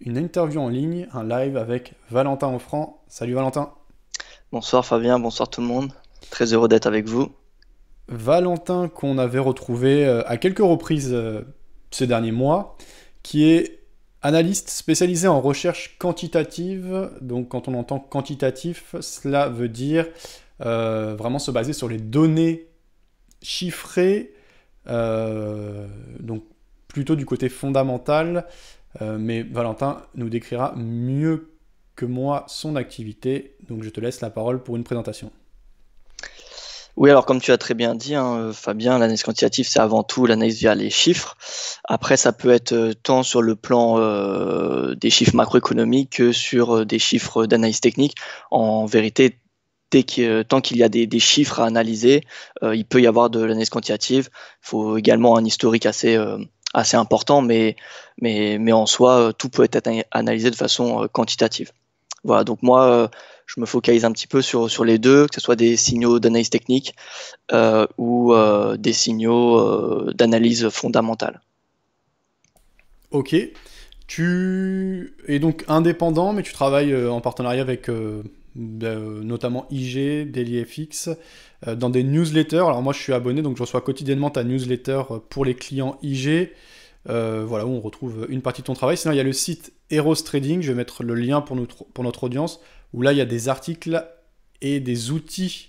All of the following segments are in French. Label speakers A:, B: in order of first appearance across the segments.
A: une interview en ligne, un live avec Valentin Offrand. Salut Valentin.
B: Bonsoir Fabien, bonsoir tout le monde. Très heureux d'être avec vous.
A: Valentin qu'on avait retrouvé euh, à quelques reprises euh, ces derniers mois, qui est analyste spécialisé en recherche quantitative. Donc quand on entend quantitatif, cela veut dire euh, vraiment se baser sur les données chiffrées, donc plutôt du côté fondamental euh, mais Valentin nous décrira mieux que moi son activité, donc je te laisse la parole pour une présentation.
B: Oui, alors comme tu as très bien dit, hein, euh, Fabien, l'analyse quantitative, c'est avant tout l'analyse via les chiffres. Après, ça peut être euh, tant sur le plan des chiffres macroéconomiques que sur des chiffres d'analyse technique. En vérité, tant qu'il y a des, chiffres à analyser, il peut y avoir de l'analyse quantitative. Il faut également un historique assez assez important, mais, mais, mais en soi, euh, tout peut être analysé de façon euh, quantitative. Voilà, donc moi, euh, je me focalise un petit peu sur, sur les deux, que ce soit des signaux d'analyse technique ou des signaux d'analyse fondamentale. Ok.
A: Tu es donc indépendant, mais tu travailles en partenariat avec ben, euh, notamment IG, DailyFX, euh, dans des newsletters. Alors moi je suis abonné, donc je reçois quotidiennement ta newsletter euh, pour les clients IG. voilà, où on retrouve une partie de ton travail. Sinon, il y a le site Eros Trading, je vais mettre le lien pour notre, pour notre audience, où là, il y a des articles et des outils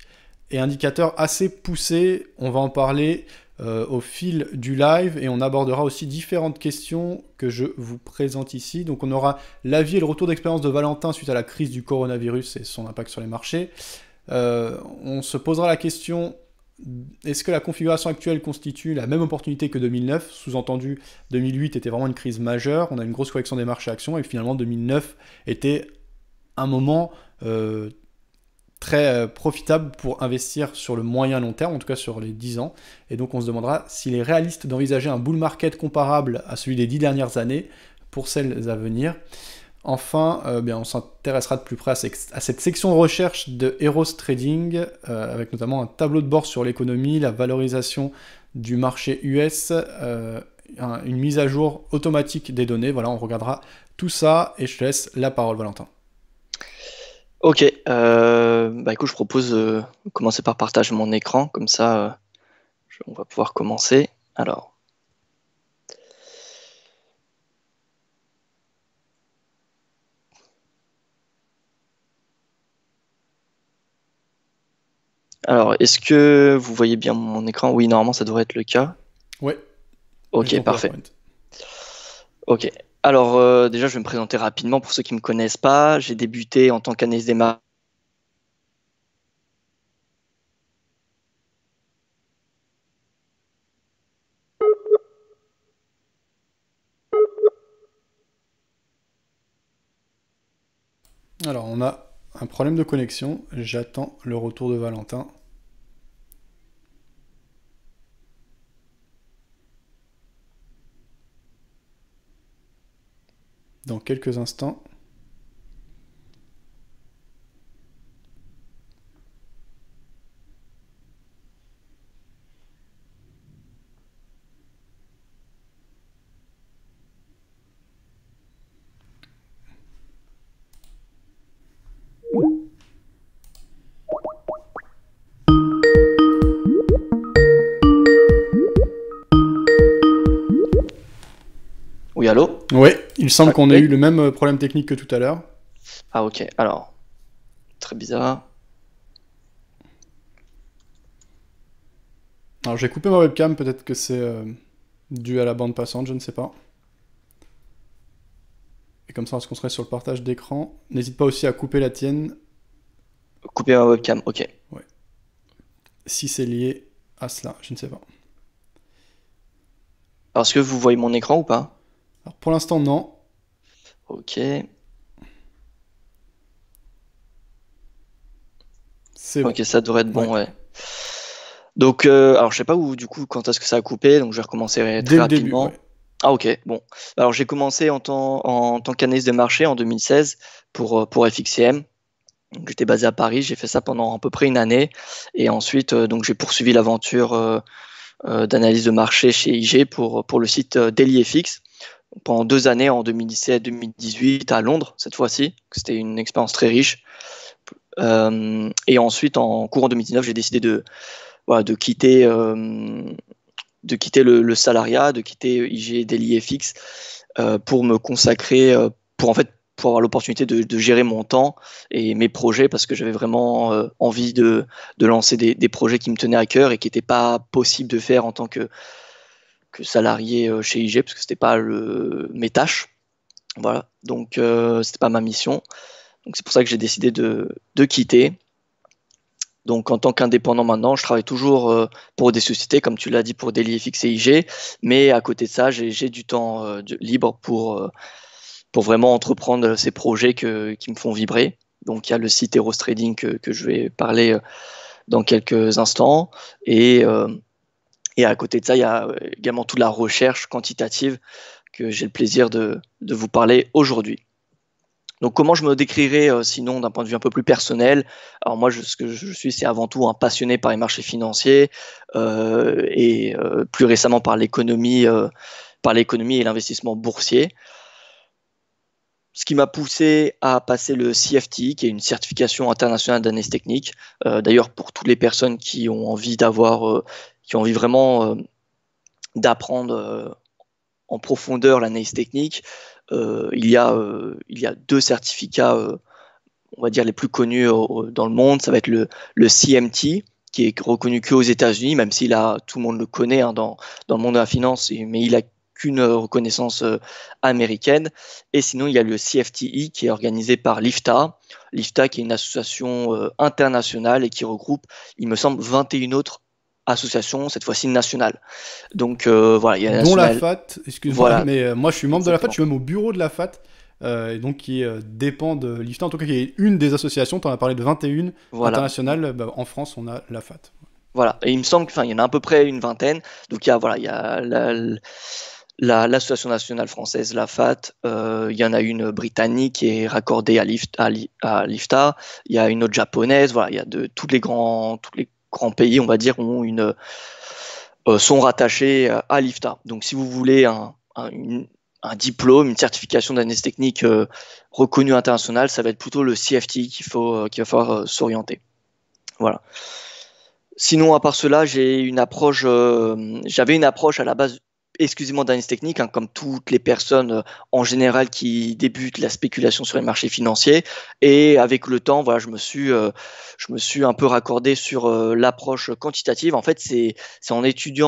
A: et indicateurs assez poussés. On va en parler. Euh, au fil du live et on abordera aussi différentes questions que je vous présente ici. Donc on aura l'avis et le retour d'expérience de Valentin suite à la crise du coronavirus et son impact sur les marchés. Euh, on se posera la question est-ce que la configuration actuelle constitue la même opportunité que 2009 Sous-entendu, 2008 était vraiment une crise majeure, on a une grosse correction des marchés actions, et finalement 2009 était un moment euh, très euh, profitable pour investir sur le moyen long terme, en tout cas sur les 10 ans. Et donc on se demandera s'il est réaliste d'envisager un bull market comparable à celui des 10 dernières années pour celles à venir. Enfin, euh, bien, on s'intéressera de plus près à, cette section de recherche de Heroes Trading, euh, avec notamment un tableau de bord sur l'économie, la valorisation du marché US, une mise à jour automatique des données. Voilà, on regardera tout ça et je te laisse la parole, Valentin.
B: Ok, euh, bah écoute, je propose euh, de commencer par partager mon écran, comme ça euh, on va pouvoir commencer. Alors. Alors, est-ce que vous voyez bien mon écran Oui, normalement, ça devrait être le cas. Oui. Ok, parfait. Ok. Alors euh, déjà, je vais me présenter rapidement pour ceux qui ne me connaissent pas. J'ai débuté en tant qu'anesthéma.
A: Alors, on a un problème de connexion. J'attends le retour de Valentin. dans quelques instants. Il semble qu'on ait eu le même euh, problème technique que tout à l'heure.
B: Ah ok, alors. Très bizarre.
A: Alors j'ai coupé ma webcam, peut-être que c'est euh, dû à la bande passante, je ne sais pas. Et comme ça on se concentre sur le partage d'écran. N'hésite pas aussi à couper la tienne.
B: Couper ma webcam, ok.
A: Ouais. Si c'est lié à cela, je ne sais pas.
B: Alors est-ce que vous voyez mon écran ou pas
A: pour l'instant, non.
B: Ok. C'est Ok, ça devrait être bon, ouais. Donc, euh, alors je sais pas où, du coup, quand est-ce que ça a coupé, donc je vais recommencer très rapidement. Ah ok, bon. Alors j'ai commencé en tant, en tant qu'analyste de marché en 2016 pour, euh, pour FXCM. J'étais basé à Paris, j'ai fait ça pendant à peu près une année. Et ensuite, euh, donc j'ai poursuivi l'aventure d'analyse de marché chez IG pour, pour le site DailyFX pendant deux années, en 2017-2018, à Londres, cette fois-ci. C'était une expérience très riche. Euh, et ensuite, en courant 2019, j'ai décidé de, voilà, de quitter, euh, de quitter le, salariat, de quitter IG Daily FX euh, pour me consacrer, pour en fait pour avoir l'opportunité de, gérer mon temps et mes projets parce que j'avais vraiment envie de, de lancer des, des, projets qui me tenaient à cœur et qui n'étaient pas possibles de faire en tant que salarié euh, chez IG parce que c'était pas mes tâches. Voilà, donc ce euh, c'était pas ma mission. Donc c'est pour ça que j'ai décidé de, quitter. Donc en tant qu'indépendant maintenant, je travaille toujours euh, pour des sociétés, comme tu l'as dit, pour Daily FX et IG. Mais à côté de ça, j'ai du temps libre pour, pour vraiment entreprendre ces projets qui me font vibrer. Donc il y a le site Eros Trading que, que je vais parler dans quelques instants. Et et à côté de ça, il y a euh, également toute la recherche quantitative que j'ai le plaisir de, vous parler aujourd'hui. Donc comment je me décrirais euh, sinon d'un point de vue un peu plus personnel Alors moi, ce que je suis, c'est avant tout un passionné par les marchés financiers euh, et plus récemment par l'économie, par et l'investissement boursier. Ce qui m'a poussé à passer le CFT, qui est une certification internationale d'analyse technique. D'ailleurs, pour toutes les personnes qui ont envie d'avoir qui ont envie vraiment euh, d'apprendre euh, en profondeur l'analyse technique, euh, il, y a, il y a deux certificats, on va dire, les plus connus dans le monde. Ça va être le, CMT, qui est reconnu que aux États-Unis, même si là tout le monde le connaît hein, dans, le monde de la finance, mais il a qu'une reconnaissance américaine. Et sinon, il y a le CFTI e, qui est organisé par l'IFTA. L'IFTA qui est une association internationale et qui regroupe, il me semble, 21 autres association, cette fois-ci nationale. Donc euh, voilà, il y a la FAT, excuse-moi,
A: mais euh, moi je suis membre de la FAT, je suis même au bureau de la FAT, euh, donc qui dépend de l'IFTA, en tout cas il y a une des associations, tu en as parlé de 21 internationales, bah, en France on a la FAT.
B: Voilà, et il me semble qu'il y en a à peu près une vingtaine, donc il y a, voilà, y la, l'Association nationale française, la FAT, il y en a une britannique qui est raccordée à l'IFTA, il y a une autre japonaise, voilà, il y a de toutes les grands, toutes les grands pays, on va dire, ont une, euh, sont rattachés à l'IFTA. Donc si vous voulez un, diplôme, une certification d'analyse technique euh, reconnue internationale, ça va être plutôt le CFT qu'il faut, euh, qu'il va falloir s'orienter. Voilà. Sinon, à part cela, j'ai une approche, j'avais une approche à la base Excusez-moi d'analyse technique, hein, comme toutes les personnes euh, en général qui débutent la spéculation sur les marchés financiers. Et avec le temps, voilà, je me suis, euh, un peu raccordé sur euh, l'approche quantitative. En fait, c'est en étudiant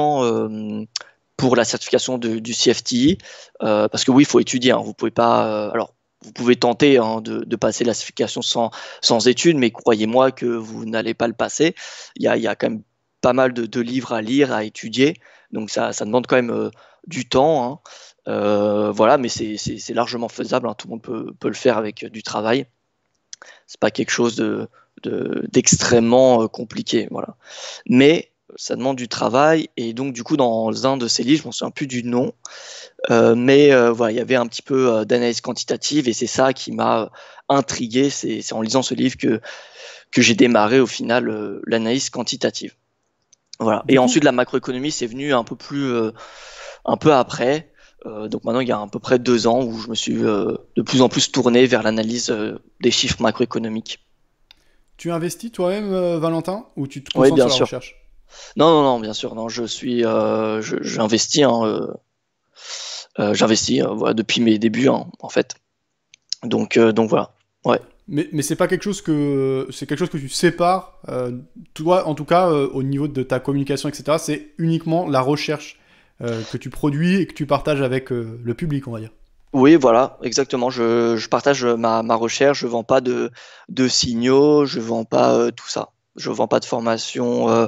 B: pour la certification du CFTI, parce que oui, il faut étudier. Hein. vous pouvez pas. alors, vous pouvez tenter hein, de, passer la certification sans, sans études, mais croyez-moi que vous n'allez pas le passer. Il y a, y a, quand même pas mal de livres à lire, à étudier. Donc ça, ça demande quand même euh, du temps. Hein. Euh, voilà, mais c'est largement faisable. Hein. Tout le monde peut, le faire avec euh, du travail. C'est pas quelque chose de d'extrêmement compliqué. Voilà. Mais ça demande du travail. Et donc, du coup, dans un de ces livres, je ne me souviens plus du nom, mais voilà, il y avait un petit peu d'analyse quantitative et c'est ça qui m'a intrigué. C'est en lisant ce livre que, que j'ai démarré au final l'analyse quantitative. Voilà. Et mhm. ensuite, la macroéconomie, c'est venu un peu plus, euh, un peu après. Euh, donc maintenant, il y a à peu près deux ans où je me suis euh, de plus en plus tourné vers l'analyse des chiffres macroéconomiques.
A: Tu investis toi-même, Valentin, ou tu te concentres oui, bien sur la sûr. recherche
B: Non, non, non, bien sûr. Non, je suis, j'investis, hein, j'investis voilà, depuis mes débuts, hein, en fait. Donc, donc voilà. Ouais
A: mais, mais c'est pas quelque chose que c'est quelque chose que tu sépares euh, toi en tout cas euh, au niveau de ta communication etc c'est uniquement la recherche euh, que tu produis et que tu partages avec le public on va dire
B: oui voilà exactement je, je partage ma, ma, recherche je vends pas de, de signaux je vends pas tout ça je vends pas de formation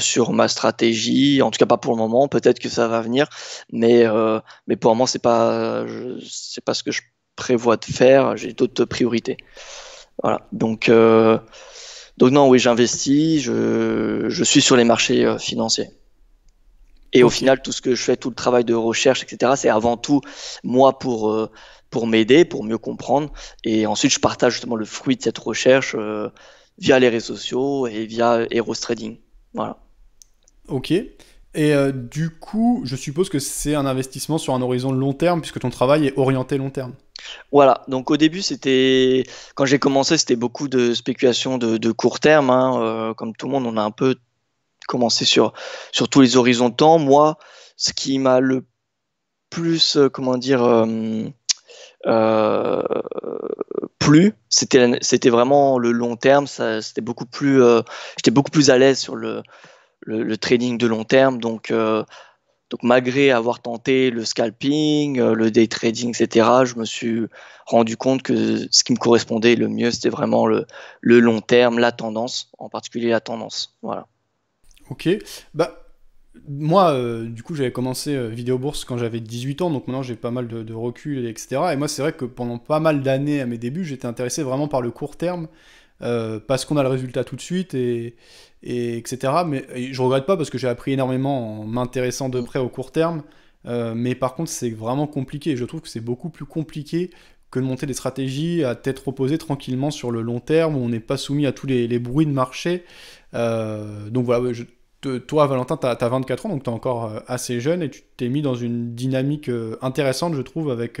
B: sur ma stratégie, en tout cas pas pour le moment. Peut-être que ça va venir, mais mais pour moi c'est pas c'est pas ce que je prévois de faire, j'ai d'autres priorités. Voilà. Donc, euh, donc non, oui, j'investis, je, je, suis sur les marchés euh, financiers. Et au final, tout ce que je fais, tout le travail de recherche, etc., c'est avant tout moi pour, euh, pour m'aider, pour mieux comprendre. Et ensuite, je partage justement le fruit de cette recherche via les réseaux sociaux et via Heroes Trading. Voilà.
A: Ok. Et du coup, je suppose que c'est un investissement sur un horizon long terme, puisque ton travail est orienté long terme.
B: Voilà, donc au début, c'était quand j'ai commencé, c'était beaucoup de spéculation de, court terme. Hein. Euh, comme tout le monde, on a un peu commencé sur, sur tous les horizons de temps. Moi, ce qui m'a le plus, euh, comment dire, euh, plu, c'était, c'était vraiment le long terme. c'était beaucoup plus, j'étais beaucoup plus à l'aise sur le, trading de long terme. Donc, donc malgré avoir tenté le scalping, euh, le day trading, etc., je me suis rendu compte que ce qui me correspondait le mieux, c'était vraiment le, long terme, la tendance, en particulier la tendance. Voilà.
A: Ok. Bah, moi, euh, du coup, j'avais commencé euh, Vidéo Bourse quand j'avais 18 ans, donc maintenant j'ai pas mal de, de, recul, etc. Et moi, c'est vrai que pendant pas mal d'années à mes débuts, j'étais intéressé vraiment par le court terme euh, parce qu'on a le résultat tout de suite, et, etc. Mais je je regrette pas parce que j'ai appris énormément en m'intéressant de près au court terme. Euh, mais par contre, c'est vraiment compliqué. Je trouve que c'est beaucoup plus compliqué que de monter des stratégies à tête reposée tranquillement sur le long terme, où on n'est pas soumis à tous les, bruits de marché. Euh, donc voilà, toi, Valentin, tu as, 24 ans, donc tu es encore assez jeune et tu t'es mis dans une dynamique intéressante, je trouve, avec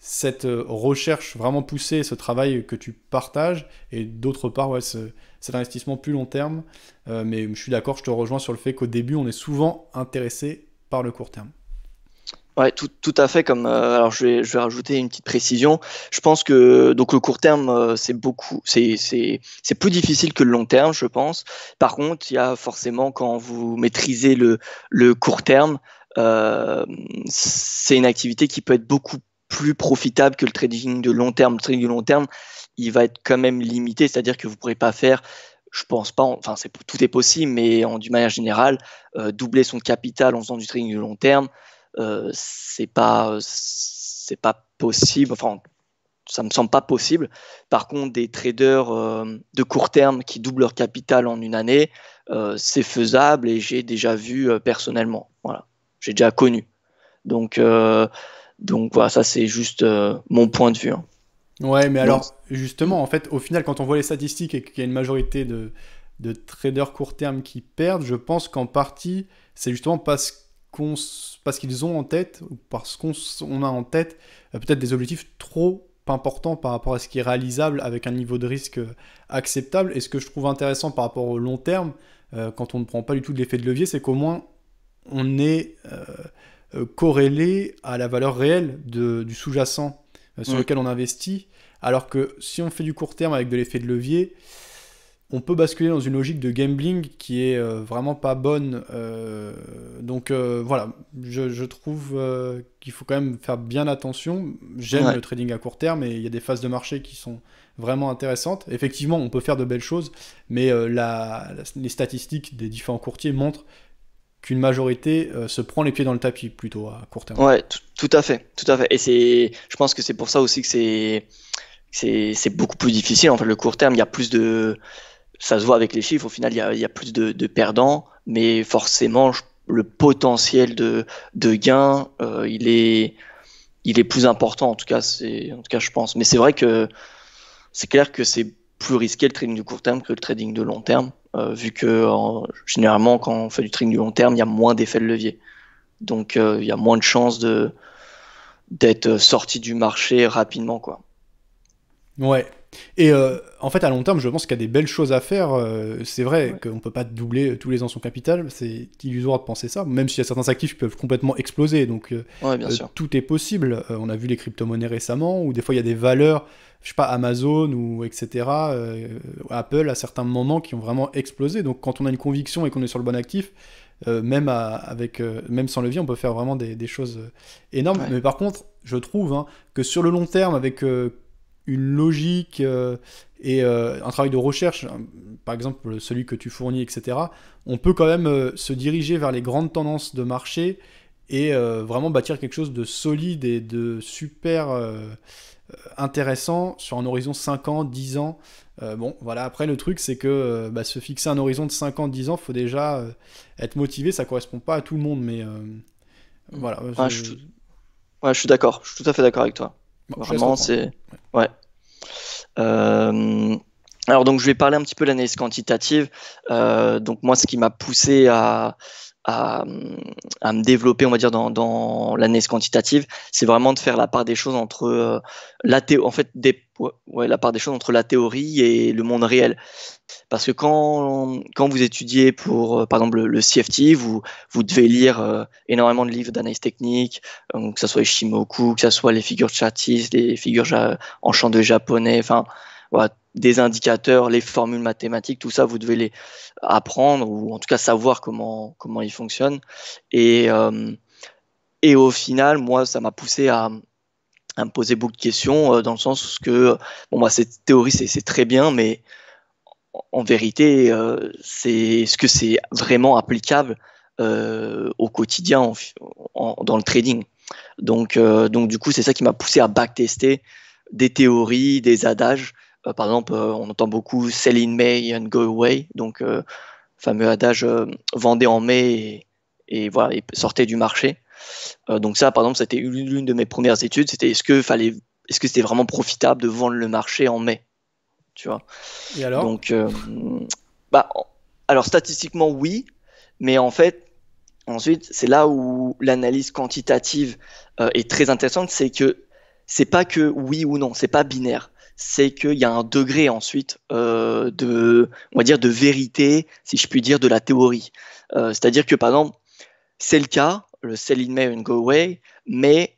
A: cette euh, recherche vraiment poussée, ce travail que tu partages, et d'autre part, ouais, ce, cet investissement plus long terme. Euh, mais je suis d'accord, je te rejoins sur le fait qu'au début, on est souvent intéressé par le court terme.
B: Ouais, tout, tout, à fait. Comme euh, alors, je vais, je vais rajouter une petite précision. Je pense que donc le court terme, c'est beaucoup, c'est c'est plus difficile que le long terme, je pense. Par contre, il y a forcément quand vous maîtrisez le le court terme, c'est une activité qui peut être beaucoup plus profitable que le trading de long terme. trading de long terme, il va être quand même limité, c'est-à-dire que vous ne pourrez pas faire, je pense pas, enfin c'est, tout est possible, mais en, du manière générale, euh, doubler son capital en faisant du trading de long terme, euh, c'est pas c'est pas possible. Enfin, ça me semble pas possible. Par contre, des traders euh, de court terme qui doublent leur capital en une année, euh, c'est faisable et j'ai déjà vu personnellement. Voilà, j'ai déjà connu. Donc donc voilà, ça c'est juste euh, mon point de vue. Hein.
A: Ouais, mais alors justement, en fait, au final, quand on voit les statistiques et qu'il y a une majorité de, traders court terme qui perdent, je pense qu'en partie, c'est justement parce qu'on qu'ils ont en tête, ou parce qu'on on a en tête euh, peut-être des objectifs trop importants par rapport à ce qui est réalisable avec un niveau de risque euh, acceptable. Et ce que je trouve intéressant par rapport au long terme, quand on ne prend pas du tout de l'effet de levier, c'est qu'au moins on est euh, corrélé à la valeur réelle du sous-jacent euh, sur lequel on investit. Alors que si on fait du court terme avec de l'effet de levier, on peut basculer dans une logique de gambling qui est euh, vraiment pas bonne. donc voilà, je, trouve qu'il faut quand même faire bien attention. J'aime le trading à court terme et il y a des phases de marché qui sont vraiment intéressantes. Effectivement, on peut faire de belles choses, mais les statistiques des différents courtiers montrent qu'une majorité euh, se prend les pieds dans le tapis plutôt à court terme. Ouais,
B: tout à fait, tout à fait. Et c'est, je pense que c'est pour ça aussi que c'est, c'est beaucoup plus difficile. En fait, le court terme, il y a plus de, ça se voit avec les chiffres. Au final, il y a, il y a plus de, perdants, mais forcément, le potentiel de, de gain, euh, il est, il est plus important. En tout cas, c'est, en tout cas, je pense. Mais c'est vrai que c'est clair que c'est plus risqué le trading du court terme que le trading de long terme. Euh, vu que généralement quand on fait du trading du long terme, il y a moins d'effet de levier. Donc euh, il y a moins de chances de, d'être sorti du marché rapidement. Quoi.
A: Ouais, et euh, en fait, à long terme, je pense qu'il y a des belles choses à faire. Euh, c'est vrai qu'on ne peut pas doubler euh, tous les ans son capital. C'est illusoire de penser ça, même s'il y a certains actifs qui peuvent complètement exploser. Donc, tout est possible. on a vu les crypto-monnaies récemment, où des fois, il y a des valeurs, je sais pas, Amazon ou etc., Apple, à certains moments, qui ont vraiment explosé. Donc, quand on a une conviction et qu'on est sur le bon actif, même, avec, même sans levier, on peut faire vraiment des, choses énormes. Mais par contre, je trouve hein, que sur le long terme, avec une logique euh, et euh, un travail de recherche, par exemple celui que tu fournis, etc., on peut quand même euh, se diriger vers les grandes tendances de marché et vraiment bâtir quelque chose de solide et de super intéressant sur un horizon 5 ans, 10 ans. bon, voilà, après le truc c'est que bah, se fixer un horizon de 5 ans, 10 ans, faut déjà être motivé, ça correspond pas à tout le monde, mais mmh. voilà. Ah,
B: ouais, je suis d'accord, je suis tout à fait d'accord avec toi. Vraiment, c'est. Ouais. Euh, alors donc je vais parler un petit peu de l'analyse quantitative. Euh, donc moi ce qui m'a poussé à, à, me développer, on va dire, dans, dans l'analyse quantitative, c'est vraiment de faire la part des choses entre euh, la théorie, en fait, des, la part des choses entre la théorie et le monde réel. Parce que quand, quand vous étudiez pour, euh, par exemple, le CFT, vous, vous devez lire euh, énormément de livres d'analyse technique, que ce soit Ishimoku, que ce soit les figures chartistes, les figures en chant de japonais, enfin, voilà, des indicateurs, les formules mathématiques, tout ça, vous devez les apprendre ou en tout cas savoir comment, ils fonctionnent. Et, euh, et au final, moi, ça m'a poussé à, me poser beaucoup de questions euh, dans le sens que, bon, bah, cette théorie, c'est très bien, mais en vérité, euh, c'est ce que c'est vraiment applicable au quotidien dans le trading Donc, donc du coup, c'est ça qui m'a poussé à backtester des théories, des adages. Euh, par exemple, euh, on entend beaucoup Sell in May and Go Away, donc euh, fameux adage vendez en mai et, et, voilà, sortez du marché. donc ça, par exemple, c'était l'une de mes premières études, c'était est-ce que fallait, est-ce que c'était vraiment profitable de vendre le marché en mai, tu vois Et alors Donc, bah, alors statistiquement oui, mais en fait, ensuite, c'est là où l'analyse quantitative est très intéressante, c'est que c'est pas que oui ou non, c'est pas binaire c'est qu'il y a un degré ensuite euh, de, dire, de vérité, si je puis dire, de la théorie. Euh, c'est-à-dire que, par exemple, c'est le cas, le sell in May and go away, mais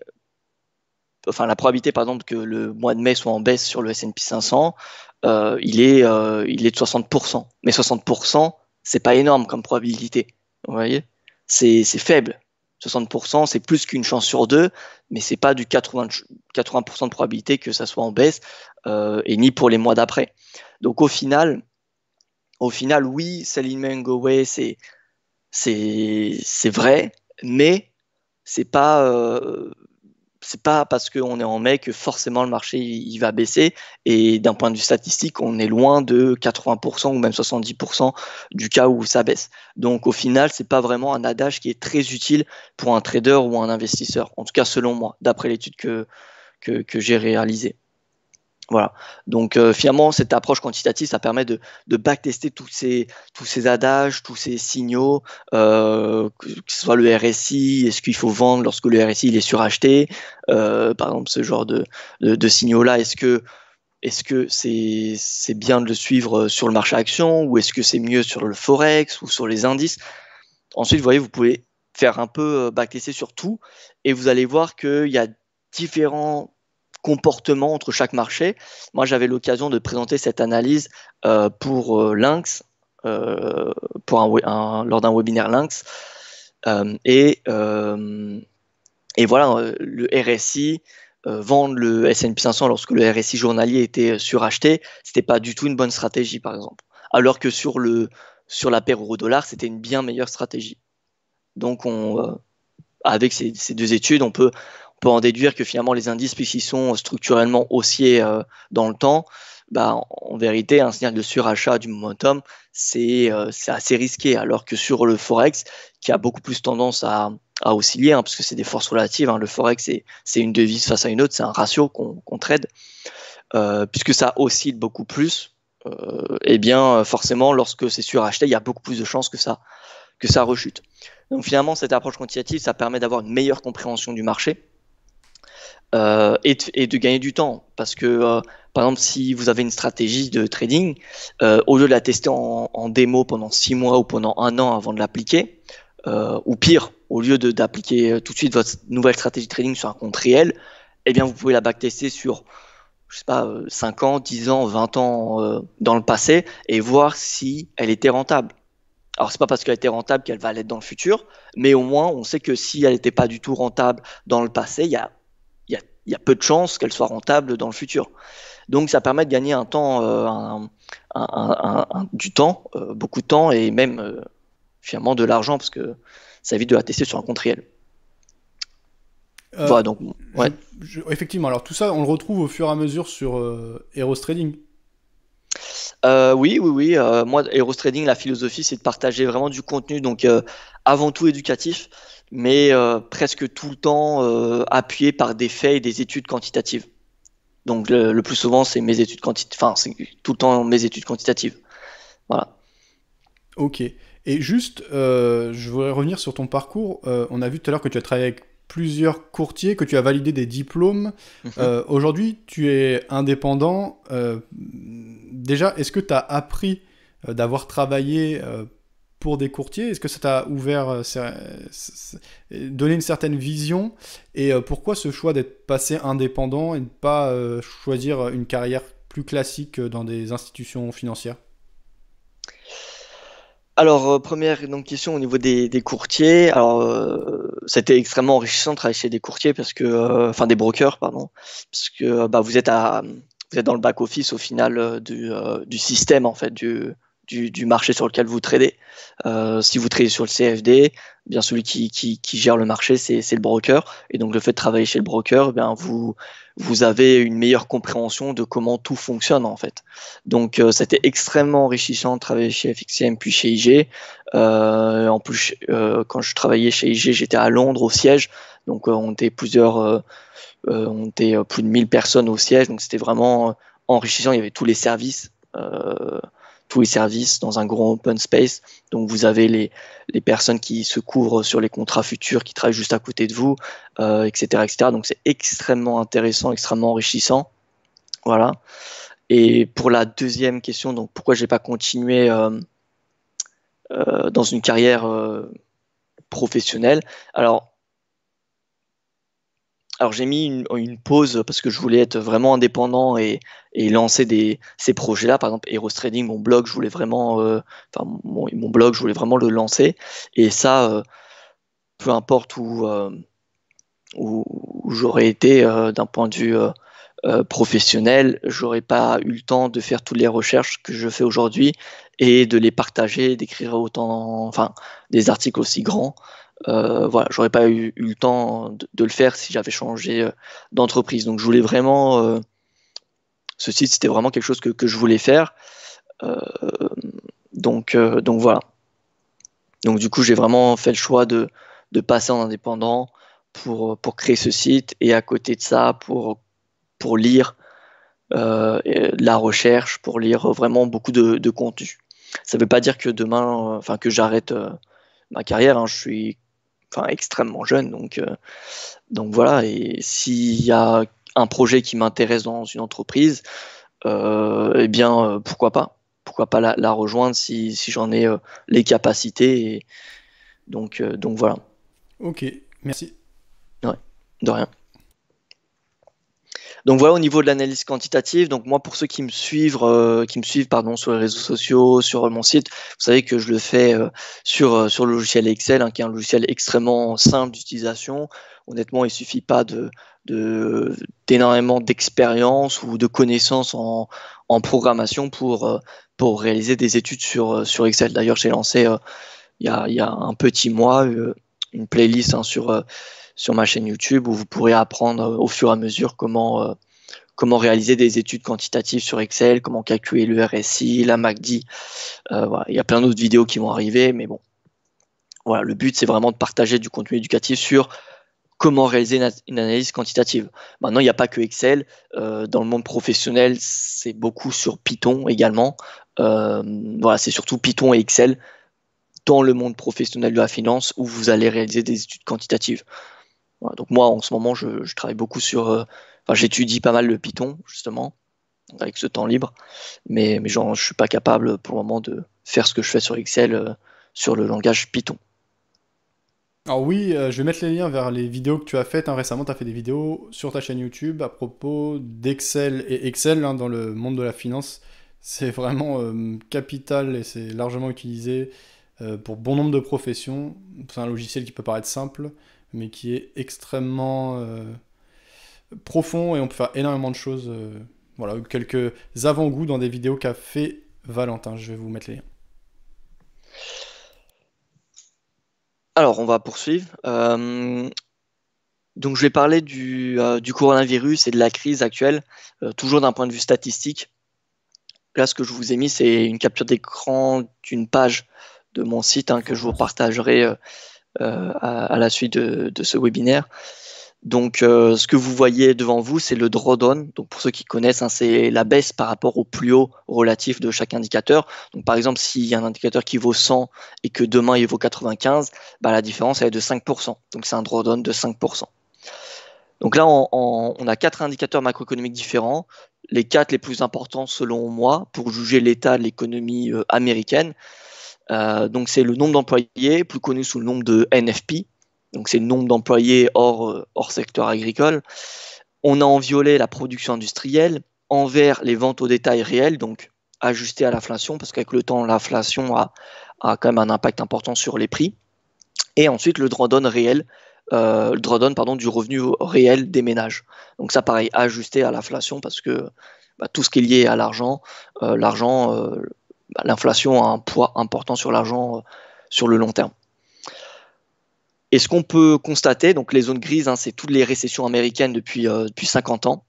B: enfin, la probabilité, par exemple, que le mois de mai soit en baisse sur le S&P 500, euh, il, est, de 60%. Mais 60%, n'est pas énorme comme probabilité, C'est faible. 60%, c'est plus qu'une chance sur deux, mais ce n'est pas du 80%, de probabilité que ça soit en baisse, euh, et ni pour les mois d'après. Donc au final, au final, oui, Selling go c'est c'est vrai, mais ce n'est pas euh, c'est pas parce qu'on est en mai que forcément le marché il va baisser. Et d'un point de vue statistique, on est loin de 80% ou même 70% du cas où ça baisse. Donc au final, c'est pas vraiment un adage qui est très utile pour un trader ou un investisseur. En tout cas, selon moi, d'après l'étude que, que j'ai réalisée. Donc euh, finalement, cette approche quantitative, ça permet de, backtester tous ces, adages, tous ces signaux, euh, que, ce soit le RSI, est-ce qu'il faut vendre lorsque le RSI il est suracheté, euh, par exemple ce genre de, signaux-là, est-ce que c'est bien de le suivre sur le marché action ou est-ce que c'est mieux sur le forex ou sur les indices Ensuite, vous voyez, vous pouvez faire un peu backtester sur tout et vous allez voir qu'il y a différents comportement entre chaque marché. Moi, j'avais l'occasion de présenter cette analyse euh, pour euh, Lynx, euh, pour lors d'un webinaire Lynx. et, et voilà, le RSI, vendre le S&P 500 lorsque le RSI journalier était suracheté, c'était pas du tout une bonne stratégie, par exemple. Alors que sur le sur la paire euro-dollar, c'était une bien meilleure stratégie. Donc, on, avec ces, ces, deux études, on peut peut en déduire que finalement les indices, puisqu'ils sont structurellement haussiers euh, dans le temps, bah, en vérité, un signal de surachat du momentum, euh, c'est assez risqué. Alors que sur le Forex, qui a beaucoup plus tendance à, à osciller, hein, puisque que c'est des forces relatives, hein, le Forex, c'est une devise face à une autre, c'est un ratio qu'on trade, euh, puisque ça oscille beaucoup plus, eh bien, forcément, lorsque c'est suracheté, il y a beaucoup plus de chances que ça, que ça rechute. Donc finalement, cette approche quantitative, ça permet d'avoir une meilleure compréhension du marché, euh, et, de, gagner du temps. Parce que, euh, par exemple, si vous avez une stratégie de trading, euh, au lieu de la tester en, démo pendant six mois ou pendant un an avant de l'appliquer, ou pire, au lieu d'appliquer tout de suite votre nouvelle stratégie de trading sur un compte réel, eh bien, vous pouvez la backtester sur, je sais pas, 5 ans, 10 ans, 20 ans dans le passé et voir si elle était rentable. Alors, c'est pas parce qu'elle était rentable qu'elle va l'être dans le futur, mais au moins, on sait que si elle n'était pas du tout rentable dans le passé, il y a il y a peu de chances qu'elle soit rentable dans le futur. Donc ça permet de gagner un temps, euh, du temps, euh, beaucoup de temps et même euh, finalement de l'argent parce que ça évite de la tester sur un compte réel.
A: donc. effectivement, alors tout ça on le retrouve au fur et à mesure sur Heroes Trading.
B: oui, oui, oui. moi, Heroes Trading, la philosophie, c'est de partager vraiment du contenu, donc avant tout éducatif mais euh, presque tout le temps euh, appuyé par des faits et des études quantitatives. Donc le, plus souvent, c'est mes études quantitatives, enfin, c'est tout le temps mes études quantitatives. Voilà.
A: Ok. Et juste, euh, je voudrais revenir sur ton parcours. on a vu tout à l'heure que tu as travaillé avec plusieurs courtiers, que tu as validé des diplômes. Mhm. Aujourd'hui, tu es indépendant. déjà, est-ce que tu as appris d'avoir travaillé pour des courtiers Est-ce que ça t'a ouvert, euh, euh, donné une certaine vision Et euh, pourquoi ce choix d'être passé indépendant et ne pas choisir une carrière plus classique dans des institutions financières
B: alors, première donc, question au niveau des, courtiers. Alors, c'était extrêmement enrichissant de travailler chez des courtiers parce que, enfin, des brokers, pardon, parce que bah, vous êtes à, dans le back office au final du, du système en fait, du, du, marché sur lequel vous tradez. Euh, si vous tradez sur le CFD, bien celui qui, gère le marché, c'est le broker. Et donc le fait de travailler chez le broker, eh bien vous, vous avez une meilleure compréhension de comment tout fonctionne en fait. Donc euh, c'était extrêmement enrichissant de travailler chez FXM puis chez IG. Euh, en plus, quand je travaillais chez IG, j'étais à Londres au siège. Donc on était plusieurs, on était plus de 1000 personnes au siège. Donc c'était vraiment enrichissant. Il y avait tous les services et les services dans un grand open space. Donc vous avez les, les personnes qui se couvrent sur les contrats futurs, qui travaillent juste à côté de vous, etc., euh, etc. Donc c'est extrêmement intéressant, extrêmement enrichissant. Voilà. Et pour la deuxième question, donc pourquoi j'ai pas continué euh, euh, dans une carrière professionnelle Alors alors j'ai mis une, pause parce que je voulais être vraiment indépendant et, lancer ces projets-là. Par exemple, Heroes Trading, mon blog, je voulais vraiment, euh, mon, blog, je voulais vraiment le lancer. Et ça, euh, peu importe où, euh, j'aurais été d'un point de vue professionnel, j'aurais pas eu le temps de faire toutes les recherches que je fais aujourd'hui et de les partager, d'écrire autant, des articles aussi grands. Euh, voilà, j'aurais pas eu, le temps de, le faire si j'avais changé euh, d'entreprise. Donc je voulais vraiment, euh, ce site c'était vraiment quelque chose que, je voulais faire. donc, donc voilà. Donc du coup j'ai vraiment fait le choix de, passer en indépendant pour, pour créer ce site et à côté de ça pour, pour lire la recherche, pour lire vraiment beaucoup de, contenu. Ça ne veut pas dire que demain, enfin que j'arrête ma carrière. Hein. je suis extrêmement jeune. Donc, euh, donc voilà, et s'il y a un projet qui m'intéresse dans une entreprise, euh, eh bien, euh, pourquoi pas Pourquoi pas la, rejoindre si, si j'en ai les capacités donc, donc voilà. Ok, merci. de rien. Donc voilà au niveau de l'analyse quantitative. Donc moi pour ceux qui me suivent, euh, qui me suivent pardon sur les réseaux sociaux, sur mon site, vous savez que je le fais euh, sur euh, sur le logiciel Excel, hein, qui est un logiciel extrêmement simple d'utilisation. Honnêtement, il suffit pas de d'énormément d'expérience ou de connaissances en, programmation pour pour réaliser des études sur sur Excel. D'ailleurs, j'ai lancé il y a, a, un petit mois une playlist hein, sur sur ma chaîne YouTube où vous pourrez apprendre euh, au fur et à mesure comment, euh, comment réaliser des études quantitatives sur Excel, comment calculer le RSI, la MACD. Euh, il y a plein d'autres vidéos qui vont arriver, mais bon. Voilà, le but, c'est vraiment de partager du contenu éducatif sur comment réaliser une, analyse quantitative. Maintenant, il n'y a pas que Excel. dans le monde professionnel, c'est beaucoup sur Python également. c'est surtout Python et Excel dans le monde professionnel de la finance où vous allez réaliser des études quantitatives donc moi, en ce moment, je, travaille beaucoup sur... Euh, enfin, j'étudie pas mal le Python, justement, avec ce temps libre. Mais, je ne suis pas capable pour le moment de faire ce que je fais sur Excel euh, sur le langage Python.
A: Alors oui, euh, je vais mettre les liens vers les vidéos que tu as faites. Hein. Récemment, tu as fait des vidéos sur ta chaîne YouTube à propos d'Excel. Et Excel, hein, dans le monde de la finance, c'est vraiment capital et c'est largement utilisé pour bon nombre de professions. C'est un logiciel qui peut paraître simple, mais qui est extrêmement euh, profond et on peut faire énormément de choses. Euh, voilà, quelques avant-goûts dans des vidéos qu'a fait Valentin. Je vais vous mettre les liens.
B: Alors, on va poursuivre. Euh, donc, je vais parler du, coronavirus et de la crise actuelle, toujours d'un point de vue statistique. Là, ce que je vous ai mis, c'est une capture d'écran d'une page de mon site hein, que je vous partagerai euh, à, la suite de, ce webinaire. Donc, euh, ce que vous voyez devant vous, c'est le drawdown. Donc, pour ceux qui connaissent, hein, c'est la baisse par rapport au plus haut relatif de chaque indicateur. Donc, par exemple, s'il y a un indicateur qui vaut 100 et que demain il vaut 95, bah, la différence elle est de 5%. Donc, c'est un drawdown de 5%. Donc là, on, a quatre indicateurs macroéconomiques différents. Les quatre les plus importants, selon moi, pour juger l'état de l'économie euh, américaine. Euh, donc c'est le nombre d'employés, plus connu sous le nombre de NFP, donc c'est le nombre d'employés hors, euh, secteur agricole. On a en violet la production industrielle, en vert les ventes au détail réelles, donc ajustées à l'inflation, parce qu'avec le temps, l'inflation a, quand même un impact important sur les prix. Et ensuite, le drawdown réel, euh, le drawdown, pardon, du revenu réel des ménages. Donc ça, pareil, ajusté à l'inflation, parce que bah, tout ce qui est lié à l'argent, l'argent, bah, l'inflation a un poids important sur l'argent euh, sur le long terme. Et ce qu'on peut constater, donc les zones grises, hein, c'est toutes les récessions américaines depuis, euh, depuis 50 ans,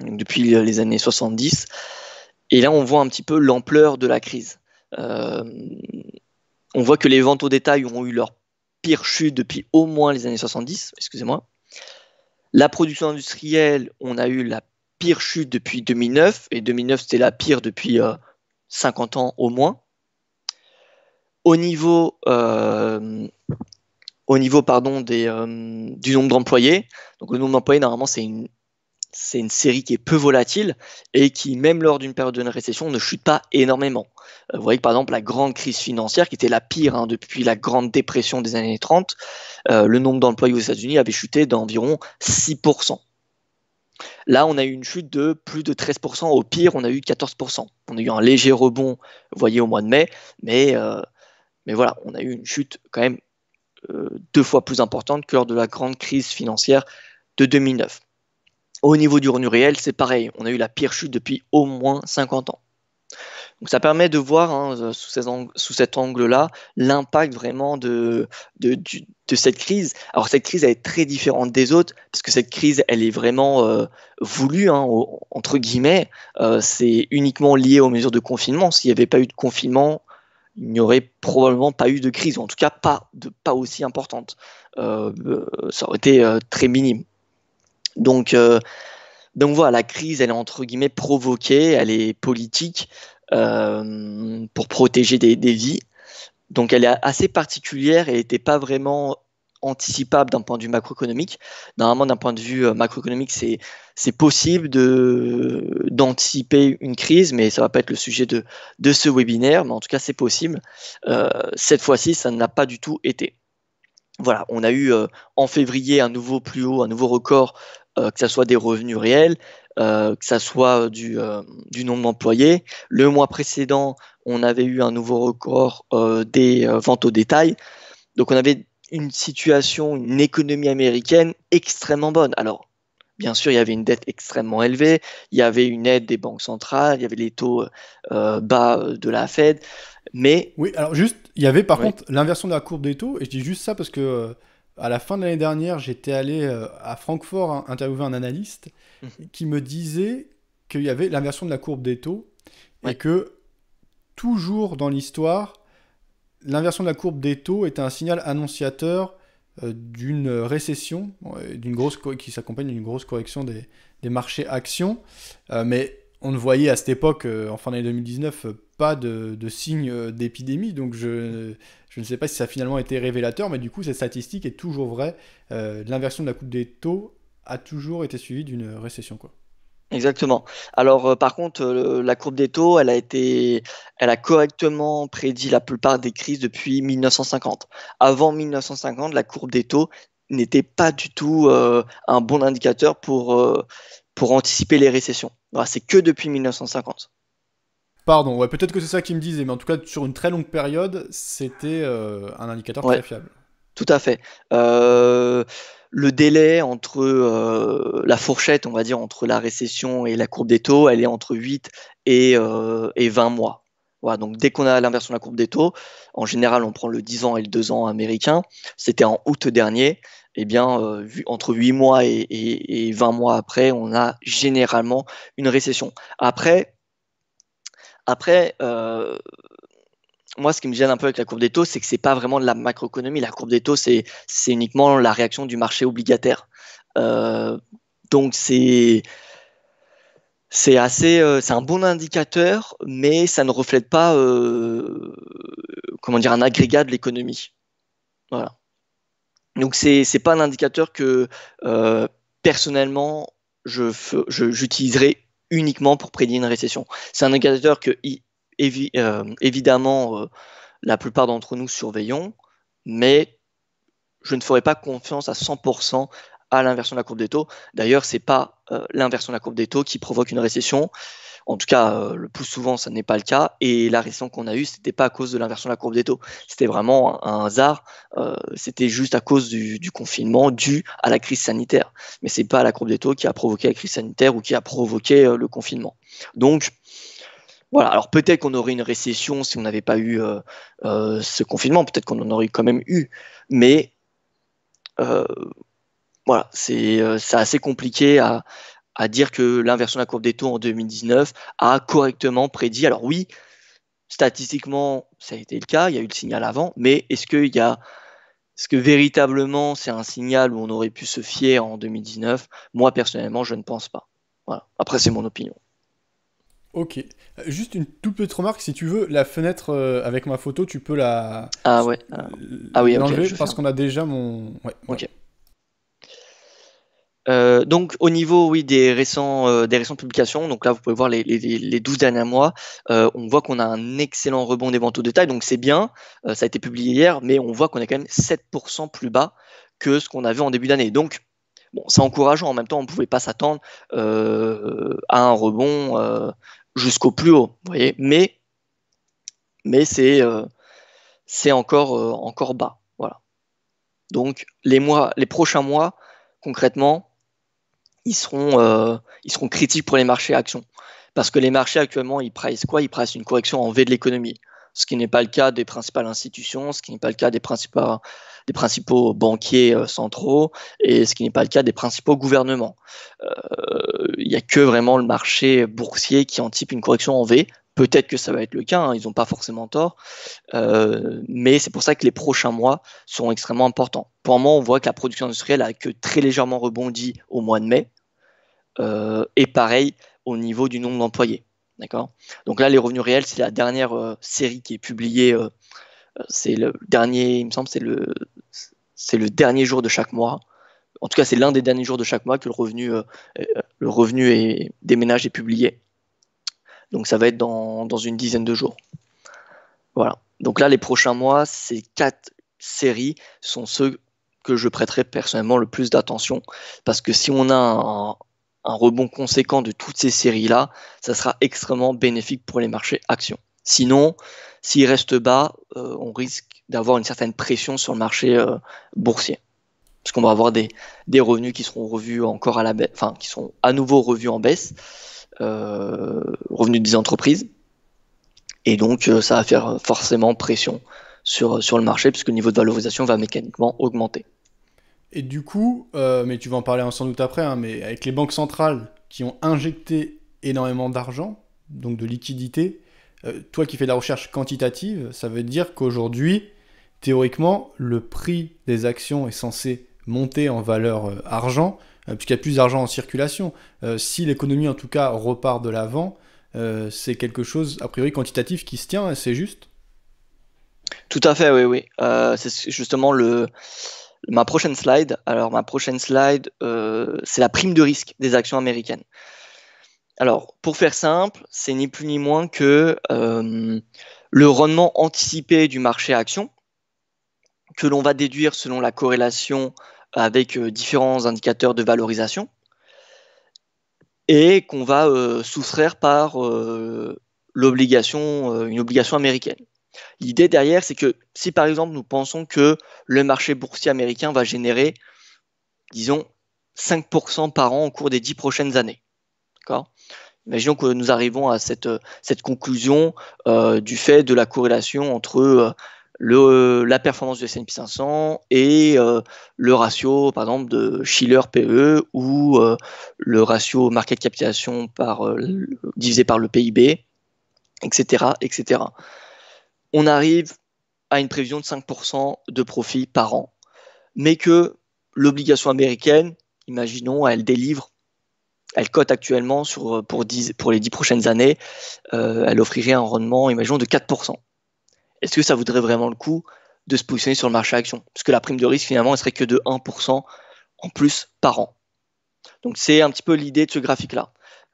B: depuis les années 70. Et là, on voit un petit peu l'ampleur de la crise. Euh, on voit que les ventes au détail ont eu leur pire chute depuis au moins les années 70, excusez-moi. La production industrielle, on a eu la pire chute depuis 2009, et 2009, c'était la pire depuis, 50 ans au moins. Au niveau, euh, au niveau pardon, des, euh, du nombre d'employés, donc le nombre d'employés, normalement, c'est une, c'est une série qui est peu volatile et qui, même lors d'une période de récession, ne chute pas énormément. Euh, vous voyez que, par exemple, la grande crise financière, qui était la pire hein, depuis la grande dépression des années 30, le nombre d'employés aux États-Unis avait chuté d'environ 6%. Là, on a eu une chute de plus de 13%, au pire, on a eu 14%. On a eu un léger rebond, vous voyez, au mois de mai, mais, euh, voilà, on a eu une chute quand même euh, deux fois plus importante que lors de la grande crise financière de 2009. Au niveau du revenu réel, c'est pareil, on a eu la pire chute depuis au moins 50 ans. Donc ça permet de voir hein, euh, sous, cet angle-là l'impact vraiment de, cette crise. Alors cette crise elle est très différente des autres parce que cette crise elle est vraiment euh, voulue hein, entre guillemets. Euh, c'est uniquement lié aux mesures de confinement. S'il n'y avait pas eu de confinement, il n'y aurait probablement pas eu de crise, en tout cas pas, aussi importante. ça aurait été très minime. Donc donc voilà, la crise, elle est entre guillemets provoquée, elle est politique, euh, pour protéger des, vies. Donc elle est assez particulière et n'était pas vraiment anticipable d'un point de vue macroéconomique. Normalement, d'un point de vue euh, macroéconomique, c'est, possible de, d'anticiper une crise, mais ça ne va pas être le sujet de, de ce webinaire, mais en tout cas, c'est possible. Euh, cette fois-ci, ça n'a pas du tout été. Voilà, on a eu en février un nouveau plus haut, un nouveau record, que ce soit des revenus réels, euh, que ça soit euh, euh, du, nombre d'employés. Le mois précédent, on avait eu un nouveau record des ventes au détail. Donc on avait une situation, une économie américaine extrêmement bonne. Alors, bien sûr, il y avait une dette extrêmement élevée, il y avait une aide des banques centrales, il y avait les taux bas de la Fed, mais... Oui, alors juste, il y avait par contre
A: l'inversion de la courbe des taux, et je dis juste ça parce que à la fin de l'année dernière, j'étais allé euh, à Francfort interviewer un analyste mhm. qui me disait qu'il y avait l'inversion de la courbe des taux et que toujours dans l'histoire, l'inversion de la courbe des taux est un signal annonciateur euh, d'une récession, d'une grosse qui s'accompagne d'une grosse correction des, marchés actions. Euh, mais on ne voyait à cette époque, euh, en fin d'année 2019, euh, pas de, signe euh, d'épidémie. Donc je, ne sais pas si ça a finalement été révélateur, mais du coup, cette statistique est toujours vraie. L'inversion de la courbe des taux a toujours été suivie d'une récession. Quoi.
B: Exactement. Alors par contre, la courbe des taux, elle a été, elle a correctement prédit la plupart des crises depuis 1950. Avant 1950, la courbe des taux n'était pas du tout un bon indicateur pour pour anticiper les récessions. c'est que depuis 1950.
A: Pardon, peut-être que c'est ça qui me disait. mais en tout cas, sur une très longue période, c'était euh, un indicateur très fiable.
B: Tout à fait. Euh, le délai entre euh, la fourchette, on va dire, entre la récession et la courbe des taux, elle est entre 8 et, 20 mois. Voilà, donc dès qu'on a l'inversion de la courbe des taux, en général, on prend le 10 ans et le 2 ans américain. C'était en août dernier eh bien, euh, vu, entre 8 mois et, 20 mois après, on a généralement une récession. Après, après, euh, moi, ce qui me gêne un peu avec la courbe des taux, c'est que c'est pas vraiment de la macroéconomie. La courbe des taux, c'est uniquement la réaction du marché obligataire. Euh, donc c'est c'est assez, c'est un bon indicateur, mais ça ne reflète pas, comment dire, un agrégat de l'économie. Voilà. Donc c'est n'est pas un indicateur que euh, personnellement j'utiliserai je, uniquement pour prédire une récession. C'est un indicateur que euh, évidemment euh, la plupart d'entre nous surveillons, mais je ne ferai pas confiance à 100% à l'inversion de la courbe des taux. D'ailleurs, c'est pas l'inversion de la courbe des taux qui provoque une récession, en tout cas, euh, le plus souvent, ça n'est pas le cas. Et la récession qu'on a eue, ce n'était pas à cause de l'inversion de la courbe des taux. C'était vraiment un, hasard. Euh, c'était juste à cause du, confinement dû à la crise sanitaire. Mais ce n'est pas la courbe des taux qui a provoqué la crise sanitaire ou qui a provoqué euh, le confinement. Donc, voilà, alors peut-être qu'on aurait une récession si on n'avait pas eu ce confinement, peut-être qu'on en aurait quand même eu, mais voilà, c'est assez compliqué à, à dire que l'inversion de la courbe des taux en 2019 a correctement prédit. Alors oui, statistiquement, ça a été le cas, il y a eu le signal avant, mais est-ce que y a est-ce que véritablement c'est un signal où on aurait pu se fier en 2019 Moi personnellement, je ne pense pas. Voilà. Après, c'est mon opinion.
A: Ok. Juste une toute petite remarque, si tu veux, la fenêtre euh, avec ma photo, tu peux la.
B: Ah ouais. Ah, ah oui. je parce
A: qu'on a déjà mon. Ouais, Ok.
B: Euh, donc au niveau oui des récents euh, des récentes publications, donc là vous pouvez voir les, les, les 12 derniers mois, euh, on voit qu'on a un excellent rebond des ventes au détail, donc c'est bien, ça a été publié hier, mais on voit qu'on est quand même 7% plus bas que ce qu'on avait en début d'année. Donc bon, c'est encourageant, en même temps on ne pouvait pas s'attendre à un rebond jusqu'au plus haut, vous voyez, mais, mais c'est c'est encore, encore bas. Voilà. Donc les mois, les prochains mois concrètement, ils seront, euh, ils seront critiques pour les marchés actions. Parce que les marchés actuellement, ils pressent quoi Ils pressent une correction en V de l'économie, ce qui n'est pas le cas des principales institutions, ce qui n'est pas le cas des, principaux, des principaux banquiers euh, centraux et ce qui n'est pas le cas des principaux gouvernements. Euh, il n'y a que vraiment le marché boursier qui type une correction en V, Peut-être que ça va être le cas, hein, ils n'ont pas forcément tort, euh, mais c'est pour ça que les prochains mois seront extrêmement importants. Pour moi, on voit que la production industrielle a que très légèrement rebondi au mois de mai. Euh, et pareil au niveau du nombre d'employés. D'accord Donc là, les revenus réels, c'est la dernière euh, série qui est publiée. Euh, c'est le dernier, il me semble, c'est le, c'est le dernier jour de chaque mois. En tout cas, c'est l'un des derniers jours de chaque mois que le revenu, le revenu des ménages est publié. Donc ça va être dans, dans une dizaine de jours. Voilà. Donc là, les prochains mois, ces quatre séries sont ceux que je prêterai personnellement le plus d'attention, parce que si on a un, rebond conséquent de toutes ces séries-là, ça sera extrêmement bénéfique pour les marchés actions. Sinon, s'il reste bas, euh, on risque d'avoir une certaine pression sur le marché euh, boursier. Parce qu'on va avoir des, revenus qui seront revus encore à la baisse, enfin qui sont à nouveau revus en baisse, euh, revenus des entreprises. Et donc ça va faire forcément pression sur, sur le marché, puisque le niveau de valorisation va mécaniquement augmenter.
A: Et du coup, euh, mais tu vas en parler sans doute après, hein, mais avec les banques centrales qui ont injecté énormément d'argent, donc de liquidité, euh, toi qui fais de la recherche quantitative, ça veut dire qu'aujourd'hui, théoriquement, le prix des actions est censé monter en valeur euh, argent, puisqu'il y a plus d'argent en circulation. si l'économie, en tout cas, repart de l'avant, c'est quelque chose, a priori, quantitatif qui se tient, hein, c'est juste
B: Tout à fait, oui, oui. c'est justement le ma prochaine slide, alors ma prochaine slide, euh, c'est la prime de risque des actions américaines. Alors, pour faire simple, c'est ni plus ni moins que euh, le rendement anticipé du marché action que l'on va déduire selon la corrélation avec euh, différents indicateurs de valorisation et qu'on va souffrir par l'obligation, une obligation américaine. L'idée derrière, c'est que si par exemple nous pensons que le marché boursier américain va générer, disons, 5% par an au cours des 10 prochaines années, d'accord Imaginons que nous arrivons à cette, conclusion euh, du fait de la corrélation entre euh, la performance du S&P 500 et euh, le ratio, par exemple, de Schiller PE ou le ratio market capitalisation divisé par le PIB, etc., etc on arrive à une prévision de 5% de profit par an, mais que l'obligation américaine, imaginons, elle délivre, elle cote actuellement sur, pour, les 10 prochaines années, euh, elle offrirait un rendement, imaginons, de 4%. Est-ce que ça voudrait vraiment le coup de se positionner sur le marché à action Parce que la prime de risque, finalement, elle serait que de 1% en plus par an. Donc c'est un petit peu l'idée de ce graphique-là.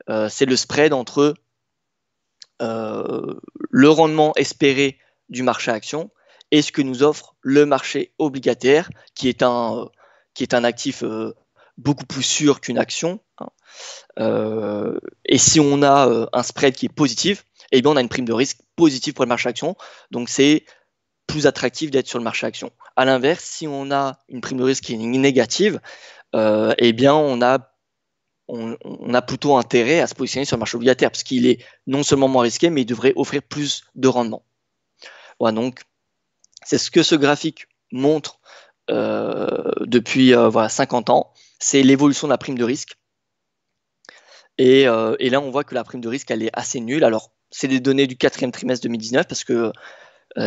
B: Euh, c'est le spread entre euh, le rendement espéré du marché à action et ce que nous offre le marché obligataire, qui est un, euh, qui est un actif euh, beaucoup plus sûr qu'une action. Hein. Euh, et si on a un spread qui est positif, et eh bien on a une prime de risque positive pour le marché à action. Donc c'est plus attractif d'être sur le marché à action. À l'inverse, si on a une prime de risque qui est négative, eh bien on a on, a plutôt intérêt à se positionner sur le marché obligataire parce qu'il est non seulement moins risqué, mais il devrait offrir plus de rendement donc, c'est ce que ce graphique montre euh, depuis euh, voilà, 50 ans, c'est l'évolution de la prime de risque. Euh, et, là, on voit que la prime de risque, elle est assez nulle. Alors, c'est des données du quatrième trimestre 2019 parce que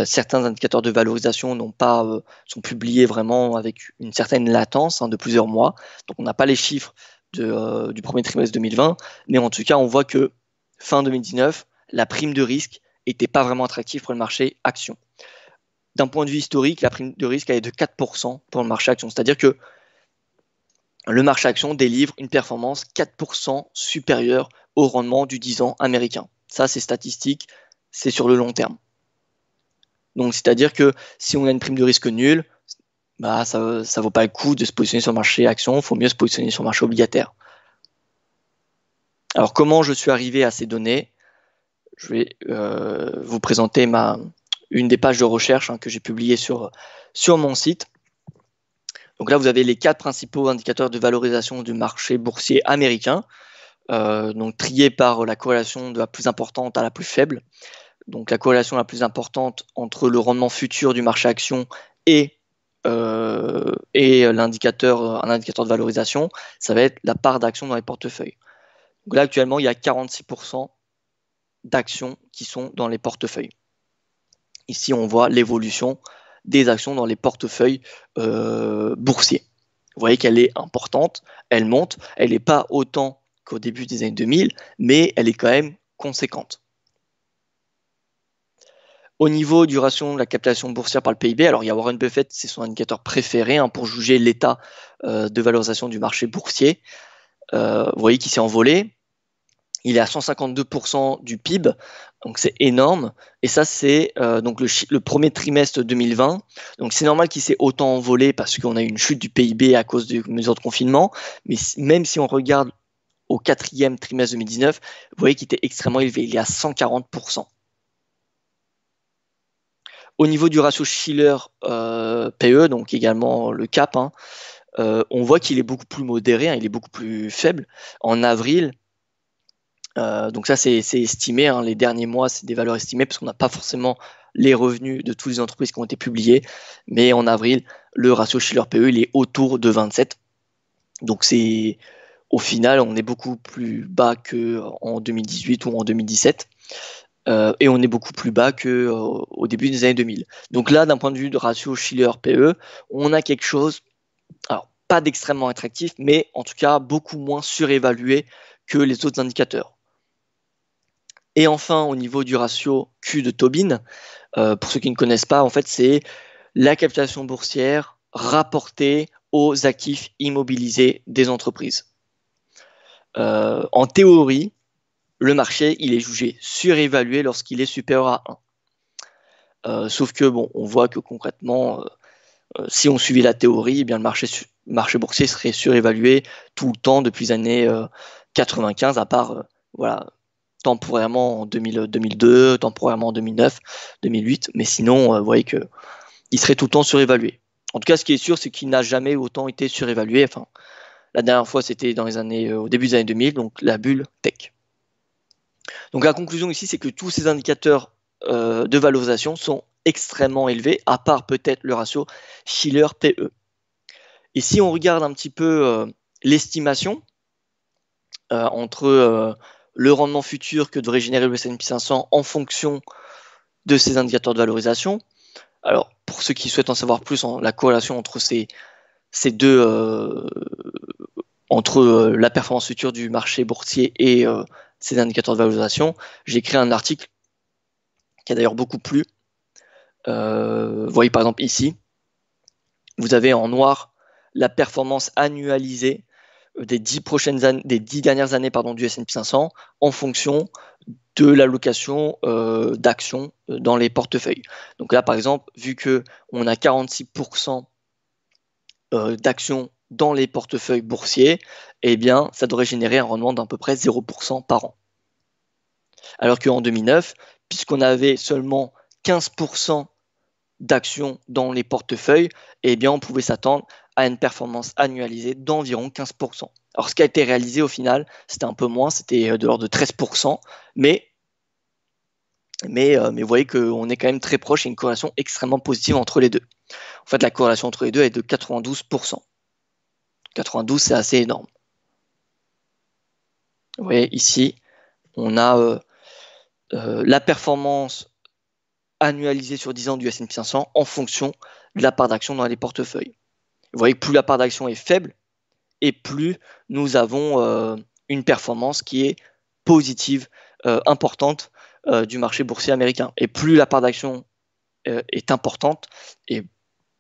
B: certains indicateurs de valorisation n'ont pas, sont publiés vraiment avec une certaine latence hein, de plusieurs mois. Donc, on n'a pas les chiffres du premier trimestre 2020. Mais en tout cas, on voit que fin 2019, la prime de risque, n'était pas vraiment attractif pour le marché action. D'un point de vue historique, la prime de risque est de 4% pour le marché action. C'est-à-dire que le marché action délivre une performance 4% supérieure au rendement du 10 ans américain. Ça, c'est statistique, c'est sur le long terme. Donc, c'est-à-dire que si on a une prime de risque nulle, bah, ça ne vaut pas le coup de se positionner sur le marché action, il faut mieux se positionner sur le marché obligataire. Alors, comment je suis arrivé à ces données je vais euh, vous présenter une des pages de recherche hein, que j'ai publiées sur, sur mon site. Donc là, vous avez les quatre principaux indicateurs de valorisation du marché boursier américain, euh, donc triés par la corrélation de la plus importante à la plus faible. Donc la corrélation la plus importante entre le rendement futur du marché action et, euh, et l'indicateur, un indicateur de valorisation, ça va être la part d'action dans les portefeuilles. Donc là, actuellement, il y a 46% d'actions qui sont dans les portefeuilles. Ici, on voit l'évolution des actions dans les portefeuilles euh, boursiers. Vous voyez qu'elle est importante, elle monte, elle n'est pas autant qu'au début des années 2000, mais elle est quand même conséquente. Au niveau du ratio de la captation boursière par le PIB, alors il y a Warren Buffett, c'est son indicateur préféré hein, pour juger l'état euh, de valorisation du marché boursier. Euh, vous voyez qu'il s'est envolé, il est à 152% du PIB, donc c'est énorme. Et ça, c'est euh, donc le, premier trimestre 2020. Donc c'est normal qu'il s'est autant envolé parce qu'on a eu une chute du PIB à cause des mesures de confinement. Mais même si on regarde au quatrième trimestre 2019, vous voyez qu'il était extrêmement élevé. Il est à 140%. Au niveau du ratio Schiller-PE, euh, donc également le CAP, hein, euh, on voit qu'il est beaucoup plus modéré, hein, il est beaucoup plus faible. En avril, euh, donc ça, c'est estimé. Hein. les derniers mois, c'est des valeurs estimées parce qu'on n'a pas forcément les revenus de toutes les entreprises qui ont été publiées. Mais en avril, le ratio Schiller PE, il est autour de 27. Donc c'est au final, on est beaucoup plus bas qu'en 2018 ou en 2017. Euh, et on est beaucoup plus bas qu'au au début des années 2000. Donc là, d'un point de vue de ratio Schiller-PE, on a quelque chose, alors pas d'extrêmement attractif, mais en tout cas beaucoup moins surévalué que les autres indicateurs. Et enfin, au niveau du ratio Q de Tobin, euh, pour ceux qui ne connaissent pas, en fait, c'est la captation boursière rapportée aux actifs immobilisés des entreprises. Euh, en théorie, le marché, il est jugé surévalué lorsqu'il est supérieur à 1. Euh, sauf que, bon, on voit que concrètement, si on suivait la théorie, eh bien, le marché, marché, boursier serait surévalué tout le temps depuis les années 95, à part voilà, temporairement en 2002, euh, temporairement en 2009, 2008, mais sinon, euh, vous voyez que il serait tout le temps surévalué. En tout cas, ce qui est sûr, c'est qu'il n'a jamais autant été surévalué. Enfin, la dernière fois, c'était dans les années, euh, au début des années 2000, donc la bulle tech. Donc la conclusion ici, c'est que tous ces indicateurs de valorisation sont extrêmement élevés, à part peut-être le ratio Schiller-PE. Et si on regarde un petit peu l'estimation entre le rendement futur que devrait générer le S&P 500 en fonction de ces indicateurs de valorisation. Alors, pour ceux qui souhaitent en savoir plus, en, la corrélation entre ces, deux, euh, entre euh, la performance future du marché boursier et euh, ces indicateurs de valorisation, j'ai écrit un article qui a d'ailleurs beaucoup plu. vous voyez par exemple ici, vous avez en noir la performance annualisée euh, des dix prochaines des dernières années pardon, du S&P 500 en fonction de l'allocation euh, d'actions euh, dans les portefeuilles. Donc là, par exemple, vu que on a 46% d'actions dans les portefeuilles boursiers, eh bien, ça devrait générer un rendement d'à peu près 0% par an. Alors qu'en 2009, puisqu'on avait seulement 15% d'actions dans les portefeuilles, eh bien, on pouvait s'attendre à une performance annualisée d'environ 15%. Alors ce qui a été réalisé au final, c'était un peu moins, c'était euh, de l'ordre de 13%, mais, mais, euh, mais vous voyez qu'on est quand même très proche et une corrélation extrêmement positive entre les deux. En fait, la corrélation entre les deux est de 92%. 92, c'est assez énorme. Vous voyez ici, on a euh, la performance annualisée sur 10 ans du S&P 500 en fonction de la part d'action dans les portefeuilles. Vous voyez que plus la part d'action est faible, et plus nous avons euh, une performance qui est positive, euh, importante euh, du marché boursier américain. Et plus la part d'action est importante, et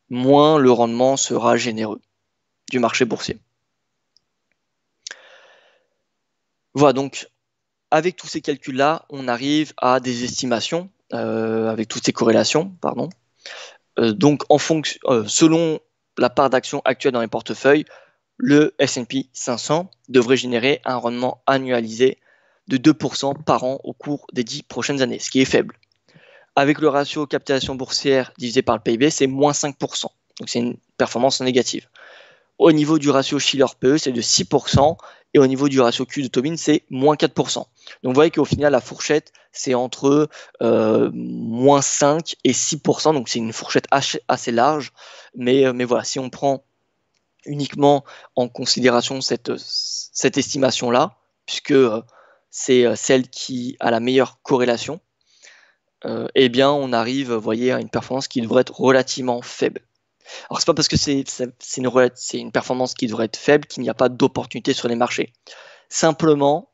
B: moins le rendement sera généreux du marché boursier. Voilà, donc avec tous ces calculs-là, on arrive à des estimations, avec toutes ces corrélations, pardon. donc en fonction, selon la part d'action actuelle dans les portefeuilles, le SP 500 devrait générer un rendement annualisé de 2% par an au cours des 10 prochaines années, ce qui est faible. Avec le ratio captation boursière divisé par le PIB, c'est moins 5%. Donc c'est une performance négative. Au niveau du ratio Schiller-PE, c'est de 6%, et au niveau du ratio Q de Tobin, c'est moins 4%. Donc vous voyez qu'au final, la fourchette, c'est entre euh, moins 5 et 6%. Donc c'est une fourchette assez large. Mais, euh, mais voilà, si on prend uniquement en considération cette, euh, estimation-là, puisque c'est celle qui a la meilleure corrélation, eh bien on arrive, voyez, à une performance qui devrait être relativement faible. Alors, c'est pas parce que c'est une, performance qui devrait être faible qu'il n'y a pas d'opportunité sur les marchés. Simplement,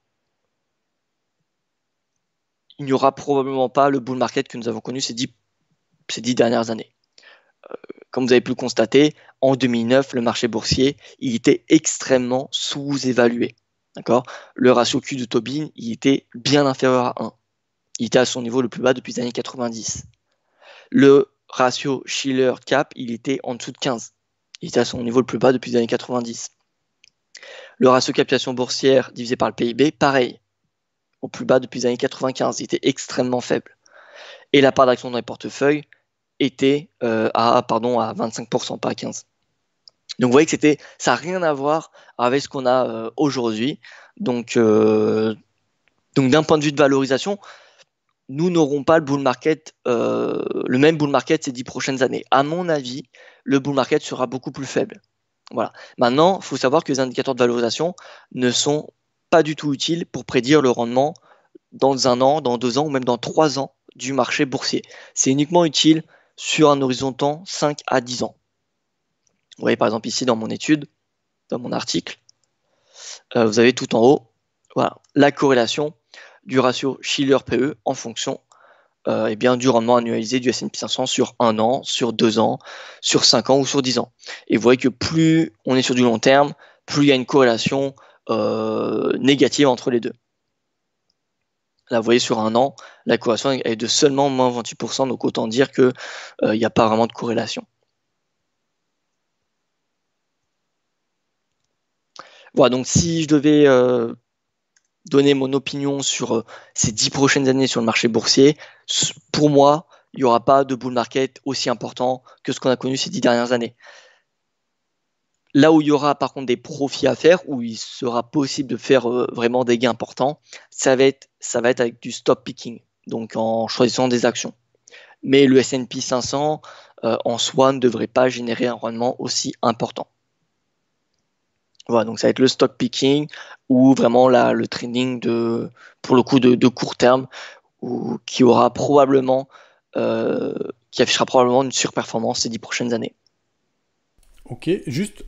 B: il n'y aura probablement pas le bull market que nous avons connu ces dix, dernières années. Euh, comme vous avez pu le constater, en 2009, le marché boursier, il était extrêmement sous-évalué. D'accord Le ratio Q de Tobin, il était bien inférieur à 1. Il était à son niveau le plus bas depuis les années 90. Le ratio Schiller-Cap, il était en dessous de 15. Il était à son niveau le plus bas depuis les années 90. Le ratio capitalisation boursière divisé par le PIB, pareil, au plus bas depuis les années 95. Il était extrêmement faible. Et la part d'action dans les portefeuilles était euh, à, pardon, à 25%, pas à 15%. Donc vous voyez que c'était, ça n'a rien à voir avec ce qu'on a euh, aujourd'hui. Donc, euh, donc d'un point de vue de valorisation, nous n'aurons pas le bull market, euh, le même bull market ces dix prochaines années. À mon avis, le bull market sera beaucoup plus faible. Voilà. Maintenant, il faut savoir que les indicateurs de valorisation ne sont pas du tout utiles pour prédire le rendement dans un an, dans deux ans ou même dans trois ans du marché boursier. C'est uniquement utile sur un horizon temps 5 à 10 ans. Vous voyez par exemple ici dans mon étude, dans mon article, euh, vous avez tout en haut voilà, la corrélation du ratio Schiller-PE en fonction euh, bien, du rendement annualisé du S&P 500 sur un an, sur deux ans, sur cinq ans ou sur dix ans. Et vous voyez que plus on est sur du long terme, plus il y a une corrélation euh, négative entre les deux. Là, vous voyez, sur un an, la corrélation est de seulement moins 28%, donc autant dire qu'il euh, n'y a pas vraiment de corrélation. Voilà, donc si je devais donner mon opinion sur euh, ces dix prochaines années sur le marché boursier, pour moi, il n'y aura pas de bull market aussi important que ce qu'on a connu ces dix dernières années. Là où il y aura par contre des profits à faire, où il sera possible de faire euh, vraiment des gains importants, ça va être, ça va être avec du stop picking, donc en choisissant des actions. Mais le SP 500 euh, en soi ne devrait pas générer un rendement aussi important. Voilà, donc ça va être le stock picking ou vraiment le trading de, pour le coup de, court terme ou qui aura probablement, euh, qui affichera probablement une surperformance ces dix prochaines années.
A: Ok, juste,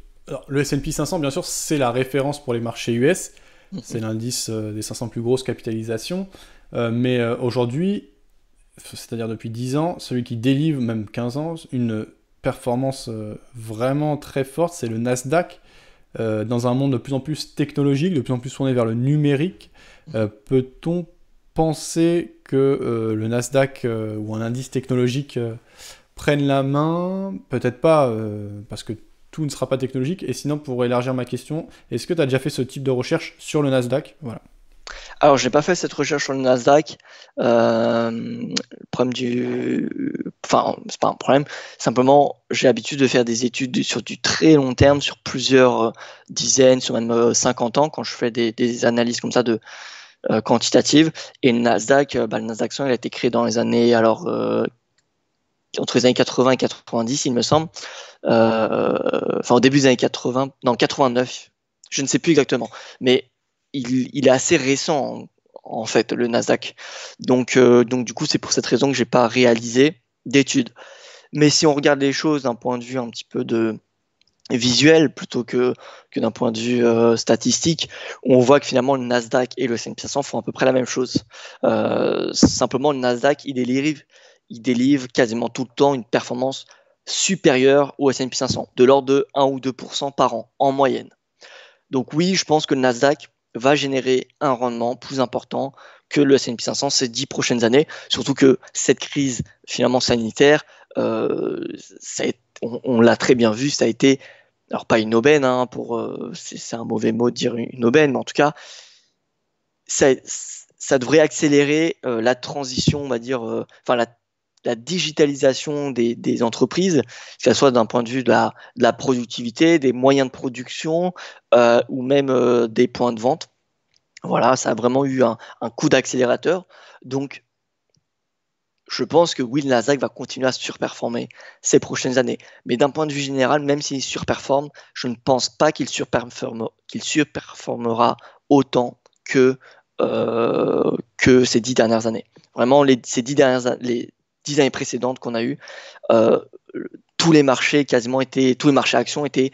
A: le S&P 500, bien sûr, c'est la référence pour les marchés US, mm-hmm. c'est l'indice euh, des 500 plus grosses capitalisations, euh, mais aujourd'hui, c'est-à-dire depuis 10 ans, celui qui délivre, même 15 ans, une performance vraiment très forte, c'est le Nasdaq, euh, dans un monde de plus en plus technologique, de plus en plus tourné vers le numérique, euh, peut-on penser que euh, le Nasdaq ou un indice technologique prenne la main Peut-être pas, parce que tout ne sera pas technologique. Et sinon, pour élargir ma question, est-ce que tu as déjà fait ce type de recherche sur le Nasdaq Voilà.
B: Alors, j'ai pas fait cette recherche sur le Nasdaq. Euh, le problème du, enfin, c'est pas un problème. Simplement, j'ai l'habitude de faire des études sur du très long terme, sur plusieurs dizaines, sur même 50 euh, ans, quand je fais des, analyses comme ça de euh, quantitatives. Et le Nasdaq, euh, bah, le Nasdaq 100, il a été créé dans les années, alors. entre les années 80 et 90, il me semble, enfin au début des années 80, non 89, je ne sais plus exactement, mais il, est assez récent en, fait le Nasdaq. Donc, euh, donc du coup, c'est pour cette raison que j'ai pas réalisé d'études. Mais si on regarde les choses d'un point de vue un petit peu de visuel plutôt que, que d'un point de vue euh, statistique, on voit que finalement le Nasdaq et le S&P 500 font à peu près la même chose. Euh, simplement, le Nasdaq, il délivre, il délivre quasiment tout le temps une performance supérieure au S&P 500, de l'ordre de 1 ou 2% par an en moyenne. Donc oui, je pense que le Nasdaq va générer un rendement plus important que le S&P 500 ces dix prochaines années, surtout que cette crise finalement sanitaire, euh, on, l'a très bien vu, ça a été, alors pas une aubaine, hein, pour euh, c'est un mauvais mot de dire une aubaine, mais en tout cas, ça, devrait accélérer euh, la transition, on va dire, enfin la la digitalisation des, entreprises, que ce soit d'un point de vue de la, productivité, des moyens de production euh, ou même euh, des points de vente. Voilà, ça a vraiment eu un, coup d'accélérateur. Donc, je pense que Will Nasdaq va continuer à surperformer ces prochaines années. Mais d'un point de vue général, même s'il surperforme, je ne pense pas qu'il surperforme, qu'il surperformera autant que, euh, que ces dix dernières années. Vraiment, les, ces dix dernières, les, années précédentes qu'on a eues, euh, tous les marchés quasiment étaient, tous les marchés actions étaient,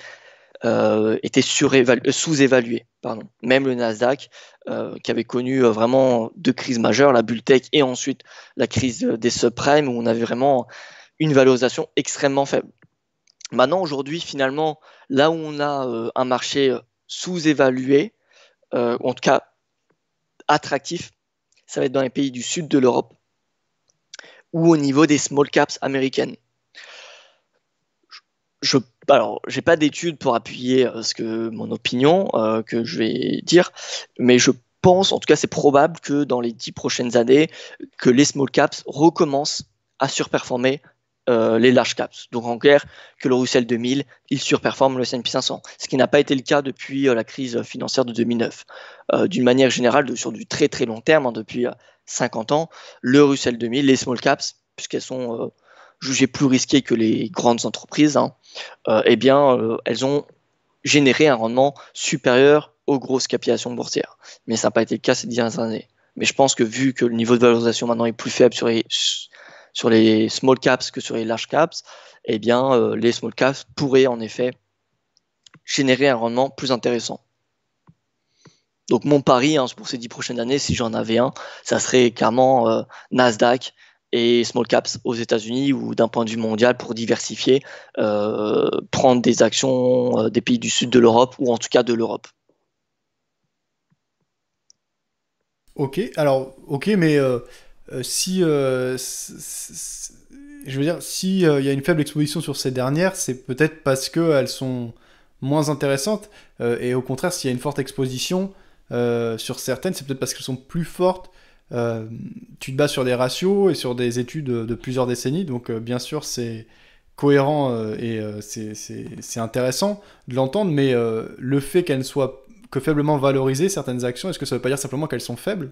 B: euh, étaient euh, sous-évalués. Pardon. Même le Nasdaq, euh, qui avait connu vraiment deux crises majeures, la bulle tech et ensuite la crise des subprimes, où on avait vraiment une valorisation extrêmement faible. Maintenant, aujourd'hui, finalement, là où on a un marché sous-évalué, en tout cas attractif, ça va être dans les pays du sud de l'Europe ou au niveau des small caps américaines. Je, alors, j'ai pas d'études pour appuyer euh, ce que mon opinion euh, que je vais dire, mais je pense, en tout cas, c'est probable que dans les dix prochaines années, que les small caps recommencent à surperformer euh, les large caps. Donc en clair, que le Russell 2000, il surperforme le S&P 500, ce qui n'a pas été le cas depuis la crise financière de 2009. D'une manière générale, de, sur du très très long terme, hein, depuis 50 ans, le Russell 2000, les small caps, puisqu'elles sont euh, jugées plus risquées que les grandes entreprises, hein, euh, eh bien, euh, elles ont généré un rendement supérieur aux grosses capitalisations boursières. Mais ça n'a pas été le cas ces dernières années. Mais je pense que vu que le niveau de valorisation maintenant est plus faible sur les, small caps que sur les large caps, eh bien, les small caps pourraient en effet générer un rendement plus intéressant. Donc mon pari hein, pour ces dix prochaines années, si j'en avais un, ça serait clairement euh, Nasdaq et small caps aux États-Unis ou d'un point de vue mondial pour diversifier, euh, prendre des actions euh, des pays du sud de l'Europe ou en tout cas de l'Europe.
A: Ok, alors ok, mais si je veux dire, si il y a une faible exposition sur ces dernières, c'est peut-être parce qu'elles sont moins intéressantes et au contraire, s'il y a une forte exposition, euh, sur certaines, c'est peut-être parce qu'elles sont plus fortes. Euh, tu te bases sur des ratios et sur des études de plusieurs décennies, donc euh, bien sûr c'est cohérent et c'est intéressant de l'entendre, mais le fait qu'elles ne soient que faiblement valorisées, certaines actions, est-ce que ça ne veut pas dire simplement qu'elles sont faibles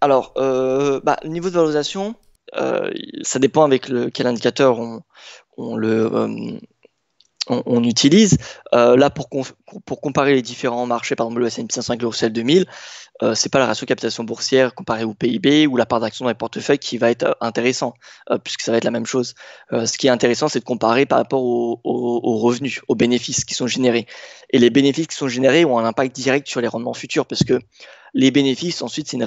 B: Alors, bah, niveau de valorisation, ça dépend avec quel indicateur on le on, utilise. Euh, là, pour, comparer les différents marchés, par exemple le S&P 500 le Russell 2000, euh, c'est pas la ratio capitalisation boursière comparée au PIB ou la part d'action dans les portefeuilles qui va être euh, intéressant, euh, puisque ça va être la même chose. ce qui est intéressant, c'est de comparer par rapport aux revenus, aux bénéfices qui sont générés. Et les bénéfices qui sont générés ont un impact direct sur les rendements futurs, parce que les bénéfices, ensuite, c'est une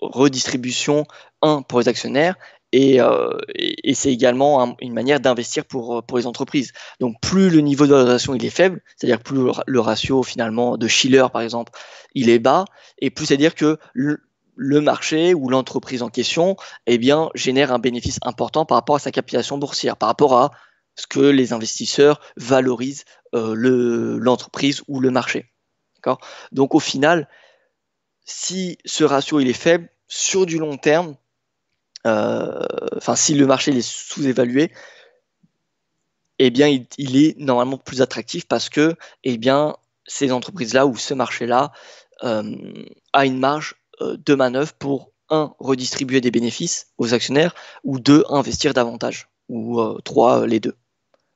B: redistribution, un, pour les actionnaires, euh, et, c'est également une manière d'investir pour, euh, pour les entreprises. Donc plus le niveau de valorisation il est faible, c'est-à-dire plus le, ratio finalement de Schiller par exemple il est bas, et plus c'est-à-dire que le, marché ou l'entreprise en question eh bien, génère un bénéfice important par rapport à sa capitalisation boursière, par rapport à ce que les investisseurs valorisent euh, l'entreprise ou le marché. Donc au final, si ce ratio il est faible, sur du long terme, euh, enfin, si le marché est sous-évalué, eh bien, il, est normalement plus attractif parce que, eh bien, ces entreprises-là ou ce marché-là euh, a une marge euh, de manœuvre pour, un, redistribuer des bénéfices aux actionnaires, ou deux, investir davantage, ou trois, les deux.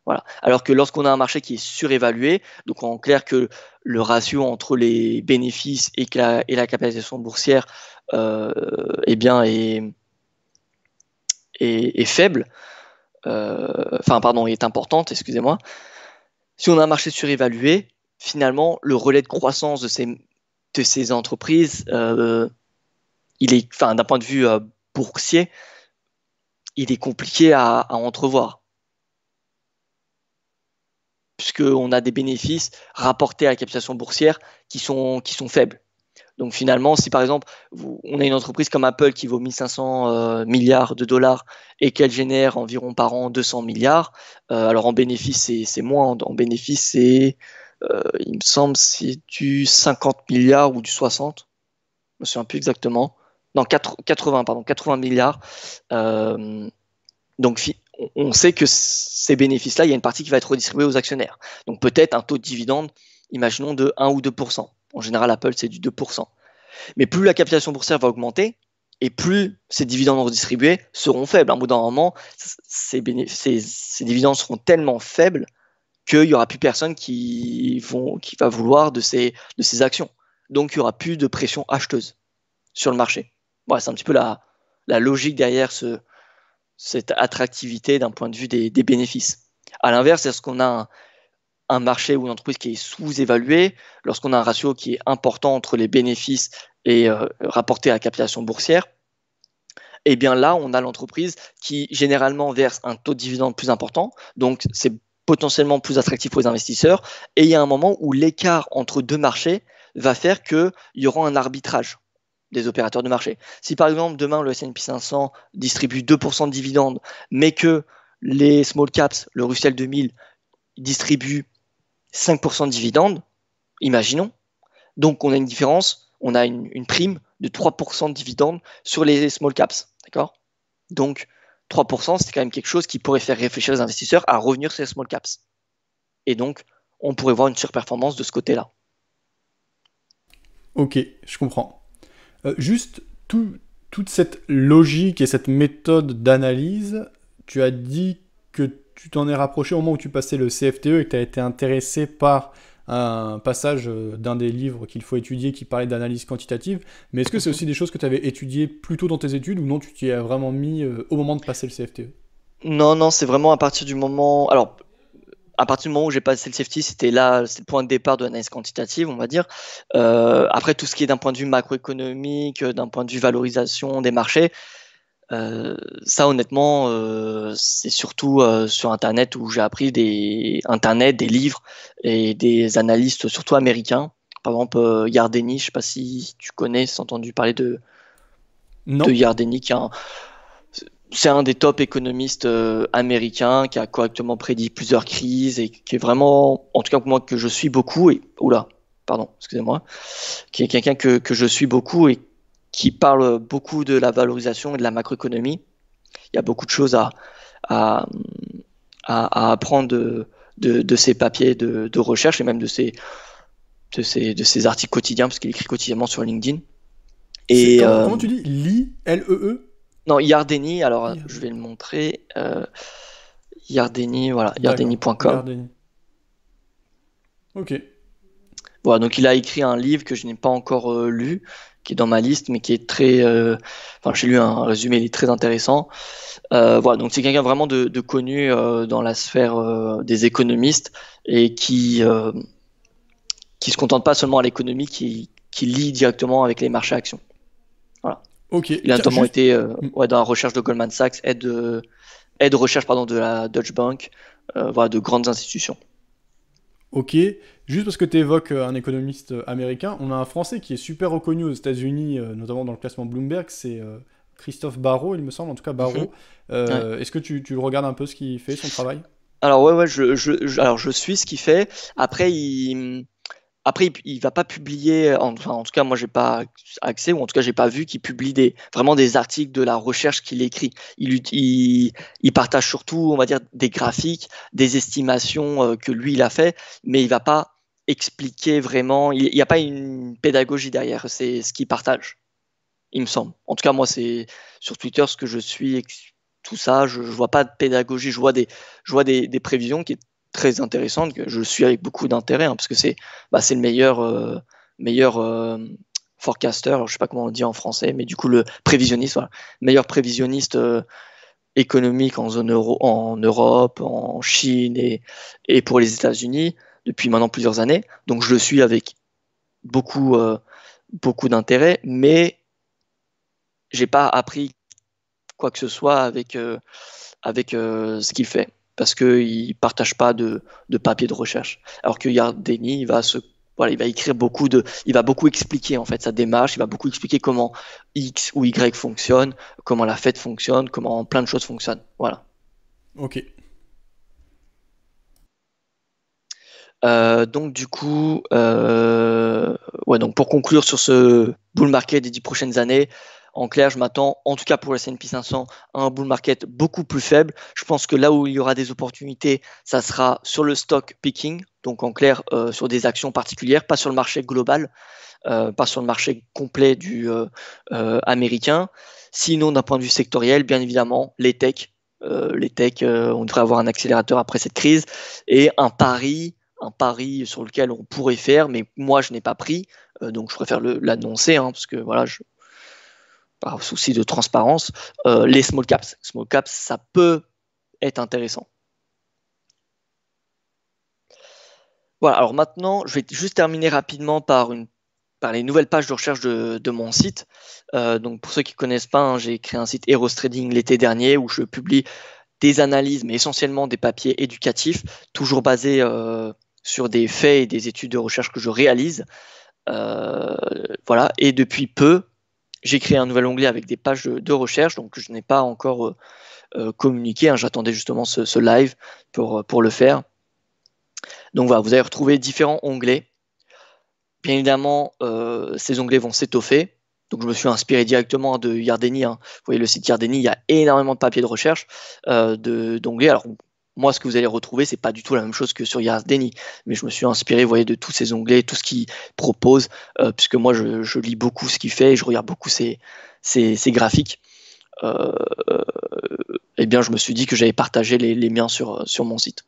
B: Voilà. Alors que lorsqu'on a un marché qui est surévalué, donc en clair que le ratio entre les bénéfices et la, et capitalisation boursière eh bien, est, est, faible, euh, enfin pardon, est importante, excusez-moi, si on a un marché surévalué, finalement, le relais de croissance de ces, de ces entreprises, euh, il est, enfin, d'un point de vue euh, boursier, il est compliqué à, entrevoir puisqu'on a des bénéfices rapportés à la capitalisation boursière qui sont, qui sont faibles. Donc finalement, si par exemple, vous, on a une entreprise comme Apple qui vaut 1500 euh, milliards de dollars et qu'elle génère environ par an 200 milliards, euh, alors en bénéfice, c'est moins. En bénéfice, c'est, euh, il me semble, c'est du 50 milliards ou du 60. Je ne me souviens plus exactement. Non, 80, pardon, 80 milliards. donc on sait que ces bénéfices-là, il y a une partie qui va être redistribuée aux actionnaires. Donc peut-être un taux de dividende, imaginons, de 1 ou 2 en général, Apple, c'est du 2%. Mais plus la capitalisation boursière va augmenter, et plus ces dividendes redistribués seront faibles. Au bout d'un moment, ces, dividendes seront tellement faibles qu'il n'y aura plus personne qui, va vouloir de ces, actions. Donc, il n'y aura plus de pression acheteuse sur le marché. c'est un petit peu la, logique derrière cette attractivité d'un point de vue des, bénéfices. À l'inverse, est-ce qu'on a un marché ou une entreprise qui est sous-évaluée, lorsqu'on a un ratio qui est important entre les bénéfices et euh, rapporté à la capitalisation boursière, et eh bien là, on a l'entreprise qui généralement verse un taux de dividende plus important, donc c'est potentiellement plus attractif pour les investisseurs, et il y a un moment où l'écart entre deux marchés va faire qu'il y aura un arbitrage des opérateurs de marché. Si par exemple demain le S&P 500 distribue 2% de dividendes, mais que les small caps, le Russell 2000 distribuent 5% de dividendes, imaginons. Donc on a une différence, on a une, prime de 3% de dividendes sur les small caps. D'accord Donc 3%, c'est quand même quelque chose qui pourrait faire réfléchir les investisseurs à revenir sur les small caps. Et donc, on pourrait voir une surperformance de ce côté-là.
A: Ok, je comprends. Euh, juste, toute cette logique et cette méthode d'analyse, tu as dit que tu t'en es rapproché au moment où tu passais le CFTE et que tu as été intéressé par un passage euh, d'un des livres qu'il faut étudier qui parlait d'analyse quantitative, mais est-ce que c'est aussi des choses que tu avais étudiées plus tôt dans tes études ou non, tu t'y as vraiment mis euh, au moment de passer le CFTE
B: Non, non, c'est vraiment à partir du moment... Alors, à partir du moment où j'ai passé le CFTE, c'était là, c'est le point de départ de l'analyse quantitative, on va dire. Euh, après, tout ce qui est d'un point de vue macroéconomique, d'un point de vue valorisation des marchés, euh, ça, honnêtement, euh, c'est surtout euh, sur Internet où j'ai appris des Internet, des livres et des analystes, surtout américains. Par exemple, Yardeni, je ne sais pas si tu connais, si entendu parler de, non. de Yardeni, c'est un des top économistes américains qui a correctement prédit plusieurs crises et qui est vraiment, en tout cas pour moi, que je suis beaucoup. Et, oula, pardon, excusez-moi, qui est quelqu'un que, que je suis beaucoup et qui parle beaucoup de la valorisation et de la macroéconomie. Il y a beaucoup de choses à, à, apprendre de, de, papiers de, recherche et même de ses de ses articles quotidiens, parce qu'il écrit quotidiennement sur LinkedIn. Et, euh, comment, tu dis L-E-E e Non, Yardeni, alors je vais le montrer. Euh, Yardeni, voilà, yardeni.com. Ok. Voilà, donc il a écrit un livre que je n'ai pas encore euh, lu, qui est dans ma liste, mais qui est très. Euh, enfin, j'ai lu un résumé, il est très intéressant. Euh, voilà, donc c'est quelqu'un vraiment de, connu euh, dans la sphère des économistes et qui qui se contente pas seulement à l'économie, qui, qui lie directement avec les marchés actions. Voilà. Ok. Il a notamment été mm. ouais, dans la recherche de Goldman Sachs, aide, aide recherche pardon de la Deutsche Bank, voilà, de grandes institutions
A: ok, juste parce que tu évoques euh, un économiste euh, américain, on a un Français qui est super reconnu aux États-Unis, euh, notamment dans le classement Bloomberg, c'est Christophe Barrault, il me semble, en tout cas Barrault. Mhm. Est-ce que tu, regardes un peu ce qu'il fait, son travail
B: alors ouais, ouais alors je suis ce qu'il fait. Après, il, après, il, va pas publier, enfin, en tout cas, moi, j'ai pas accès, ou en tout cas, j'ai pas vu qu'il publie vraiment des articles de la recherche qu'il écrit. Il, il, partage surtout, on va dire, des graphiques, des estimations euh, que lui, il a fait, mais il va pas expliquer vraiment, il n'y a pas une pédagogie derrière, c'est ce qu'il partage, il me semble. En tout cas, moi, c'est sur Twitter ce que je suis, tout ça, je ne vois pas de pédagogie, je vois des, des, des prévisions qui très intéressante que je suis avec beaucoup d'intérêt hein, parce que c'est bah, le meilleur euh, meilleur euh, forecaster, je je sais pas comment on dit en français, mais du coup le prévisionniste, meilleur prévisionniste euh, économique en zone euro, en Europe, en Chine et, et pour les États-Unis depuis maintenant plusieurs années. Donc je le suis avec beaucoup beaucoup d'intérêt, mais j'ai pas appris quoi que ce soit avec avec ce qu'il fait parce qu'il ne partage pas de, de, papier de recherche. Alors que Denis, il va se voilà, il va écrire beaucoup de, il va beaucoup expliquer en fait sa démarche, il va beaucoup expliquer comment X ou Y fonctionne, comment la fête fonctionne, comment plein de choses fonctionnent. Voilà. Ok. Euh, donc du coup, euh, ouais, donc pour conclure sur ce bull market des dix prochaines années, en clair, je m'attends, en tout cas pour la S&P 500, à un bull market beaucoup plus faible. Je pense que là où il y aura des opportunités, ça sera sur le stock picking, donc en clair euh, sur des actions particulières, pas sur le marché global, euh, pas sur le marché complet du euh, américain. Sinon, d'un point de vue sectoriel, bien évidemment, les techs. les techs, on devrait avoir un accélérateur après cette crise et un pari, un pari sur lequel on pourrait faire, mais moi je n'ai pas pris, donc je préfère l'annoncer hein, parce que voilà, je, par souci de transparence, euh, les small caps. Small caps, ça peut être intéressant. Voilà, alors maintenant, je vais juste terminer rapidement par, une, par les nouvelles pages de recherche de, mon site. Euh, donc pour ceux qui ne connaissent pas, hein, j'ai créé un site Heroes Trading l'été dernier où je publie des analyses, mais essentiellement des papiers éducatifs, toujours basés euh, sur des faits et des études de recherche que je réalise. voilà, et depuis peu, j'ai créé un nouvel onglet avec des pages de, recherche, donc je n'ai pas encore euh, euh, communiqué. Hein. J'attendais justement ce, live euh, pour, le faire. Donc voilà, vous allez retrouver différents onglets. Bien évidemment, ces onglets vont s'étoffer. Donc je me suis inspiré directement de Yardeni. Hein. Vous voyez le site Yardeni, il y a énormément de papiers de recherche d'onglets. Alors moi, ce que vous allez retrouver, c'est pas du tout la même chose que sur Yaras Denny. Mais je me suis inspiré, voyez, de tous ces onglets, tout ce qu'il propose, euh, puisque moi, je, lis beaucoup ce qu'il fait et je regarde beaucoup ses, graphiques. Euh, euh, eh bien, je me suis dit que j'allais partager les, miens sur, sur mon site.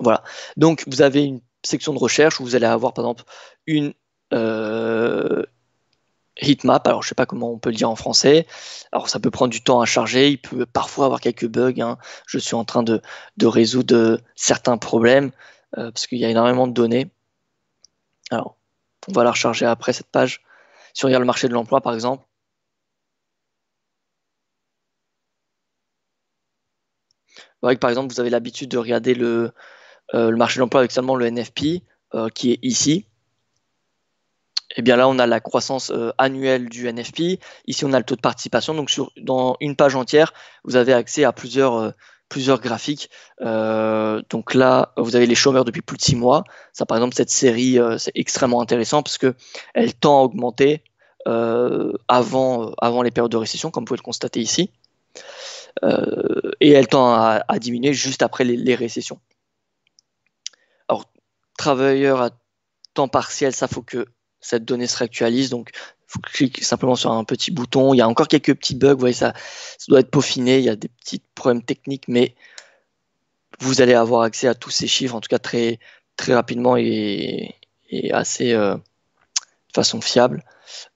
B: Voilà. Donc, vous avez une section de recherche où vous allez avoir, par exemple, une, Heatmap, alors je ne sais pas comment on peut le dire en français. Alors ça peut prendre du temps à charger, il peut parfois avoir quelques bugs. Hein. Je suis en train de, résoudre euh, certains problèmes euh, parce qu'il y a énormément de données. Alors on va la recharger après cette page. Si on regarde le marché de l'emploi par exemple, vous par exemple vous avez l'habitude de regarder le, euh, marché de l'emploi avec seulement le NFP qui est ici. Et eh bien là, on a la croissance euh, annuelle du NFP. Ici, on a le taux de participation. Donc, sur, dans une page entière, vous avez accès à plusieurs, euh, plusieurs graphiques. Euh, donc là, vous avez les chômeurs depuis plus de six mois. Ça, par exemple, cette série, c'est extrêmement intéressant parce qu'elle tend à augmenter avant, avant les périodes de récession, comme vous pouvez le constater ici. et elle tend à, diminuer juste après les récessions. Alors, travailleurs à temps partiel, ça faut que cette donnée se réactualise. Donc, vous cliquez simplement sur un petit bouton. Il y a encore quelques petits bugs. Vous voyez, ça, ça doit être peaufiné. Il y a des petits problèmes techniques, mais vous allez avoir accès à tous ces chiffres, en tout cas très, très rapidement et, assez euh, de façon fiable.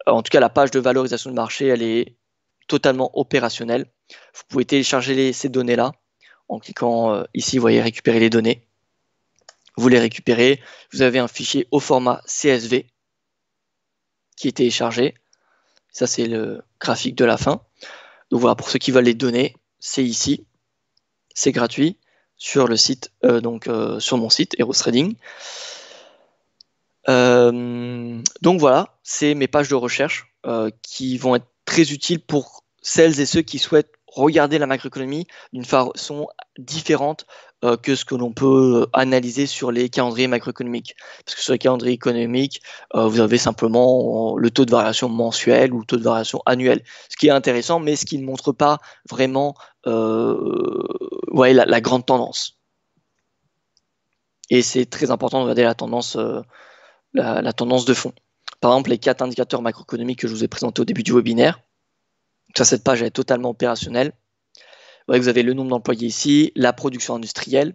B: Euh, en tout cas, la page de valorisation de marché, elle est totalement opérationnelle. Vous pouvez télécharger ces données-là en cliquant euh, ici, vous voyez récupérer les données. Vous les récupérez. Vous avez un fichier au format CSV qui est téléchargé. Ça, c'est le graphique de la fin. Donc voilà, pour ceux qui veulent les donner c'est ici. C'est gratuit sur le site, euh, donc euh, sur mon site, Eros Trading. Euh, donc voilà, c'est mes pages de recherche qui vont être très utiles pour celles et ceux qui souhaitent regarder la macroéconomie d'une façon différente euh, que ce que l'on peut euh, analyser sur les calendriers macroéconomiques. Parce que sur les calendriers économiques, euh, vous avez simplement le taux de variation mensuel ou le taux de variation annuel, ce qui est intéressant, mais ce qui ne montre pas vraiment la, grande tendance. Et c'est très important de regarder la tendance, la, tendance de fond. Par exemple, les quatre indicateurs macroéconomiques que je vous ai présentés au début du webinaire, cette page est totalement opérationnelle vous avez le nombre d'employés ici, la production industrielle,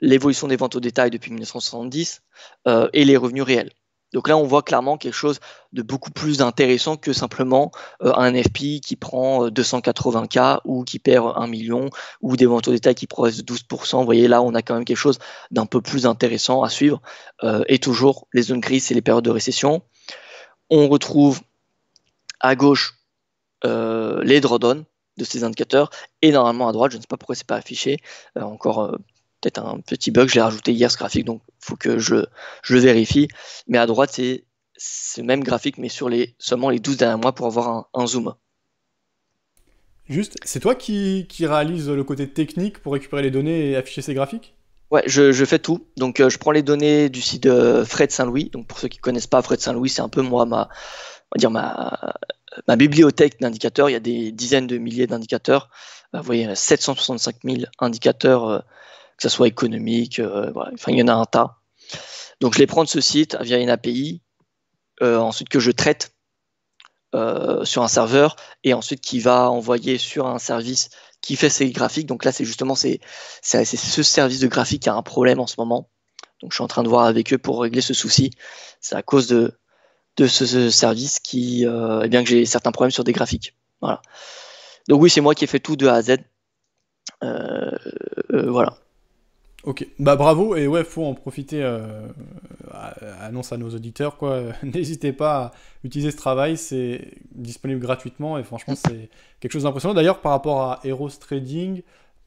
B: l'évolution des ventes au détail depuis 1970 euh, et les revenus réels. Donc là, on voit clairement quelque chose de beaucoup plus intéressant que simplement euh, un FPI qui prend 280K euh, ou qui perd 1 million ou des ventes au détail qui progressent de 12%. Vous voyez, là, on a quand même quelque chose d'un peu plus intéressant à suivre. et toujours, les zones grises, et les périodes de récession. On retrouve à gauche les drawdowns de ces indicateurs et normalement à droite. Je ne sais pas pourquoi c'est pas affiché. Euh, encore euh, peut-être un petit bug. Je l'ai rajouté hier ce graphique, donc il faut que je, vérifie. Mais à droite, c'est ce même graphique, mais sur les seulement les 12 derniers mois pour avoir un, zoom.
A: Juste, c'est toi qui, réalise le côté technique pour récupérer les données et afficher ces graphiques
B: Ouais, je, fais tout. Donc, euh, je prends les données du site de Fred Saint-Louis. Donc, pour ceux qui ne connaissent pas Fred Saint-Louis, c'est un peu moi ma, on va dire ma, ma bibliothèque d'indicateurs, il y a des dizaines de milliers d'indicateurs. Bah, vous voyez, 765 000 indicateurs, euh, que ce soit économique, euh, enfin, il y en a un tas. Donc, je les prends de ce site via une API, euh, ensuite que je traite sur un serveur et ensuite qui va envoyer sur un service qui fait ses graphiques. Donc là, c'est justement c'est, ce service de graphique qui a un problème en ce moment. Donc je suis en train de voir avec eux pour régler ce souci. C'est à cause de de ce, service qui, euh, eh bien que j'ai certains problèmes sur des graphiques. Voilà. Donc oui, c'est moi qui ai fait tout de A à Z. Euh, euh, voilà.
A: Ok, bah bravo et ouais, faut en profiter. annonce à nos auditeurs quoi. N'hésitez pas à utiliser ce travail, c'est disponible gratuitement et franchement c'est quelque chose d'impressionnant. D'ailleurs, par rapport à Eros Trading,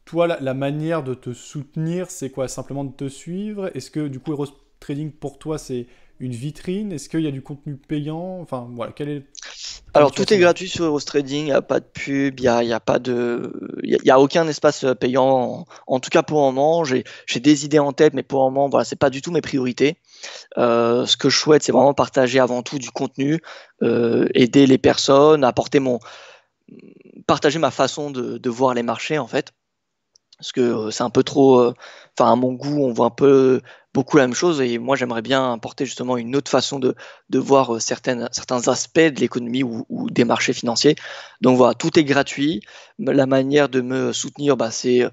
A: toi la, manière de te soutenir, c'est quoi Simplement de te suivre Est-ce que du coup Eros Trading pour toi c'est une vitrine Est-ce qu'il y a du contenu payant Enfin, voilà, quel est.
B: Alors, tout est gratuit sur Eurostrading, Trading, il n'y a pas de pub, il n'y a, a, pas de. Il y a, aucun espace euh, payant, en, tout cas pour le moment. J'ai des idées en tête, mais pour le moment, voilà, ce n'est pas du tout mes priorités. Euh, ce que je souhaite, c'est vraiment partager avant tout du contenu, euh, aider les personnes, apporter mon. partager ma façon de, de voir les marchés, en fait parce que c'est un peu trop enfin à mon goût, on voit un peu beaucoup la même chose. Et moi, j'aimerais bien apporter justement une autre façon de, voir euh, certaines, certains aspects de l'économie ou, des marchés financiers. Donc voilà, tout est gratuit. La manière de me soutenir, bah, c'est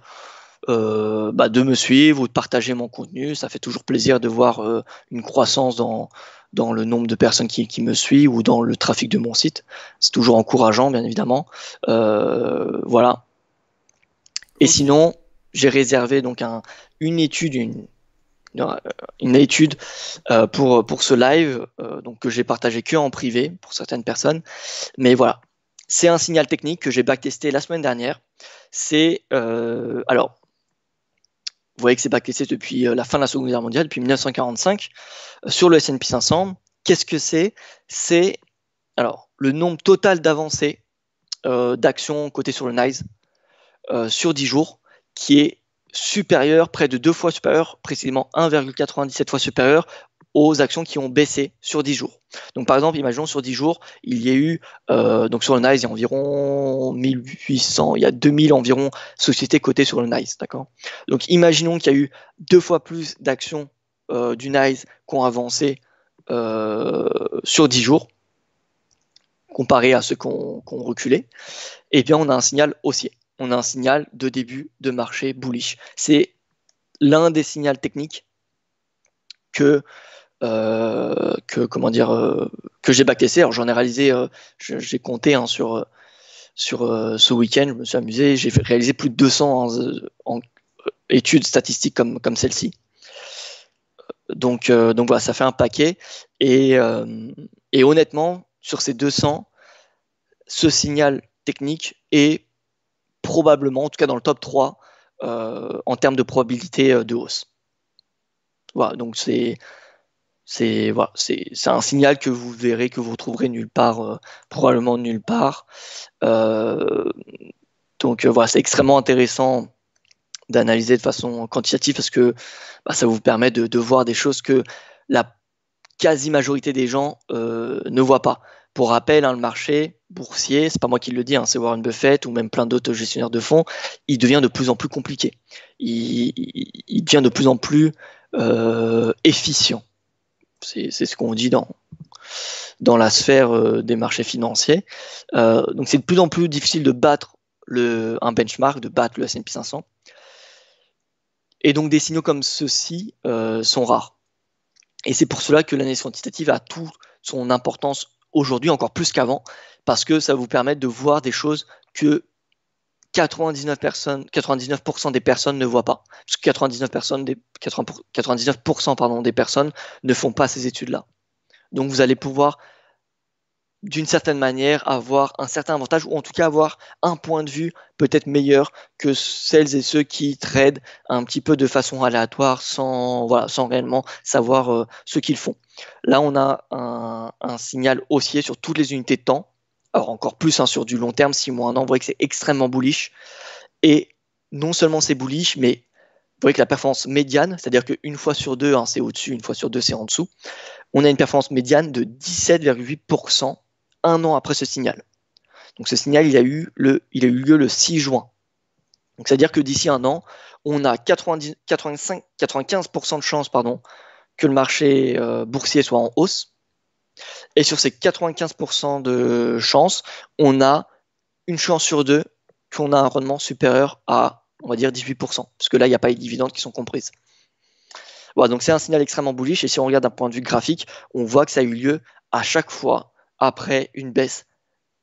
B: euh, bah, de me suivre ou de partager mon contenu. Ça fait toujours plaisir de voir euh, une croissance dans, dans le nombre de personnes qui, qui, me suivent ou dans le trafic de mon site. C'est toujours encourageant, bien évidemment. voilà. Et sinon, j'ai réservé donc un, une étude, une, euh, étude euh, pour, ce live, euh, donc que j'ai partagé que en privé pour certaines personnes. Mais voilà, c'est un signal technique que j'ai backtesté la semaine dernière. C'est alors, vous voyez que c'est backtesté depuis la fin de la Seconde Guerre mondiale, depuis 1945, sur le S&P 500. Qu'est-ce que c'est C'est alors le nombre total d'avancées d'actions cotées sur le NICE sur 10 jours qui est supérieur, près de deux fois supérieur, précisément 1,97 fois supérieur aux actions qui ont baissé sur 10 jours. Donc par exemple, imaginons sur 10 jours, il y a eu, euh, donc sur le NICE, il y a environ 1800, il y a 2000 environ sociétés cotées sur le NICE, d'accord Donc imaginons qu'il y a eu deux fois plus d'actions euh, du NICE qui ont avancé euh, sur 10 jours, comparé à ceux qui ont reculé, eh bien on a un signal haussier on a un signal de début de marché bullish. C'est l'un des signaux techniques euh, que comment dire euh, que j'ai backtesté. Alors j'en ai réalisé, euh, j'ai compté hein, sur sur ce week-end, je me suis amusé, j'ai réalisé plus de 200 en, études statistiques comme comme celle-ci. Donc donc voilà, ça fait un paquet et et honnêtement sur ces 200, ce signal technique est probablement, en tout cas dans le top 3, euh, en termes de probabilité euh, de hausse. Voilà, donc c'est un signal que vous verrez, que vous retrouverez nulle part, euh, probablement nulle part. donc voilà, c'est extrêmement intéressant d'analyser de façon quantitative parce que bah, ça vous permet de, voir des choses que la quasi-majorité des gens ne voient pas. Pour rappel, hein, le marché, boursier, c'est pas moi qui le dis, hein, c'est Warren Buffett ou même plein d'autres gestionnaires de fonds, il devient de plus en plus compliqué. Il, devient de plus en plus euh, efficient. C'est ce qu'on dit dans, dans la sphère euh, des marchés financiers. Euh, donc c'est de plus en plus difficile de battre le, un benchmark, de battre le S&P 500. Et donc des signaux comme ceux-ci sont rares. Et c'est pour cela que l'analyse quantitative a toute son importance aujourd'hui encore plus qu'avant, parce que ça vous permet de voir des choses que 99%, personnes, 99 des personnes ne voient pas, parce que 99, personnes des, 99% pardon, des personnes ne font pas ces études-là. Donc vous allez pouvoir d'une certaine manière avoir un certain avantage ou en tout cas avoir un point de vue peut-être meilleur que celles et ceux qui tradent un petit peu de façon aléatoire sans, sans réellement savoir euh, ce qu'ils font. Là, on a un, signal haussier sur toutes les unités de temps. Alors encore plus hein, sur du long terme, 6 mois, un an, vous voyez que c'est extrêmement bullish. Et non seulement c'est bullish, mais vous voyez que la performance médiane, c'est-à-dire qu'une fois sur deux, hein, c'est au-dessus, une fois sur deux, c'est en dessous, on a une performance médiane de 17,8% un an après ce signal. Donc ce signal, il a eu, le, il a eu lieu le 6 juin. Donc c'est-à-dire que d'ici un an, on a 90, 85, 95% de chance pardon, que le marché euh, boursier soit en hausse. Et sur ces 95% de chance on a une chance sur deux qu'on a un rendement supérieur à, on va dire, 18%, parce que là, il n'y a pas les dividendes qui sont comprises. Voilà, donc c'est un signal extrêmement bullish, et si on regarde d'un point de vue graphique, on voit que ça a eu lieu à chaque fois après une baisse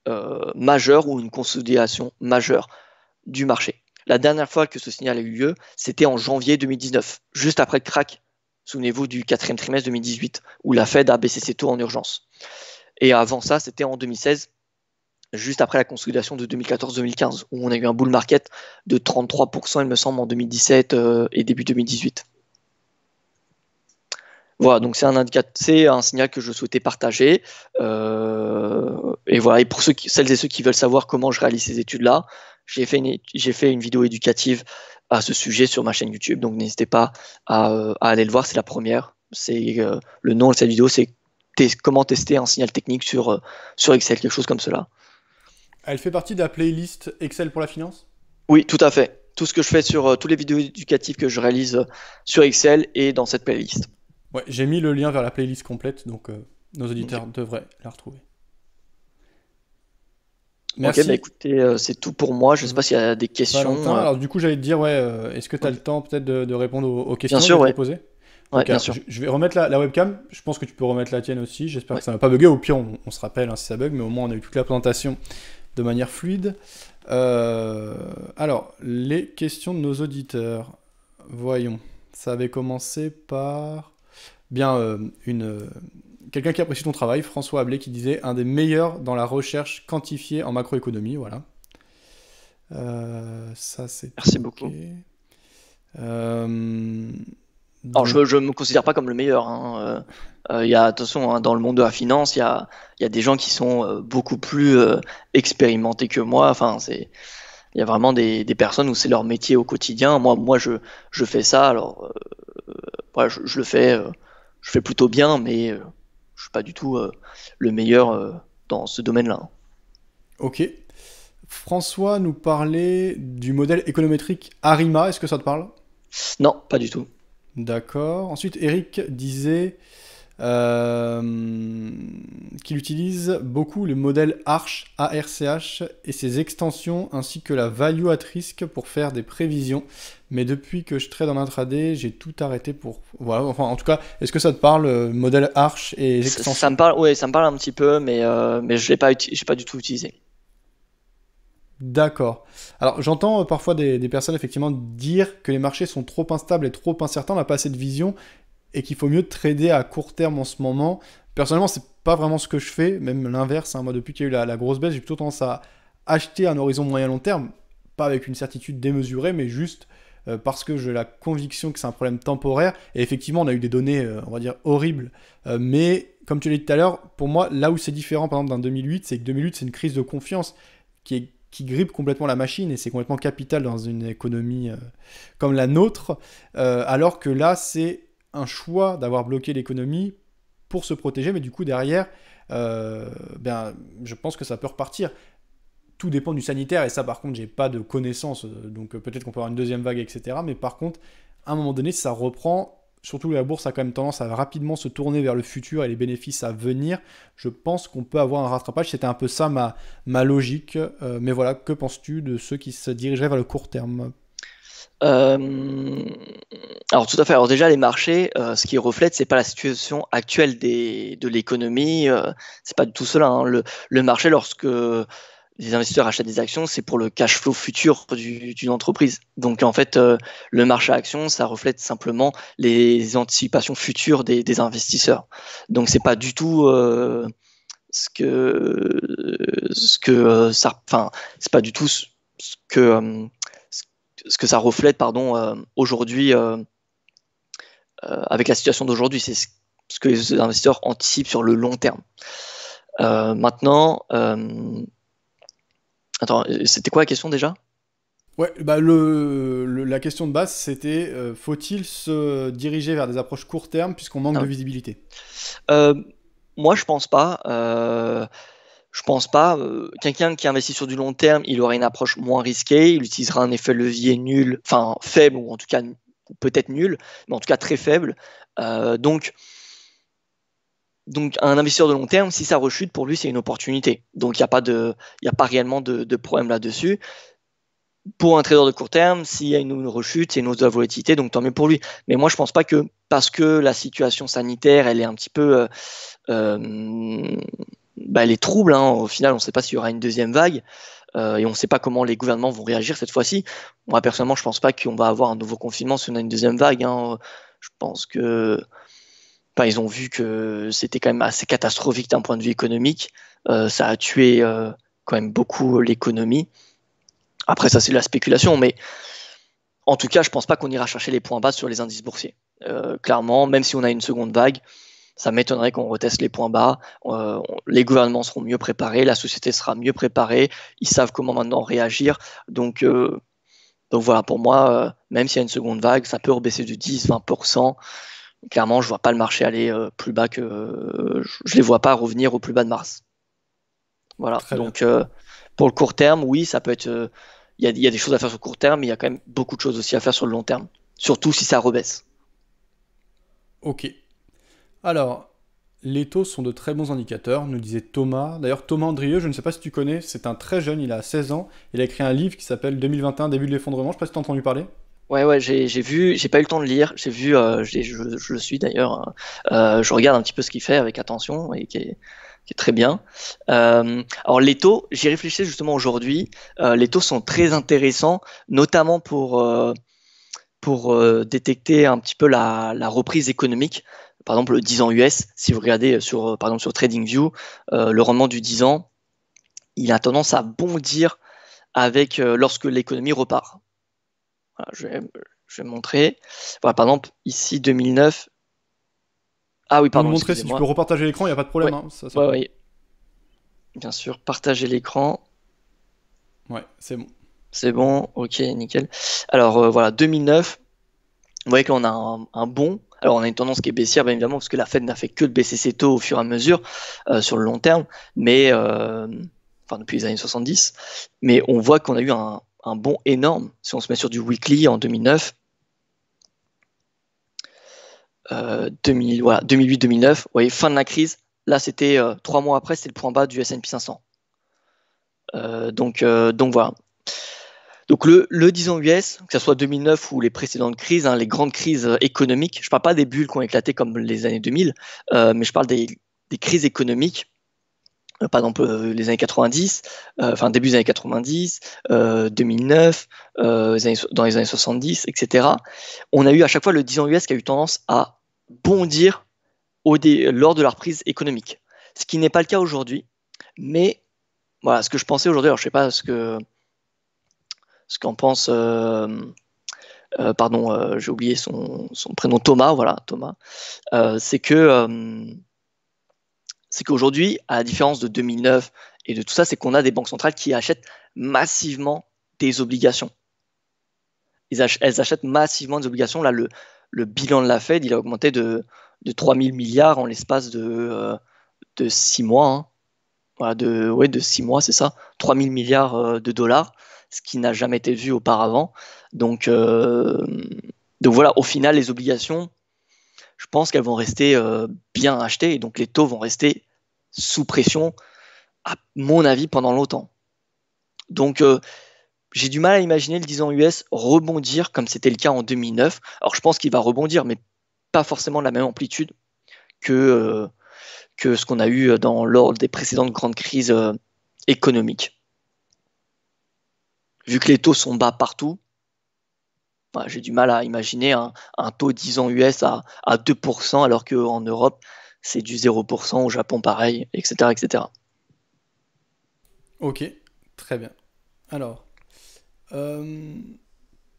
B: euh, majeure ou une consolidation majeure du marché. La dernière fois que ce signal a eu lieu, c'était en janvier 2019, juste après le crack, souvenez-vous du quatrième trimestre 2018, où la Fed a baissé ses taux en urgence. Et avant ça, c'était en 2016, juste après la consolidation de 2014-2015, où on a eu un bull market de 33%, il me semble, en 2017 euh, et début 2018. Voilà, donc c'est un, c'est un signal que je souhaitais partager. Euh, et voilà, et pour celles et ceux qui veulent savoir comment je réalise ces études-là, j'ai fait, une, j'ai fait une vidéo éducative à ce sujet sur ma chaîne YouTube, donc n'hésitez pas à, euh, aller le voir, c'est la première. C'est euh, le nom de cette vidéo, c'est comment tester un signal technique sur, sur Excel, quelque chose comme cela.
A: Elle fait partie de la playlist Excel pour la finance
B: Oui, tout à fait. Tout ce que je fais sur tous toutes les vidéos éducatives que je réalise sur Excel est dans cette playlist.
A: Ouais, j'ai mis le lien vers la playlist complète, donc euh, nos auditeurs devraient la retrouver. Bah, Merci. Ok,
B: écoutez, euh, c'est tout pour moi. Je ne sais pas s'il y a des questions. Euh. alors
A: du coup, j'allais te dire, ouais, est-ce que tu as le temps peut-être de, répondre aux, questions que tu as posées bien sûr. Je, vais remettre la, webcam. Je pense que tu peux remettre la tienne aussi. J'espère que ça ne va pas bugger. Au pire, on, se rappelle hein, si ça bug, mais au moins on a eu toute la présentation de manière fluide. alors, les questions de nos auditeurs. Voyons. Ça avait commencé par bien euh, une quelqu'un qui apprécie ton travail, François Ablé, qui disait un des meilleurs dans la recherche quantifiée en macroéconomie. Voilà. Euh, ça, c'est. Merci beaucoup.
B: Euh, Alors, je ne me considère pas comme le meilleur. Hein. Euh, y a, attention, hein, dans le monde de la finance, il y a, y a, des gens qui sont beaucoup plus expérimentés que moi. Enfin, c'est. Il y a vraiment des, des personnes où c'est leur métier au quotidien. Moi, moi je, je fais ça. Alors, je, le fais je fais plutôt bien, mais euh, je suis pas du tout euh, le meilleur euh, dans ce domaine-là. Ok.
A: François nous parlait du modèle économétrique Arima. Est-ce que ça te parle Non, pas du tout. D'accord. Ensuite, Eric disait euh, qu'il utilise beaucoup le modèle ARCH, ARCH et ses extensions ainsi que la value at risk pour faire des prévisions. Mais depuis que je trade en intraday, j'ai tout arrêté pour. Voilà, enfin, en tout cas, est-ce que ça te parle, euh, modèle ARCH et extensions ça, me
B: parle, oui, ça me parle un petit peu, mais, euh, mais je ne l'ai pas, pas du tout utilisé.
A: D'accord. Alors j'entends parfois des, des, personnes effectivement dire que les marchés sont trop instables et trop incertains, on n'a pas assez de vision, et qu'il faut mieux trader à court terme en ce moment. Personnellement, c'est pas vraiment ce que je fais, même l'inverse. Hein. Moi, depuis qu'il y a eu la, grosse baisse, j'ai plutôt tendance à acheter à un horizon moyen-long terme, pas avec une certitude démesurée, mais juste euh, parce que j'ai la conviction que c'est un problème temporaire. Et effectivement, on a eu des données, euh, on va dire, horribles. Euh, mais comme tu l'as dit tout à l'heure, pour moi, là où c'est différent, par exemple, d'un 2008, c'est que 2008, c'est une crise de confiance qui qui grippe complètement la machine et c'est complètement capital dans une économie comme la nôtre, alors que là c'est un choix d'avoir bloqué l'économie pour se protéger, mais du coup derrière, euh, ben, je pense que ça peut repartir. Tout dépend du sanitaire, et ça par contre, j'ai pas de connaissances, euh, donc euh, peut-être qu'on peut avoir une deuxième vague, etc. Mais par contre, à un moment donné, si ça reprend, surtout la bourse a quand même tendance à rapidement se tourner vers le futur et les bénéfices à venir, je pense qu'on peut avoir un rattrapage. C'était un peu ça ma, ma logique. mais voilà, que penses-tu de ceux qui se dirigeraient vers le court terme
B: euh, alors tout à fait. Alors déjà, les marchés, euh, ce qui reflète, c'est pas la situation actuelle de l'économie. Euh, c'est pas du tout cela. Hein. Le, marché, lorsque les investisseurs achètent des actions, c'est pour le cash flow futur d'une entreprise. Donc en fait, le marché à actions, ça reflète simplement les anticipations futures des, investisseurs. Donc c'est pas du tout ce que ce que ça. Enfin, c'est pas du tout ce que ce que ça reflète pardon euh, aujourd'hui euh, euh, avec la situation d'aujourd'hui. C'est ce que les investisseurs anticipent sur le long terme. maintenant, attends, c'était quoi la question déjà
A: Ouais, bah le, la question de base, c'était
B: faut-il se diriger vers des approches court terme puisqu'on manque ah de visibilité Moi, je pense pas. Je pense pas. Euh, quelqu'un qui investit sur du long terme, il aura une approche moins risquée, il utilisera un effet levier nul, enfin faible, ou en tout cas peut-être nul, mais en tout cas très faible. Euh, donc, donc, un investisseur de long terme, si ça rechute, pour lui, c'est une opportunité. Donc, il n'y a, pas de, a pas réellement de, problème là-dessus. Pour un trader de court terme, s'il y a une, rechute, c'est une hausse de volatilité, donc tant mieux pour lui. Mais moi, je pense pas que parce que la situation sanitaire, elle est un petit peu. Euh, bah, les troubles. Hein. Au final, on ne sait pas s'il y aura une deuxième vague euh, et on ne sait pas comment les gouvernements vont réagir cette fois-ci. Moi, personnellement, je ne pense pas qu'on va avoir un nouveau confinement si on a une deuxième vague. Hein. Je pense que ils ont vu que c'était quand même assez catastrophique d'un point de vue économique. Euh, ça a tué euh, quand même beaucoup l'économie. Après, ça, c'est de la spéculation, mais en tout cas, je ne pense pas qu'on ira chercher les points bas sur les indices boursiers. clairement, même si on a une seconde vague, ça m'étonnerait qu'on reteste les points bas. Euh, les gouvernements seront mieux préparés, la société sera mieux préparée. Ils savent comment maintenant réagir. Donc, euh, donc voilà, pour moi, euh, même s'il y a une seconde vague, ça peut rebaisser du 10-20%. Clairement, je ne vois pas le marché aller plus bas que. je ne les vois pas revenir au plus bas de mars. Voilà. donc pour le court terme, oui, ça peut être. Il y, y, a des choses à faire sur le court terme, mais il y a quand même beaucoup de choses aussi à faire sur le long terme. Surtout si ça rebaisse.
A: Ok. Alors, les taux sont de très bons indicateurs, nous disait Thomas. D'ailleurs, Thomas Andrieux, je ne sais pas si tu connais, c'est un très jeune, il a 16 ans. Il a écrit un livre qui s'appelle 2021, début de l'effondrement. Je ne sais pas si tu as entendu parler.
B: Ouais, ouais, j'ai vu, j'ai pas eu le temps de lire, j'ai vu, euh, je, le suis d'ailleurs, hein. euh, je regarde un petit peu ce qu'il fait avec attention et qui est, très bien. Euh, alors les taux, j'y réfléchis justement aujourd'hui, les taux sont très intéressants, notamment pour détecter un petit peu la reprise économique par exemple le 10 ans US, si vous regardez sur, par exemple sur TradingView, euh, le rendement du 10 ans, il a tendance à bondir avec euh, lorsque l'économie repart. je, vais, montrer. par exemple, ici 2009. Ah oui, pardon. Je montrer si tu peux repartager l'écran, il n'y a pas de problème. Hein, Bien sûr, partager l'écran. Ouais, c'est bon. C'est bon, ok, nickel. Alors euh, voilà, 2009, vous voyez qu'on a un, un alors on a une tendance qui est baissière, bien évidemment, parce que la Fed n'a fait que de baisser ses taux au fur et à mesure euh, sur le long terme, mais euh, enfin depuis les années 70. Mais on voit qu'on a eu un, bond énorme. Si on se met sur du weekly en 2009, 2008-2009, euh, vous voyez, fin de la crise. Là, c'était trois mois après, c'était le point bas du S&P 500. donc, donc voilà. Donc le, le 10 ans US, que ce soit 2009 ou les précédentes crises, hein, les grandes crises euh, économiques, je ne parle pas des bulles qui ont éclaté comme les années 2000, euh, mais je parle des, crises économiques euh, par exemple les années 90, enfin début des années 90, 2009, dans les années 70, etc. On a eu à chaque fois le 10 ans US qui a eu tendance à bondir lors de la reprise économique. Ce qui n'est pas le cas aujourd'hui, mais voilà ce que je pensais aujourd'hui. Alors je sais pas ce que ce qu'en pense. Euh, euh, pardon, euh, j'ai oublié son, prénom Thomas, voilà, Thomas. c'est que c'est qu'aujourd'hui, à la différence de 2009 et de tout ça, c'est qu'on a des banques centrales qui achètent massivement des obligations. elles achètent massivement des obligations. Là, le, bilan de la Fed, il a augmenté de, de 3 000 milliards en l'espace de, 6 mois. Hein. de, ouais, de 6 mois, c'est ça. 3 000 milliards de dollars ce qui n'a jamais été vu auparavant. Euh, donc, voilà, au final, les obligations, je pense qu'elles vont rester euh, bien achetées et donc les taux vont rester sous pression, à mon avis, pendant longtemps. Donc euh, j'ai du mal à imaginer le 10 ans US rebondir comme c'était le cas en 2009. Alors je pense qu'il va rebondir, mais pas forcément de la même amplitude que, que ce qu'on a eu dans l'ordre des précédentes grandes crises économiques vu que les taux sont bas partout, bah, j'ai du mal à imaginer un, taux 10 ans US à, 2%, alors qu'en Europe, c'est du 0%, au Japon pareil, etc. etc.
A: Ok, très bien. Alors, euh,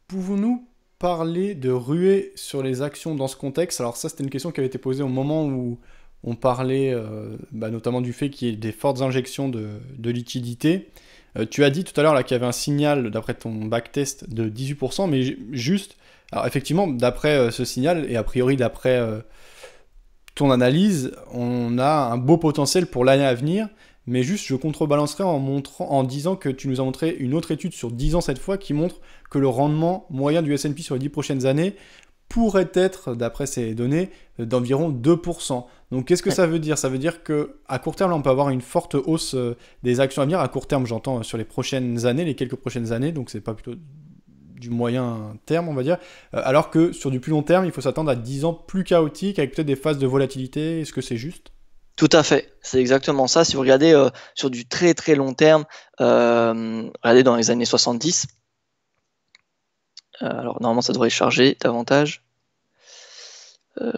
A: pouvons-nous parler de ruée sur les actions dans ce contexte Alors ça, c'était une question qui avait été posée au moment où on parlait euh, bah, notamment du fait qu'il y ait des fortes injections de, de euh, tu as dit tout à l'heure qu'il y avait un signal, d'après ton backtest, de 18%, mais juste, alors effectivement, d'après euh, ce signal, et a priori d'après euh, ton analyse, on a un beau potentiel pour l'année à venir, mais juste je contrebalancerai en, montrant, en disant que tu nous as montré une autre étude sur 10 ans cette fois qui montre que le rendement moyen du SP sur les 10 prochaines années pourrait être, d'après ces données, d'environ 2%. Donc qu'est-ce que ça veut dire Ça veut dire qu'à court terme, on peut avoir une forte hausse euh, des actions à venir. À court terme, j'entends euh, sur les prochaines années, les quelques prochaines années, donc c'est pas plutôt du moyen terme, on va dire. Euh, alors que sur du plus long terme, il faut s'attendre à 10 ans plus chaotiques, avec peut-être des phases de volatilité. Est-ce que c'est juste
B: tout à fait, c'est exactement ça. Si vous regardez sur du très très long terme, regardez dans les années 70, alors normalement ça devrait charger davantage. Euh,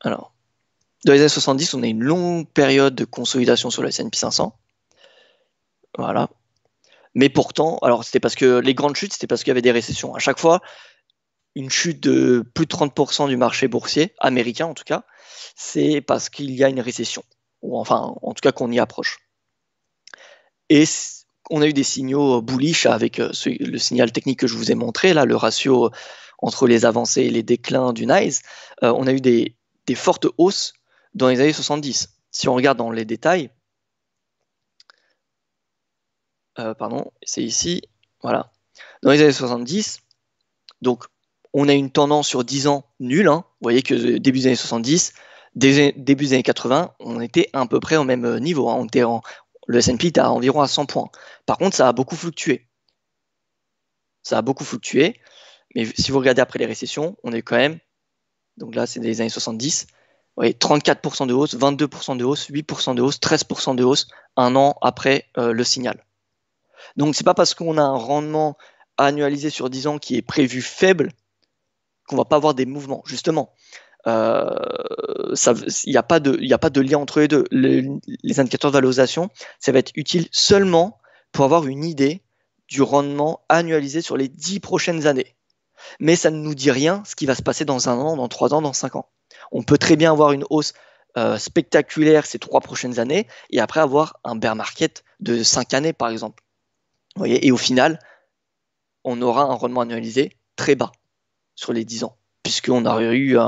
B: alors, dans les années 70, on a une longue période de consolidation sur le S&P 500. Voilà. Mais pourtant, alors c'était parce que les grandes chutes, c'était parce qu'il y avait des récessions. À chaque fois, une chute de plus de 30% du marché boursier, américain en tout cas, c'est parce qu'il y a une récession. Ou enfin, en tout cas, qu'on y approche. Et on a eu des signaux bullish avec euh, le signal technique que je vous ai montré, là, le ratio entre les avancées et les déclins du NICE, euh, on a eu des, fortes hausses dans les années 70. Si on regarde dans les détails, euh, pardon, c'est ici, voilà. Dans les années 70, donc on a une tendance sur 10 ans nulle. Hein. Vous voyez que début des années 70, début des années 80, on était à peu près au même niveau. Hein. le S&P était à environ à 100 points. Par contre, ça a beaucoup fluctué. Ça a beaucoup fluctué. Mais si vous regardez après les récessions, on est quand même, donc là c'est des années 70, voyez, 34% de hausse, 22% de hausse, 8% de hausse, 13% de hausse un an après euh, le signal. Donc ce n'est pas parce qu'on a un rendement annualisé sur 10 ans qui est prévu faible qu'on ne va pas avoir des mouvements. Justement, euh, il n'y a, pas de lien entre les deux. les indicateurs de valorisation, ça va être utile seulement pour avoir une idée du rendement annualisé sur les 10 prochaines années mais ça ne nous dit rien ce qui va se passer dans un an, dans trois ans, dans cinq ans. On peut très bien avoir une hausse euh, spectaculaire ces trois prochaines années et après avoir un bear market de cinq années, par exemple. et au final, on aura un rendement annualisé très bas sur les dix ans, puisqu'on aurait eu euh,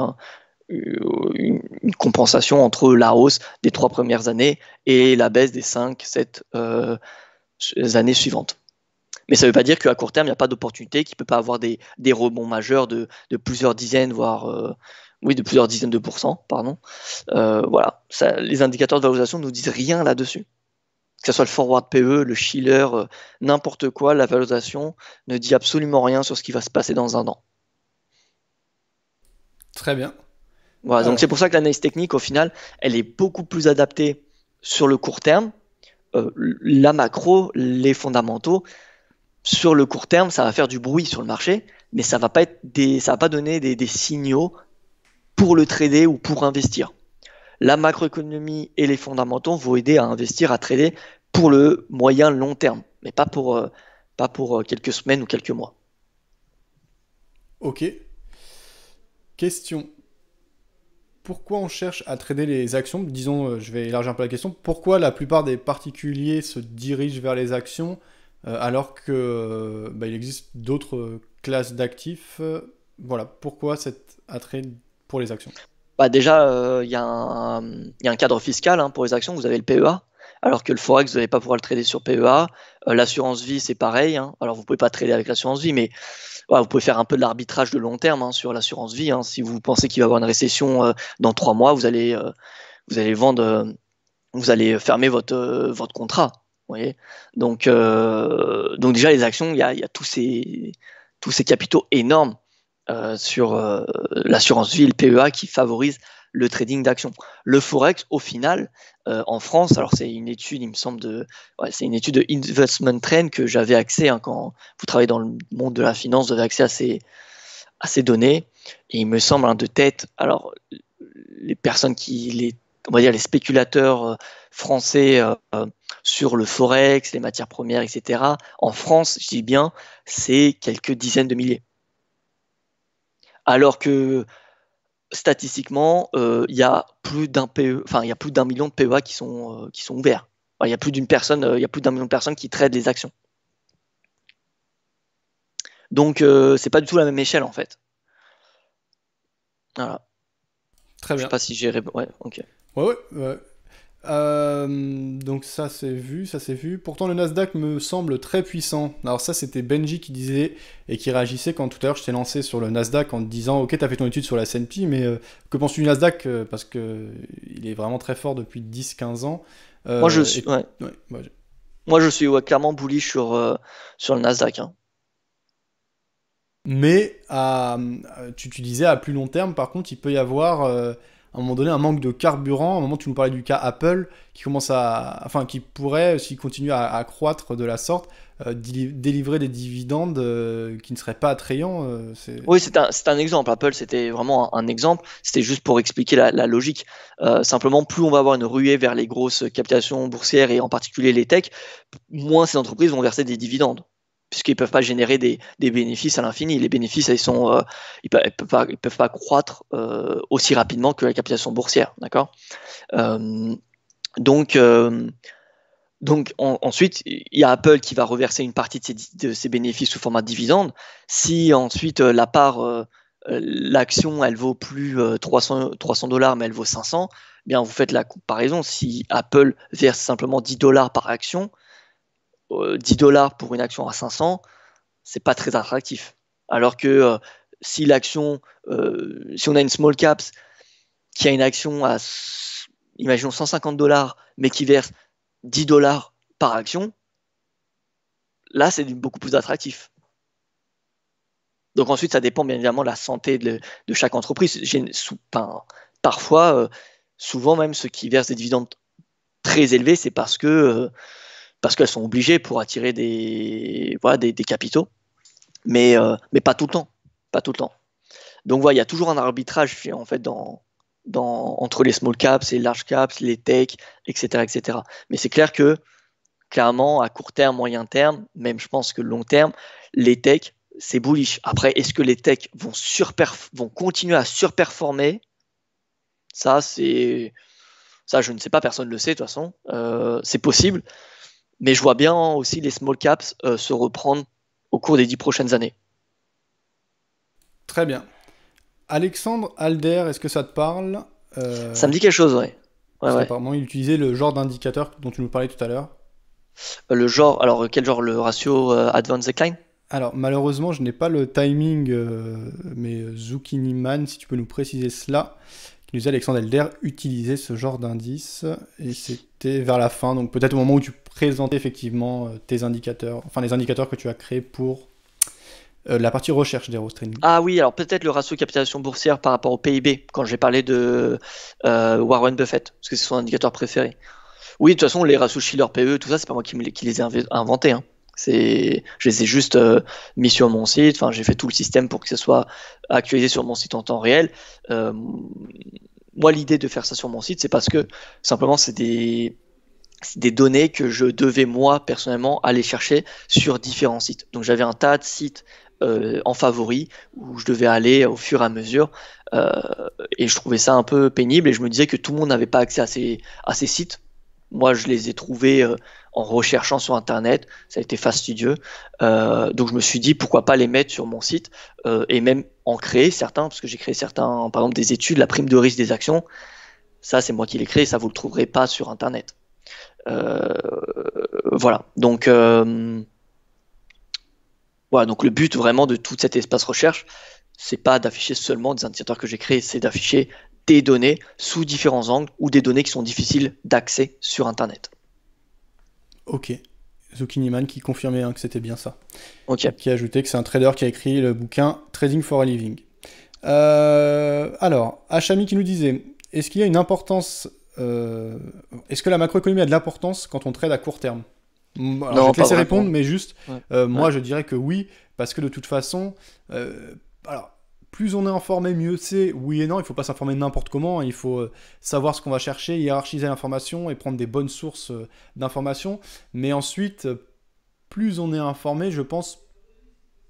B: une, compensation entre la hausse des trois premières années et la baisse des cinq, sept euh, années suivantes. Mais ça ne veut pas dire qu'à court terme, il n'y a pas d'opportunité, qu'il ne peut pas avoir des, rebonds majeurs de, plusieurs dizaines, voire euh, oui, de plusieurs dizaines de pourcents, pardon. Euh, voilà, les indicateurs de valorisation ne nous disent rien là-dessus. Que ce soit le forward PE, le Schiller, euh, n'importe quoi, la valorisation ne dit absolument rien sur ce qui va se passer dans un an. Très bien. donc c'est pour ça que l'analyse technique, au final, elle est beaucoup plus adaptée sur le court terme, la macro, les fondamentaux, sur le court terme, ça va faire du bruit sur le marché, mais ça va pas être ça va pas donner des, signaux pour le trader ou pour investir. La macroéconomie et les fondamentaux vont aider à investir, à trader pour le moyen long terme, mais pas pour, euh, pas pour euh, quelques semaines ou quelques mois. Ok.
A: Question. Pourquoi on cherche à trader les actions Disons, euh, je vais élargir un peu la question. Pourquoi la plupart des particuliers se dirigent vers les actions euh, alors que euh, bah, il existe d'autres classes d'actifs. Euh, voilà, pourquoi cet attrait pour les actions
B: bah déjà, il y, a un cadre fiscal hein, pour les actions. Vous avez le PEA, alors que le forex, vous n'allez pas pouvoir le trader sur PEA. l'assurance vie, c'est pareil. Hein. Alors, vous pouvez pas trader avec l'assurance vie, mais vous pouvez faire un peu de l'arbitrage de long terme hein, sur l'assurance vie. Si vous pensez qu'il va y avoir une récession dans trois mois, vous allez, vendre, vous allez fermer votre contrat voyez donc, euh, donc déjà les actions, il y a, tous ces, tous ces capitaux énormes euh, sur euh, l'assurance vie, le PEA qui favorise le trading d'actions. Le forex, au final, en France, alors c'est une étude, il me semble de, c'est une étude Investment Trend que j'avais accès hein, quand vous travaillez dans le monde de la finance, vous avez accès à ces, à ces données. Et il me semble hein, de tête, alors les personnes qui les, on va dire les spéculateurs français sur le forex, les matières premières, etc. En France, je dis bien, c'est quelques dizaines de milliers. Alors que statistiquement, euh, e, il y a plus d'un million de PEA qui sont euh, qui sont ouverts. Il y a plus d'une personne, euh, il y a plus d'un million de personnes qui traitent les actions. Donc c'est pas du tout la même échelle en fait. Voilà. Très bien. Je sais pas si j'ai ouais, OK.
A: ouais, euh, donc ça c'est vu, ça c'est vu. Pourtant le Nasdaq me semble très puissant. Alors ça c'était Benji qui disait et qui réagissait quand tout à l'heure je t'ai lancé sur le Nasdaq en te disant ok t'as fait ton étude sur la S&P mais euh, que penses-tu du Nasdaq euh, parce que il est vraiment très fort depuis 10-15 ans.
B: moi je suis, moi je suis clairement bullish sur sur le Nasdaq. Hein.
A: Mais tu, tu, disais à plus long terme par contre il peut y avoir à un moment donné un manque de carburant. À un moment, tu nous parlais du cas Apple qui commence à, enfin, qui pourrait, s'il continue à, croître de la sorte, euh, délivrer des dividendes euh, qui ne seraient pas attrayants. Euh, oui,
B: c'est un, exemple. Apple, c'était vraiment un, exemple. C'était juste pour expliquer la, la logique. simplement, plus on va avoir une ruée vers les grosses captations boursières et en particulier les techs, moins ces entreprises vont verser des dividendes puisqu'ils ne peuvent pas générer des, bénéfices à l'infini. Les bénéfices, ils ne euh, peuvent, pas, croître euh, aussi rapidement que la capitalisation boursière, d'accord euh, Donc, donc ensuite, il y a Apple qui va reverser une partie de ses, bénéfices sous format de dividendes. Si ensuite la part, l'action, elle vaut plus 300 dollars, mais elle vaut 500, eh bien vous faites la comparaison. Si Apple verse simplement 10 dollars par action, 10 euh, dollars pour une action à 500, c'est pas très attractif. Alors que euh, si l'action, euh, si on a une small caps qui a une action à, imaginons 150 dollars, mais qui verse 10 dollars par action, là, c'est beaucoup plus attractif. Donc ensuite, ça dépend bien évidemment de la santé de, chaque entreprise. Sous, parfois, souvent même, ceux qui versent des dividendes très élevés, c'est parce que parce qu'elles sont obligées pour attirer des, des, capitaux, mais, euh, mais pas tout le temps. Pas tout le temps. Donc voilà, il y a toujours un arbitrage en fait dans, dans, entre les small caps, les large caps, les techs, etc. etc. Mais c'est clair que, clairement, à court terme, moyen terme, même je pense que long terme, les techs, c'est bullish. Après, est-ce que les techs vont, vont continuer à surperformer Ça, c'est. Ça, je ne sais pas, personne ne le sait de toute façon. Euh, c'est possible mais je vois bien aussi les small caps euh, se reprendre au cours des dix prochaines années. Très bien.
A: Alexandre Alder, est-ce que ça te parle euh, Ça me dit quelque chose, oui. ouais, il utilisait le genre d'indicateur dont tu nous parlais tout à l'heure.
B: Euh, le genre, alors quel genre Le ratio advance decline
A: Alors malheureusement, je n'ai pas le timing, mais Zucchini Man, si tu peux nous préciser cela qui nous dit Alexandre Alder utilisait ce genre d'indice et c'était vers la fin, donc peut-être au moment où tu présenter effectivement euh, tes indicateurs, enfin les indicateurs que tu as créés pour euh, la partie recherche des Training.
B: Ah oui, alors peut-être le ratio capitalisation boursière par rapport au PIB, quand j'ai parlé de euh, Warren Buffett, parce que c'est son indicateur préféré. Oui, de toute façon, les ratios Schiller PE, tout ça, c'est pas moi qui, les ai inventés. Hein. je les ai juste mis sur mon site. Enfin, j'ai fait tout le système pour que ce soit actualisé sur mon site en temps réel. moi, l'idée de faire ça sur mon site, c'est parce que simplement, c'est des des données que je devais moi personnellement aller chercher sur différents sites. Donc j'avais un tas de sites euh, en favori où je devais aller au fur et à mesure euh, et je trouvais ça un peu pénible et je me disais que tout le monde n'avait pas accès à ces, à ces sites. Moi je les ai trouvés euh, en recherchant sur internet, ça a été fastidieux. donc je me suis dit pourquoi pas les mettre sur mon site et même en créer certains, parce que j'ai créé certains, par exemple des études, la prime de risque des actions. Ça, c'est moi qui l'ai créé, ça vous le trouverez pas sur internet. Euh, voilà. Donc, euh, voilà. Donc, le but vraiment de tout cet espace recherche, c'est pas d'afficher seulement des indicateurs que j'ai créés, c'est d'afficher des données sous différents angles ou des données qui sont difficiles d'accès sur Internet.
A: Ok. Man qui confirmait hein, que c'était bien ça. Ok. Qui a ajouté que c'est un trader qui a écrit le bouquin Trading for a Living. Euh, alors, Achami qui nous disait est-ce qu'il y a une importance euh, est-ce que la macroéconomie a de l'importance quand on trade à court terme Je vais te laisser répondre, mais juste, euh, moi je dirais que oui, parce que de toute façon, euh, alors, plus on est informé, mieux c'est. Oui et non, il ne faut pas s'informer n'importe comment, hein. il faut savoir ce qu'on va chercher, hiérarchiser l'information et prendre des bonnes sources d'information. Mais ensuite, plus on est informé, je pense,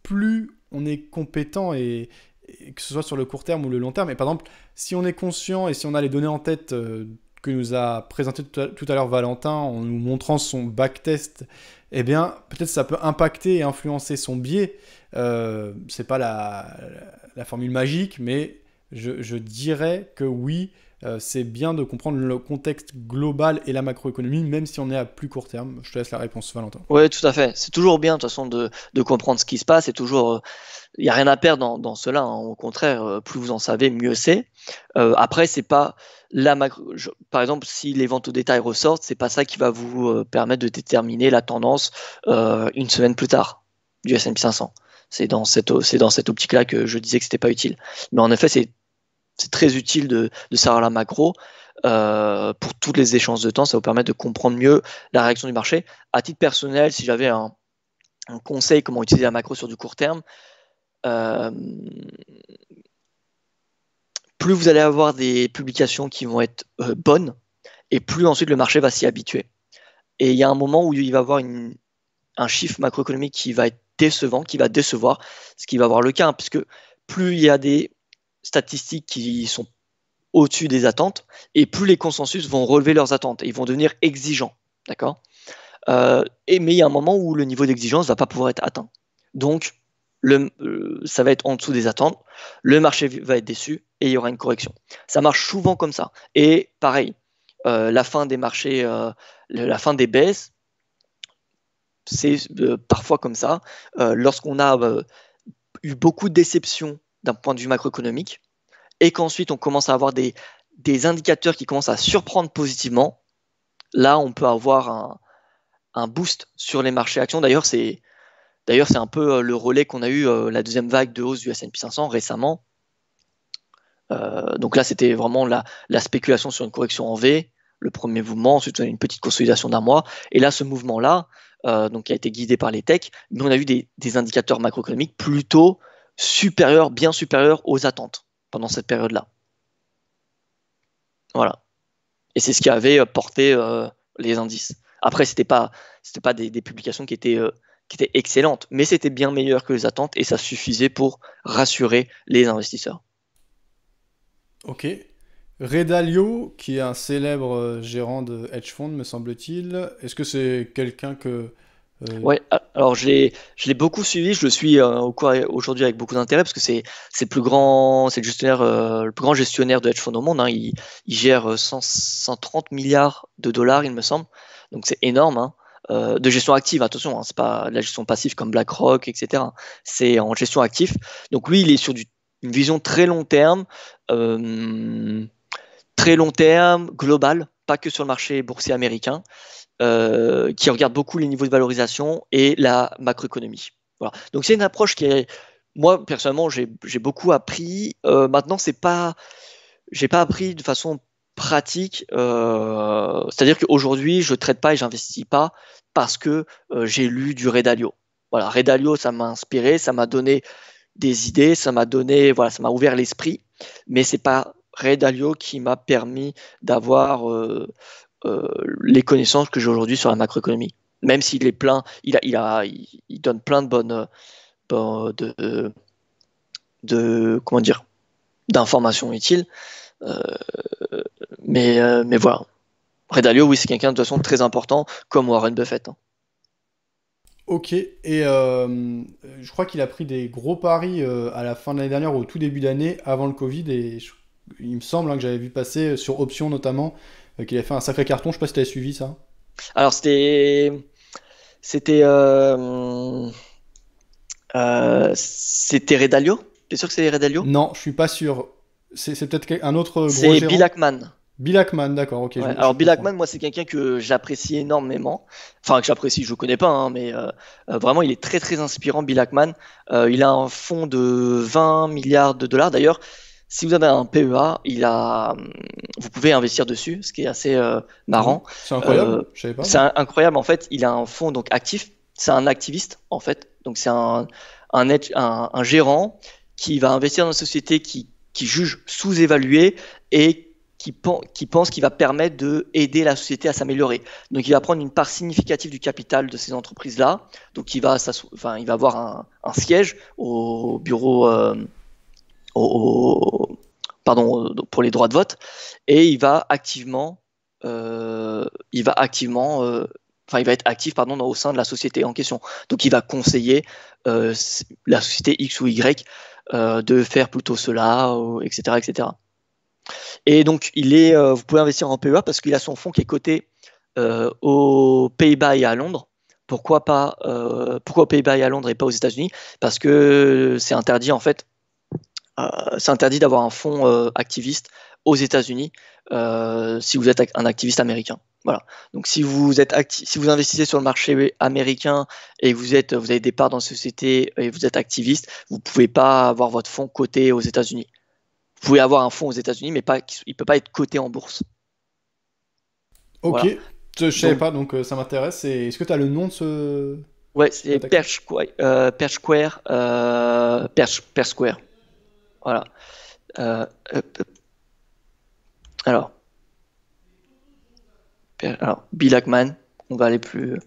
A: plus on est compétent et, que ce soit sur le court terme ou le long terme. Et par exemple, si on est conscient et si on a les données en tête que nous a présenté tout à, l'heure Valentin en nous montrant son backtest, eh bien, peut-être ça peut impacter et influencer son biais. Euh, c'est pas la, formule magique, mais je dirais que oui, euh, c'est bien de comprendre le contexte global et la macroéconomie, même si on est à plus court terme. Je te laisse la réponse, Valentin.
B: Oui, tout à fait. C'est toujours bien, de toute façon, de, comprendre ce qui se passe. il n'y euh, a rien à perdre dans, cela. Hein. Au contraire, euh, plus vous en savez, mieux c'est. après, c'est pas la macro. par exemple, si les ventes au détail ressortent, c'est pas ça qui va vous permettre de déterminer la tendance une semaine plus tard du S&P 500. C'est dans cette, dans cette optique-là que je disais que c'était pas utile. Mais en effet, c'est c'est très utile de, savoir la macro. Euh, pour toutes les échéances de temps, ça vous permet de comprendre mieux la réaction du marché. À titre personnel, si j'avais un, conseil comment utiliser la macro sur du court terme, euh, plus vous allez avoir des publications qui vont être euh, bonnes, et plus ensuite le marché va s'y habituer. Et il y a un moment où il va avoir un chiffre macroéconomique qui va être décevant, qui va décevoir, ce qui va avoir le cas, hein, puisque plus il y a des statistiques qui sont au-dessus des attentes, et plus les consensus vont relever leurs attentes, ils vont devenir exigeants, d'accord euh, et, Mais il y a un moment où le niveau d'exigence va pas pouvoir être atteint. Donc, le, euh, ça va être en dessous des attentes, le marché va être déçu, et il y aura une correction. Ça marche souvent comme ça. Et pareil, euh, la fin des marchés, la fin des baisses, c'est parfois comme ça. Lorsqu'on a eu beaucoup de déceptions d'un point de vue macroéconomique, et qu'ensuite on commence à avoir des, indicateurs qui commencent à surprendre positivement, là on peut avoir un, boost sur les marchés actions. D'ailleurs, c'est d'ailleurs c'est un peu euh, le relais qu'on a eu euh, la deuxième vague de hausse du S&P 500 récemment. Euh, donc là, c'était vraiment la, spéculation sur une correction en V, le premier mouvement, ensuite une petite consolidation d'un mois. Et là, ce mouvement-là, donc qui a été guidé par les techs, mais on a eu des, des indicateurs macroéconomiques plutôt supérieur, bien supérieur aux attentes pendant cette période-là. Voilà. Et c'est ce qui avait euh, porté euh, les indices. Après, ce pas, c'était pas des, publications qui étaient, euh, qui étaient excellentes, mais c'était bien meilleur que les attentes et ça suffisait pour rassurer les investisseurs.
A: Ok. Redalio, qui est un célèbre gérant de hedge fund, me semble-t-il, est-ce que c'est quelqu'un que
B: oui, euh, Ouais, ah, alors je l'ai, beaucoup suivi, je le suis euh, au aujourd'hui avec beaucoup d'intérêt parce que c'est, le plus grand, c'est le gestionnaire, euh, le plus grand gestionnaire de hedge funds au monde. Hein. Il, gère 130 milliards de dollars, il me semble, donc c'est énorme. Hein. de gestion active, attention, hein, c'est pas de la gestion passive comme BlackRock, etc. C'est en gestion active. Donc lui, il est sur une vision très long terme, très long terme, globale, pas que sur le marché boursier américain. Euh, qui regarde beaucoup les niveaux de valorisation et la macroéconomie. Voilà. Donc c'est une approche qui est, moi personnellement, j'ai beaucoup appris. Euh, maintenant, c'est pas, j'ai pas appris de façon pratique. Euh, c'est-à-dire qu'aujourd'hui, je traite pas et j'investis pas parce que j'ai lu du Redalio. Voilà, Redalio, ça m'a inspiré, ça m'a donné des idées, ça m'a donné, voilà, ça m'a ouvert l'esprit, mais c'est pas Ray qui m'a permis d'avoir euh, les connaissances que j'ai aujourd'hui sur la macroéconomie. Même s'il est plein, il, a, il, a, il, donne plein de bonnes, de, de, comment dire, d'informations utiles. Euh, mais, euh, mais voilà. Ray oui, c'est quelqu'un de toute façon très important, comme Warren Buffett. Hein.
A: Ok, et je crois qu'il a pris des gros paris à la fin de l'année dernière ou au tout début d'année, avant le Covid, et il me semble hein, que j'avais vu passer sur options notamment euh, qu'il a fait un sacré carton. Je ne sais pas si tu as suivi ça.
B: Alors, c'était. C'était. Euh, euh, c'était Redalio T'es sûr que c'est Redalio Non, je suis pas sûr.
A: C'est peut-être un autre gros. C'est Bill Ackman. Bill Ackman, d'accord, ok. alors Bill
B: Ackman, moi c'est quelqu'un que j'apprécie énormément, enfin que j'apprécie, je ne connais pas, hein, mais vraiment il est très très inspirant Bill Ackman. il a un fonds de 20 milliards de dollars d'ailleurs. Si vous avez un PEA, il a, vous pouvez investir dessus, ce qui est assez euh, marrant. Mhm.
A: C'est incroyable. Euh, c'est
B: incroyable. En fait, il a un fonds donc actif. C'est un activiste en fait. Donc c'est un, un, un, gérant qui va investir dans une société qui, qui juge sous-évaluée et qui, qui pense qu'il va permettre de aider la société à s'améliorer. Donc il va prendre une part significative du capital de ces entreprises là. Donc il va, il va avoir un, siège au bureau. Euh, au, pardon, euh, pour les droits de vote, et il va activement, euh, il va activement, euh, il va être actif pardon au sein de la société en question. Donc, il va conseiller la société X ou Y de faire plutôt cela, etc., etc. Et donc, il est, vous pouvez investir en PEA parce qu'il a son fonds qui est coté au pays à Londres. Pourquoi pas Pourquoi aux à Londres et pas aux États-Unis Parce que c'est interdit en fait euh, c'est interdit d'avoir un fonds euh, activiste aux États-Unis euh, si vous êtes un activiste américain. Voilà. Donc si vous êtes si vous investissez sur le marché américain et vous êtes vous avez des parts dans la société et vous êtes activiste, vous pouvez pas avoir votre fonds coté aux États-Unis. Vous pouvez avoir un fonds aux États-Unis, mais pas il peut pas être coté en bourse. Ok, je, ne sais pas,
A: donc ça m'intéresse. Est-ce que tu as le nom de ce
B: Ouais, c'est Perch, Square. Perch Square. Voilà. Euh, euh, euh. alors. Alors, Bill Ackman, on va aller plus.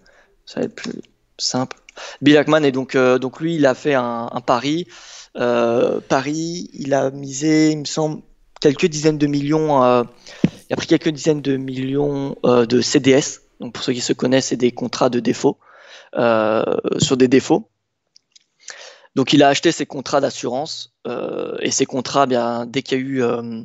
B: Ça va être plus simple. Bill Ackman, donc, donc lui, il a fait un, pari. Paris, il a misé, il me semble, quelques dizaines de millions. il a pris quelques dizaines de millions de CDS. Donc pour ceux qui se connaissent, c'est des contrats de défaut sur des défauts. Donc il a acheté ses contrats d'assurance euh, et ces contrats, eh bien, dès qu'il y a eu euh,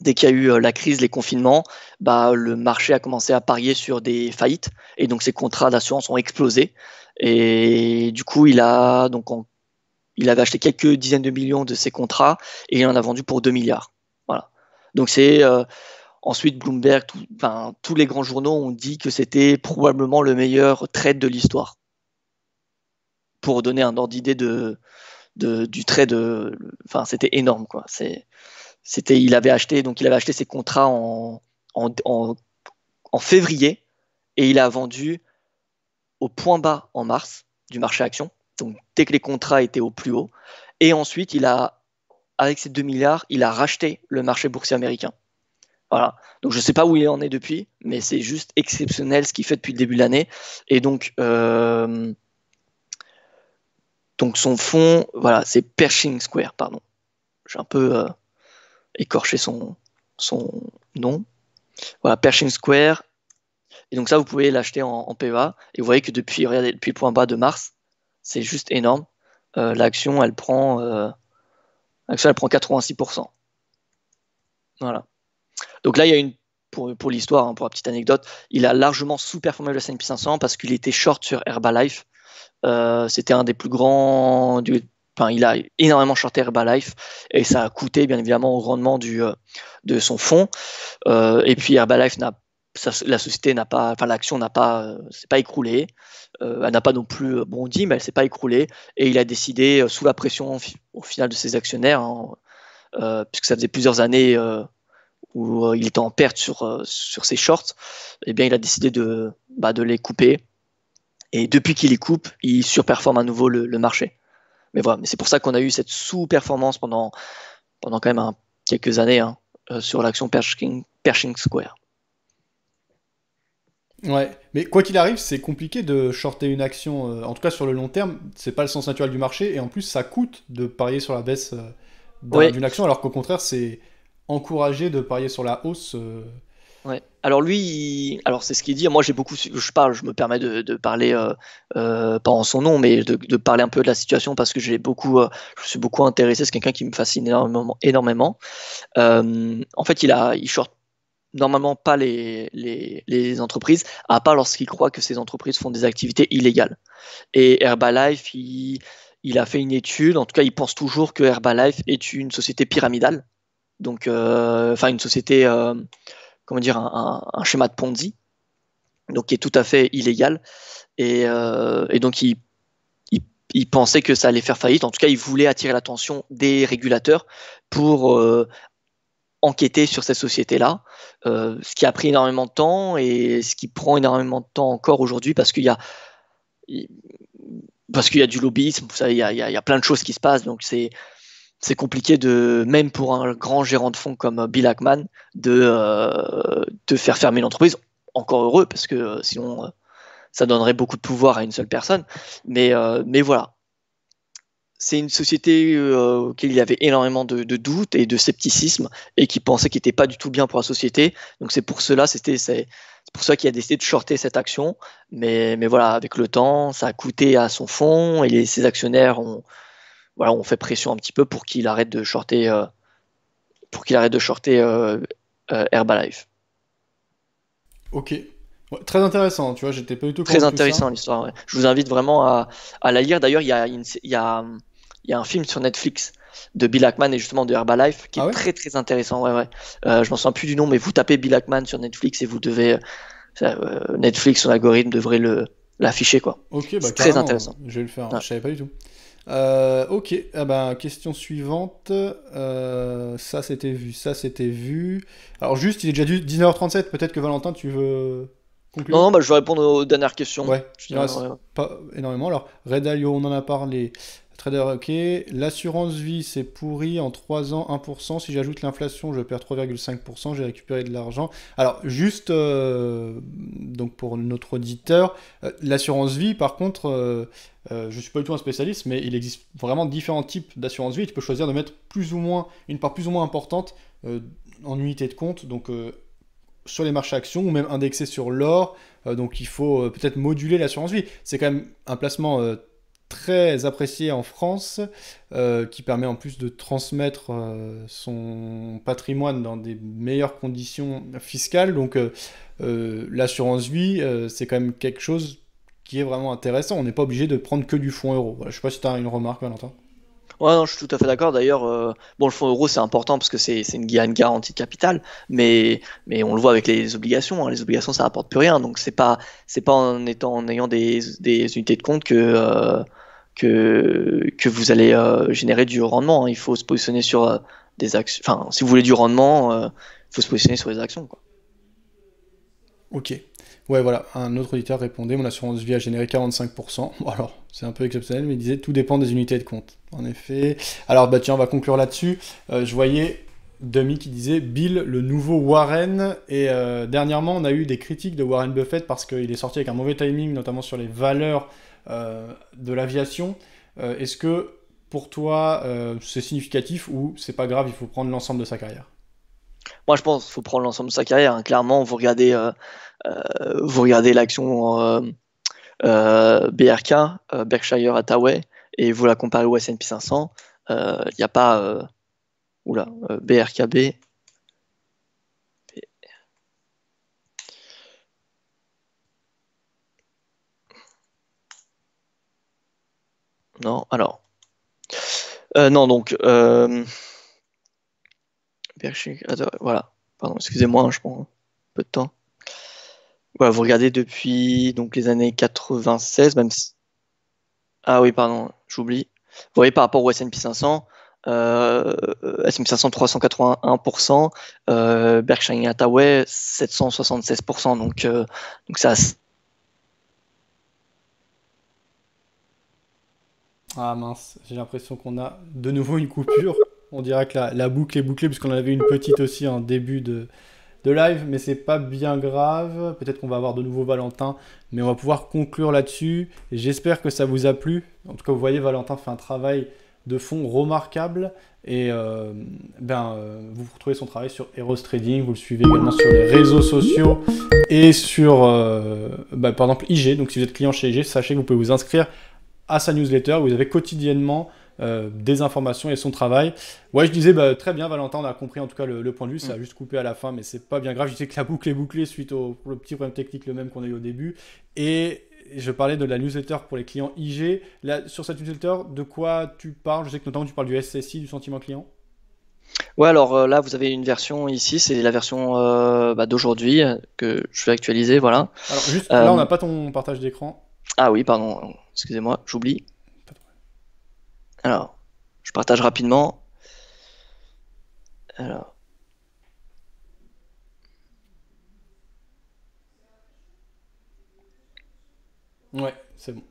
B: dès qu'il a eu euh, la crise, les confinements, bah, le marché a commencé à parier sur des faillites. Et donc, ces contrats d'assurance ont explosé. Et du coup, il a donc il avait acheté quelques dizaines de millions de ces contrats et il en a vendu pour 2 milliards. Voilà. Donc, c'est. ensuite, Bloomberg, tous les grands journaux ont dit que c'était probablement le meilleur trade de l'histoire. Pour donner un ordre d'idée de, du trait de. Enfin, c'était énorme, quoi. C'était, il avait acheté, donc il avait acheté ses contrats en, en, février et il a vendu au point bas en mars du marché action. Donc, dès que les contrats étaient au plus haut. Et ensuite, il a, avec ses 2 milliards, il a racheté le marché boursier américain. Voilà. Donc, je ne sais pas où il en est depuis, mais c'est juste exceptionnel ce qu'il fait depuis le début de l'année. Et donc, euh, donc son fond, voilà, c'est Pershing Square, pardon. J'ai un peu euh, écorché son, son nom. Voilà, Pershing Square. Et donc ça, vous pouvez l'acheter en, en, Et vous voyez que depuis, depuis le point bas de mars, c'est juste énorme. Euh, l'action, elle prend, euh, elle prend 86%. Voilà. Donc là, il y a une pour, pour l'histoire, hein, pour la petite anecdote, il a largement sous-performé le S&P 500 parce qu'il était short sur Herbalife euh, c'était un des plus grands du, il a énormément shorté Herbalife et ça a coûté bien évidemment au rendement du, euh, de son fonds. Euh, et puis Herbalife n'a la société n'a pas, enfin l'action n'a pas, c'est pas écroulée, elle n'a pas non plus bondi, mais elle s'est pas écroulée et il a décidé sous la pression au final de ses actionnaires, hein, puisque ça faisait plusieurs années où il était en perte sur, sur ses shorts, et eh bien il a décidé de, bah, de les couper et depuis qu'il les coupe, il surperforme à nouveau le, marché. Mais voilà, mais c'est pour ça qu'on a eu cette sous-performance pendant, pendant quand même quelques années hein, euh, sur l'action Pershing, Square.
A: Ouais, mais quoi qu'il arrive, c'est compliqué de shorter une action, euh, en tout cas sur le long terme, c'est pas le sens naturel du marché, et en plus ça coûte de parier sur la baisse euh, d'une action, alors qu'au contraire c'est encouragé de parier sur la hausse.
B: Alors lui, alors c'est ce qu'il dit. Moi, j'ai beaucoup, je parle, je me permets de, parler euh, euh, pas en son nom, mais de, parler un peu de la situation parce que j'ai beaucoup, euh, je suis beaucoup intéressé. C'est quelqu'un qui me fascine énormément. en fait, il a, il short normalement pas les, les, entreprises, à part lorsqu'il croit que ces entreprises font des activités illégales. Et Herbalife, il, a fait une étude. En tout cas, il pense toujours que Herbalife est une société pyramidale. Donc, enfin, une société comment dire, un, schéma de Ponzi, donc qui est tout à fait illégal. Et, euh, donc, il, pensait que ça allait faire faillite. En tout cas, il voulait attirer l'attention des régulateurs pour euh, enquêter sur cette société-là, euh, ce qui a pris énormément de temps et ce qui prend énormément de temps encore aujourd'hui parce qu'il y a. Parce qu'il y a du lobbyisme, il y, a, il y a plein de choses qui se passent, donc c'est c'est compliqué de, même pour un grand gérant de fonds comme Bill Ackman, de, euh, de faire fermer l'entreprise. Encore heureux, parce que euh, sinon, euh, ça donnerait beaucoup de pouvoir à une seule personne. Mais, mais voilà. C'est une société auquel il y avait énormément de, doutes et de scepticisme et qui pensait qu'il n'était pas du tout bien pour la société. Donc c'est pour cela, c'était, c'est, pour ça qu'il a décidé de shorter cette action. Mais, voilà, avec le temps, ça a coûté à son fonds et ses actionnaires ont, on fait pression un petit peu pour qu'il arrête de shorter, euh, pour qu'il arrête de shorter euh, euh, Herbalife. Ok.
A: très intéressant, tu vois, j'étais pas du tout Très intéressant
B: l'histoire, Je vous invite vraiment à, la lire. D'ailleurs, il y a, un film sur Netflix de Bill Ackman et justement de Herbalife qui ah est très très intéressant. Ouais, ouais. je m'en sens plus du nom, mais vous tapez Bill Ackman sur Netflix et vous devez. Netflix, son algorithme devrait l'afficher quoi. Ok, bah très intéressant.
A: Je vais le faire, je savais pas du tout. Euh, ok, ah ben, question suivante. Euh, ça, c'était vu. Ça, c'était vu. Alors, juste, il est déjà 19h37. Peut-être que Valentin, tu veux
B: conclure Non, bah, je vais répondre aux dernières questions. Ouais, je
A: pas énormément. Alors, Redalio, on en a parlé. Trader OK. L'assurance vie, c'est pourri. En 3 ans, 1%. Si j'ajoute l'inflation, je perds 3,5%. J'ai récupéré de l'argent. Alors, juste euh, donc pour notre auditeur, euh, l'assurance vie, par contre, euh, je ne suis pas du tout un spécialiste, mais il existe vraiment différents types d'assurance vie. tu peux choisir de mettre plus ou moins, une part plus ou moins importante en unité de compte. Donc, sur les marchés actions ou même indexé sur l'or. donc, il faut peut-être moduler l'assurance vie. C'est quand même un placement très apprécié en France, euh, qui permet en plus de transmettre euh, son patrimoine dans des meilleures conditions fiscales. Donc euh, l'assurance vie, c'est quand même quelque chose qui est vraiment intéressant. On n'est pas obligé de prendre que du fonds euro. je ne sais pas si tu as une remarque, Valentin.
B: Ouais, non, je suis tout à fait d'accord. D'ailleurs, bon, le fonds euro, c'est important parce que c'est une, une, garantie de capital, mais, mais on le voit avec les obligations. Hein. Les obligations, ça rapporte plus rien. Donc, c'est pas, pas en, étant, en ayant des, des unités de compte que, que, que vous allez euh, générer du rendement. Hein. Il faut se positionner sur euh, des actions. Enfin, si vous voulez du rendement, euh, il faut se positionner sur les actions.
A: Ok. Ouais, voilà. Un autre auditeur répondait Mon assurance vie a généré 45%. Bon, alors, c'est un peu exceptionnel, mais il disait Tout dépend des unités de compte. En effet. Alors, bah, tiens, on va conclure là-dessus. je voyais Demi qui disait Bill, le nouveau Warren. Et dernièrement, on a eu des critiques de Warren Buffett parce qu'il est sorti avec un mauvais timing, notamment sur les valeurs euh, de l'aviation. Euh, est-ce que pour toi, euh, c'est significatif ou c'est pas grave, il faut prendre l'ensemble de sa carrière
B: Moi, je pense qu'il faut prendre l'ensemble de sa carrière. Hein. Clairement, vous regardez, vous regardez l'action BRK, Berkshire Hathaway, et vous la comparez au S&P 500. Il n'y a pas, oula, BRKB, Non, alors. Euh, non, donc. Euh, voilà. Pardon, excusez-moi, hein, je prends un peu de temps. Voilà, vous regardez depuis donc, les années 96, même Ah oui, pardon, j'oublie. Vous voyez, par rapport au SP 500, S&P 500 381%, euh, Berkshire Hathaway 776%. Donc, ça euh, donc
A: Ah mince, j'ai l'impression qu'on a de nouveau une coupure. On dirait que la, boucle est bouclée, puisqu'on en avait une petite aussi en début de, de live, mais c'est pas bien grave. Peut-être qu'on va avoir de nouveau Valentin, mais on va pouvoir conclure là-dessus. J'espère que ça vous a plu. En tout cas, vous voyez, Valentin fait un travail de fond remarquable. Et euh, ben, euh, vous retrouvez son travail sur Eros Trading, vous le suivez également sur les réseaux sociaux et sur, euh, ben, par exemple, IG. Donc si vous êtes client chez IG, sachez que vous pouvez vous inscrire à sa newsletter où vous avez quotidiennement euh, des informations et son travail. Ouais, je disais bah, très bien, Valentin, on a compris en tout cas le, point de vue, ça a mm. juste coupé à la fin, mais c'est pas bien grave. Je disais que la boucle est bouclée suite au petit problème technique, le même qu'on a eu au début. Et je parlais de la newsletter pour les clients IG. Là, sur cette newsletter, de quoi tu parles Je sais que notamment tu parles du SSI, du sentiment client.
B: Ouais, alors euh, là, vous avez une version ici, c'est la version euh, bah, d'aujourd'hui que je vais actualiser, voilà. Alors juste, là, on n'a pas
A: ton partage d'écran.
B: Ah oui, pardon, excusez-moi, j'oublie. Alors, je partage rapidement. Alors.
A: Ouais, c'est bon.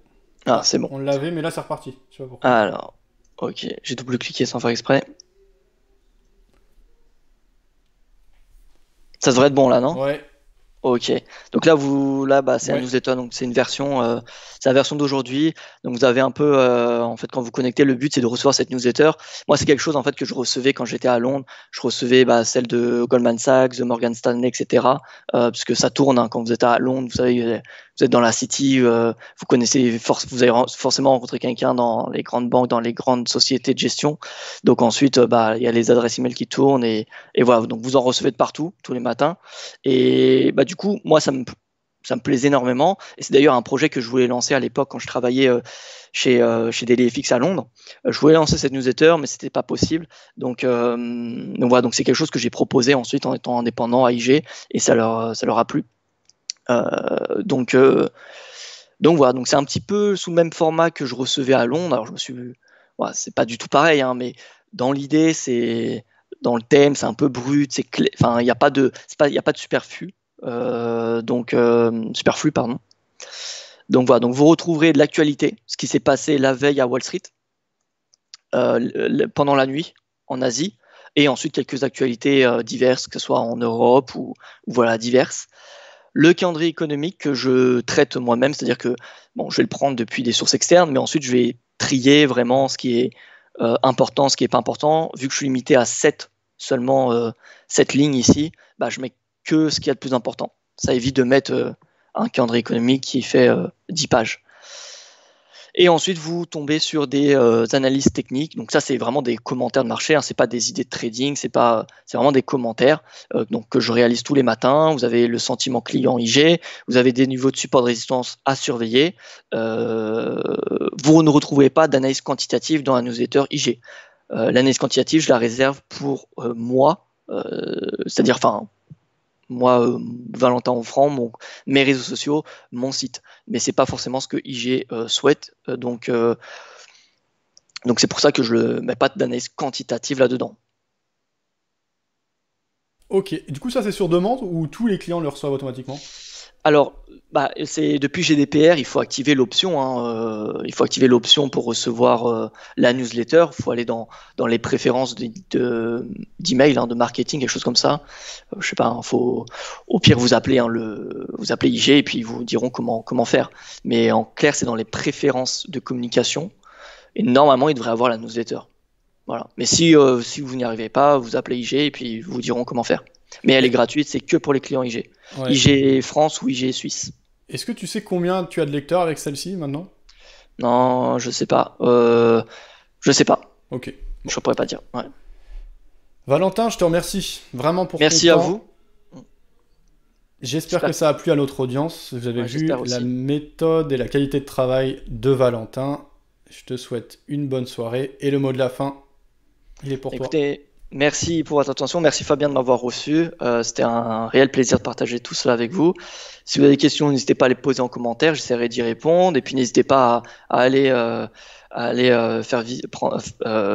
A: Ah, c'est bon. On l'avait, mais là, c'est reparti. tu vois pourquoi.
B: Alors, ok, j'ai double-cliqué sans faire exprès. Ça devrait être bon là, non Ouais, Ok. Donc là, vous, là, bah, c'est un newsletter, donc c'est une version, euh, c'est la version d'aujourd'hui. Donc vous avez un peu, euh, en fait, quand vous connectez, le but c'est de recevoir cette newsletter. Moi, c'est quelque chose en fait que je recevais quand j'étais à Londres. Je recevais bah, celle de Goldman Sachs, de Morgan Stanley, etc. Euh, parce que ça tourne hein, quand vous êtes à Londres. Vous savez, vous êtes dans la city, euh, vous connaissez, vous avez forcément rencontré quelqu'un dans les grandes banques, dans les grandes sociétés de gestion. Donc ensuite, euh, bah, il y a les adresses email qui tournent et, voilà. Donc vous en recevez de partout tous les matins. Et bah, du coup, moi, ça me ça me énormément. Et c'est d'ailleurs un projet que je voulais lancer à l'époque quand je travaillais euh, chez, chez DailyFX à Londres. je voulais lancer cette newsletter, mais c'était pas possible. Donc, voilà, donc c'est quelque chose que j'ai proposé ensuite en étant indépendant à IG et ça ça leur a plu. Euh, donc, euh, donc voilà, donc c'est un petit peu sous le même format que je recevais à Londres. Alors je me suis, voilà, c'est pas du tout pareil, hein, mais dans l'idée, c'est dans le thème, c'est un peu brut, c'est il n'y a pas de, pas, il a pas de superflu, euh, donc superflu pardon. Donc voilà, donc vous retrouverez de l'actualité, ce qui s'est passé la veille à Wall Street, pendant la nuit en Asie, et ensuite quelques actualités diverses, que ce soit en Europe ou, ou voilà diverses le calendrier économique que je traite moi-même, c'est-à-dire que bon, je vais le prendre depuis des sources externes, mais ensuite je vais trier vraiment ce qui est euh, important, ce qui n'est pas important. Vu que je suis limité à 7 seulement, cette euh, 7 lignes ici, bah, je mets que ce qui est a de plus important. Ça évite de mettre euh, un calendrier économique qui fait 10 pages. Et ensuite, vous tombez sur des euh, analyses techniques. Donc ça, c'est vraiment des commentaires de marché. Hein. C'est pas des idées de trading. C'est pas, c'est vraiment des commentaires. Euh, donc que je réalise tous les matins. Vous avez le sentiment client IG. Vous avez des niveaux de support de résistance à surveiller. Euh, vous ne retrouvez pas d'analyse quantitative dans un newsletter IG. l'analyse quantitative, je la réserve pour moi. c'est-à-dire, enfin, moi, euh, Valentin Offrand mes réseaux sociaux, mon site. Mais c'est pas forcément ce que IG euh, souhaite. Euh, donc, donc c'est pour ça que je ne mets pas d'analyse quantitative là-dedans.
A: Ok. Du coup, ça c'est sur demande ou tous les clients le reçoivent automatiquement
B: alors, bah, c'est depuis GDPR, il faut activer l'option. Hein, euh, il faut activer l'option pour recevoir euh, la newsletter. Il faut aller dans, les préférences d'email, de, hein, de, marketing, quelque chose comme ça. Euh, je sais pas. Hein, faut, au pire, vous appelez le, vous appelez IG et puis ils vous diront comment comment faire. Mais en clair, c'est dans les préférences de communication. Et normalement, il devrait avoir la newsletter. Voilà. Mais si si vous n'y arrivez pas, vous appelez IG et puis ils vous diront comment faire. Mais elle est gratuite, c'est que pour les clients IG. IG France ou IG Suisse. Est-ce que tu sais combien tu as de lecteurs avec celle-ci maintenant Non, je ne sais pas. Euh, je ne sais pas. Ok. Je Je pourrais pas dire. Valentin,
A: je te remercie vraiment pour Merci à vous. J'espère que ça a plu à notre audience. Vous avez vu la méthode et la qualité de travail de Valentin. Je te souhaite une bonne soirée et le mot de la fin, il est pour toi.
B: Merci pour votre attention. Merci Fabien de m'avoir reçu. Euh, c'était un réel plaisir de partager tout cela avec vous. Si vous avez des questions, n'hésitez pas à les poser en commentaire. J'essaierai d'y répondre. Et puis n'hésitez pas à, aller, euh, aller euh, faire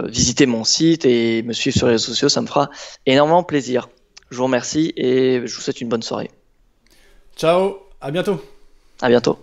B: visiter mon site et me suivre sur les réseaux sociaux. Ça me fera énormément plaisir. Je vous remercie et je vous souhaite une bonne soirée. Ciao. À bientôt. À bientôt.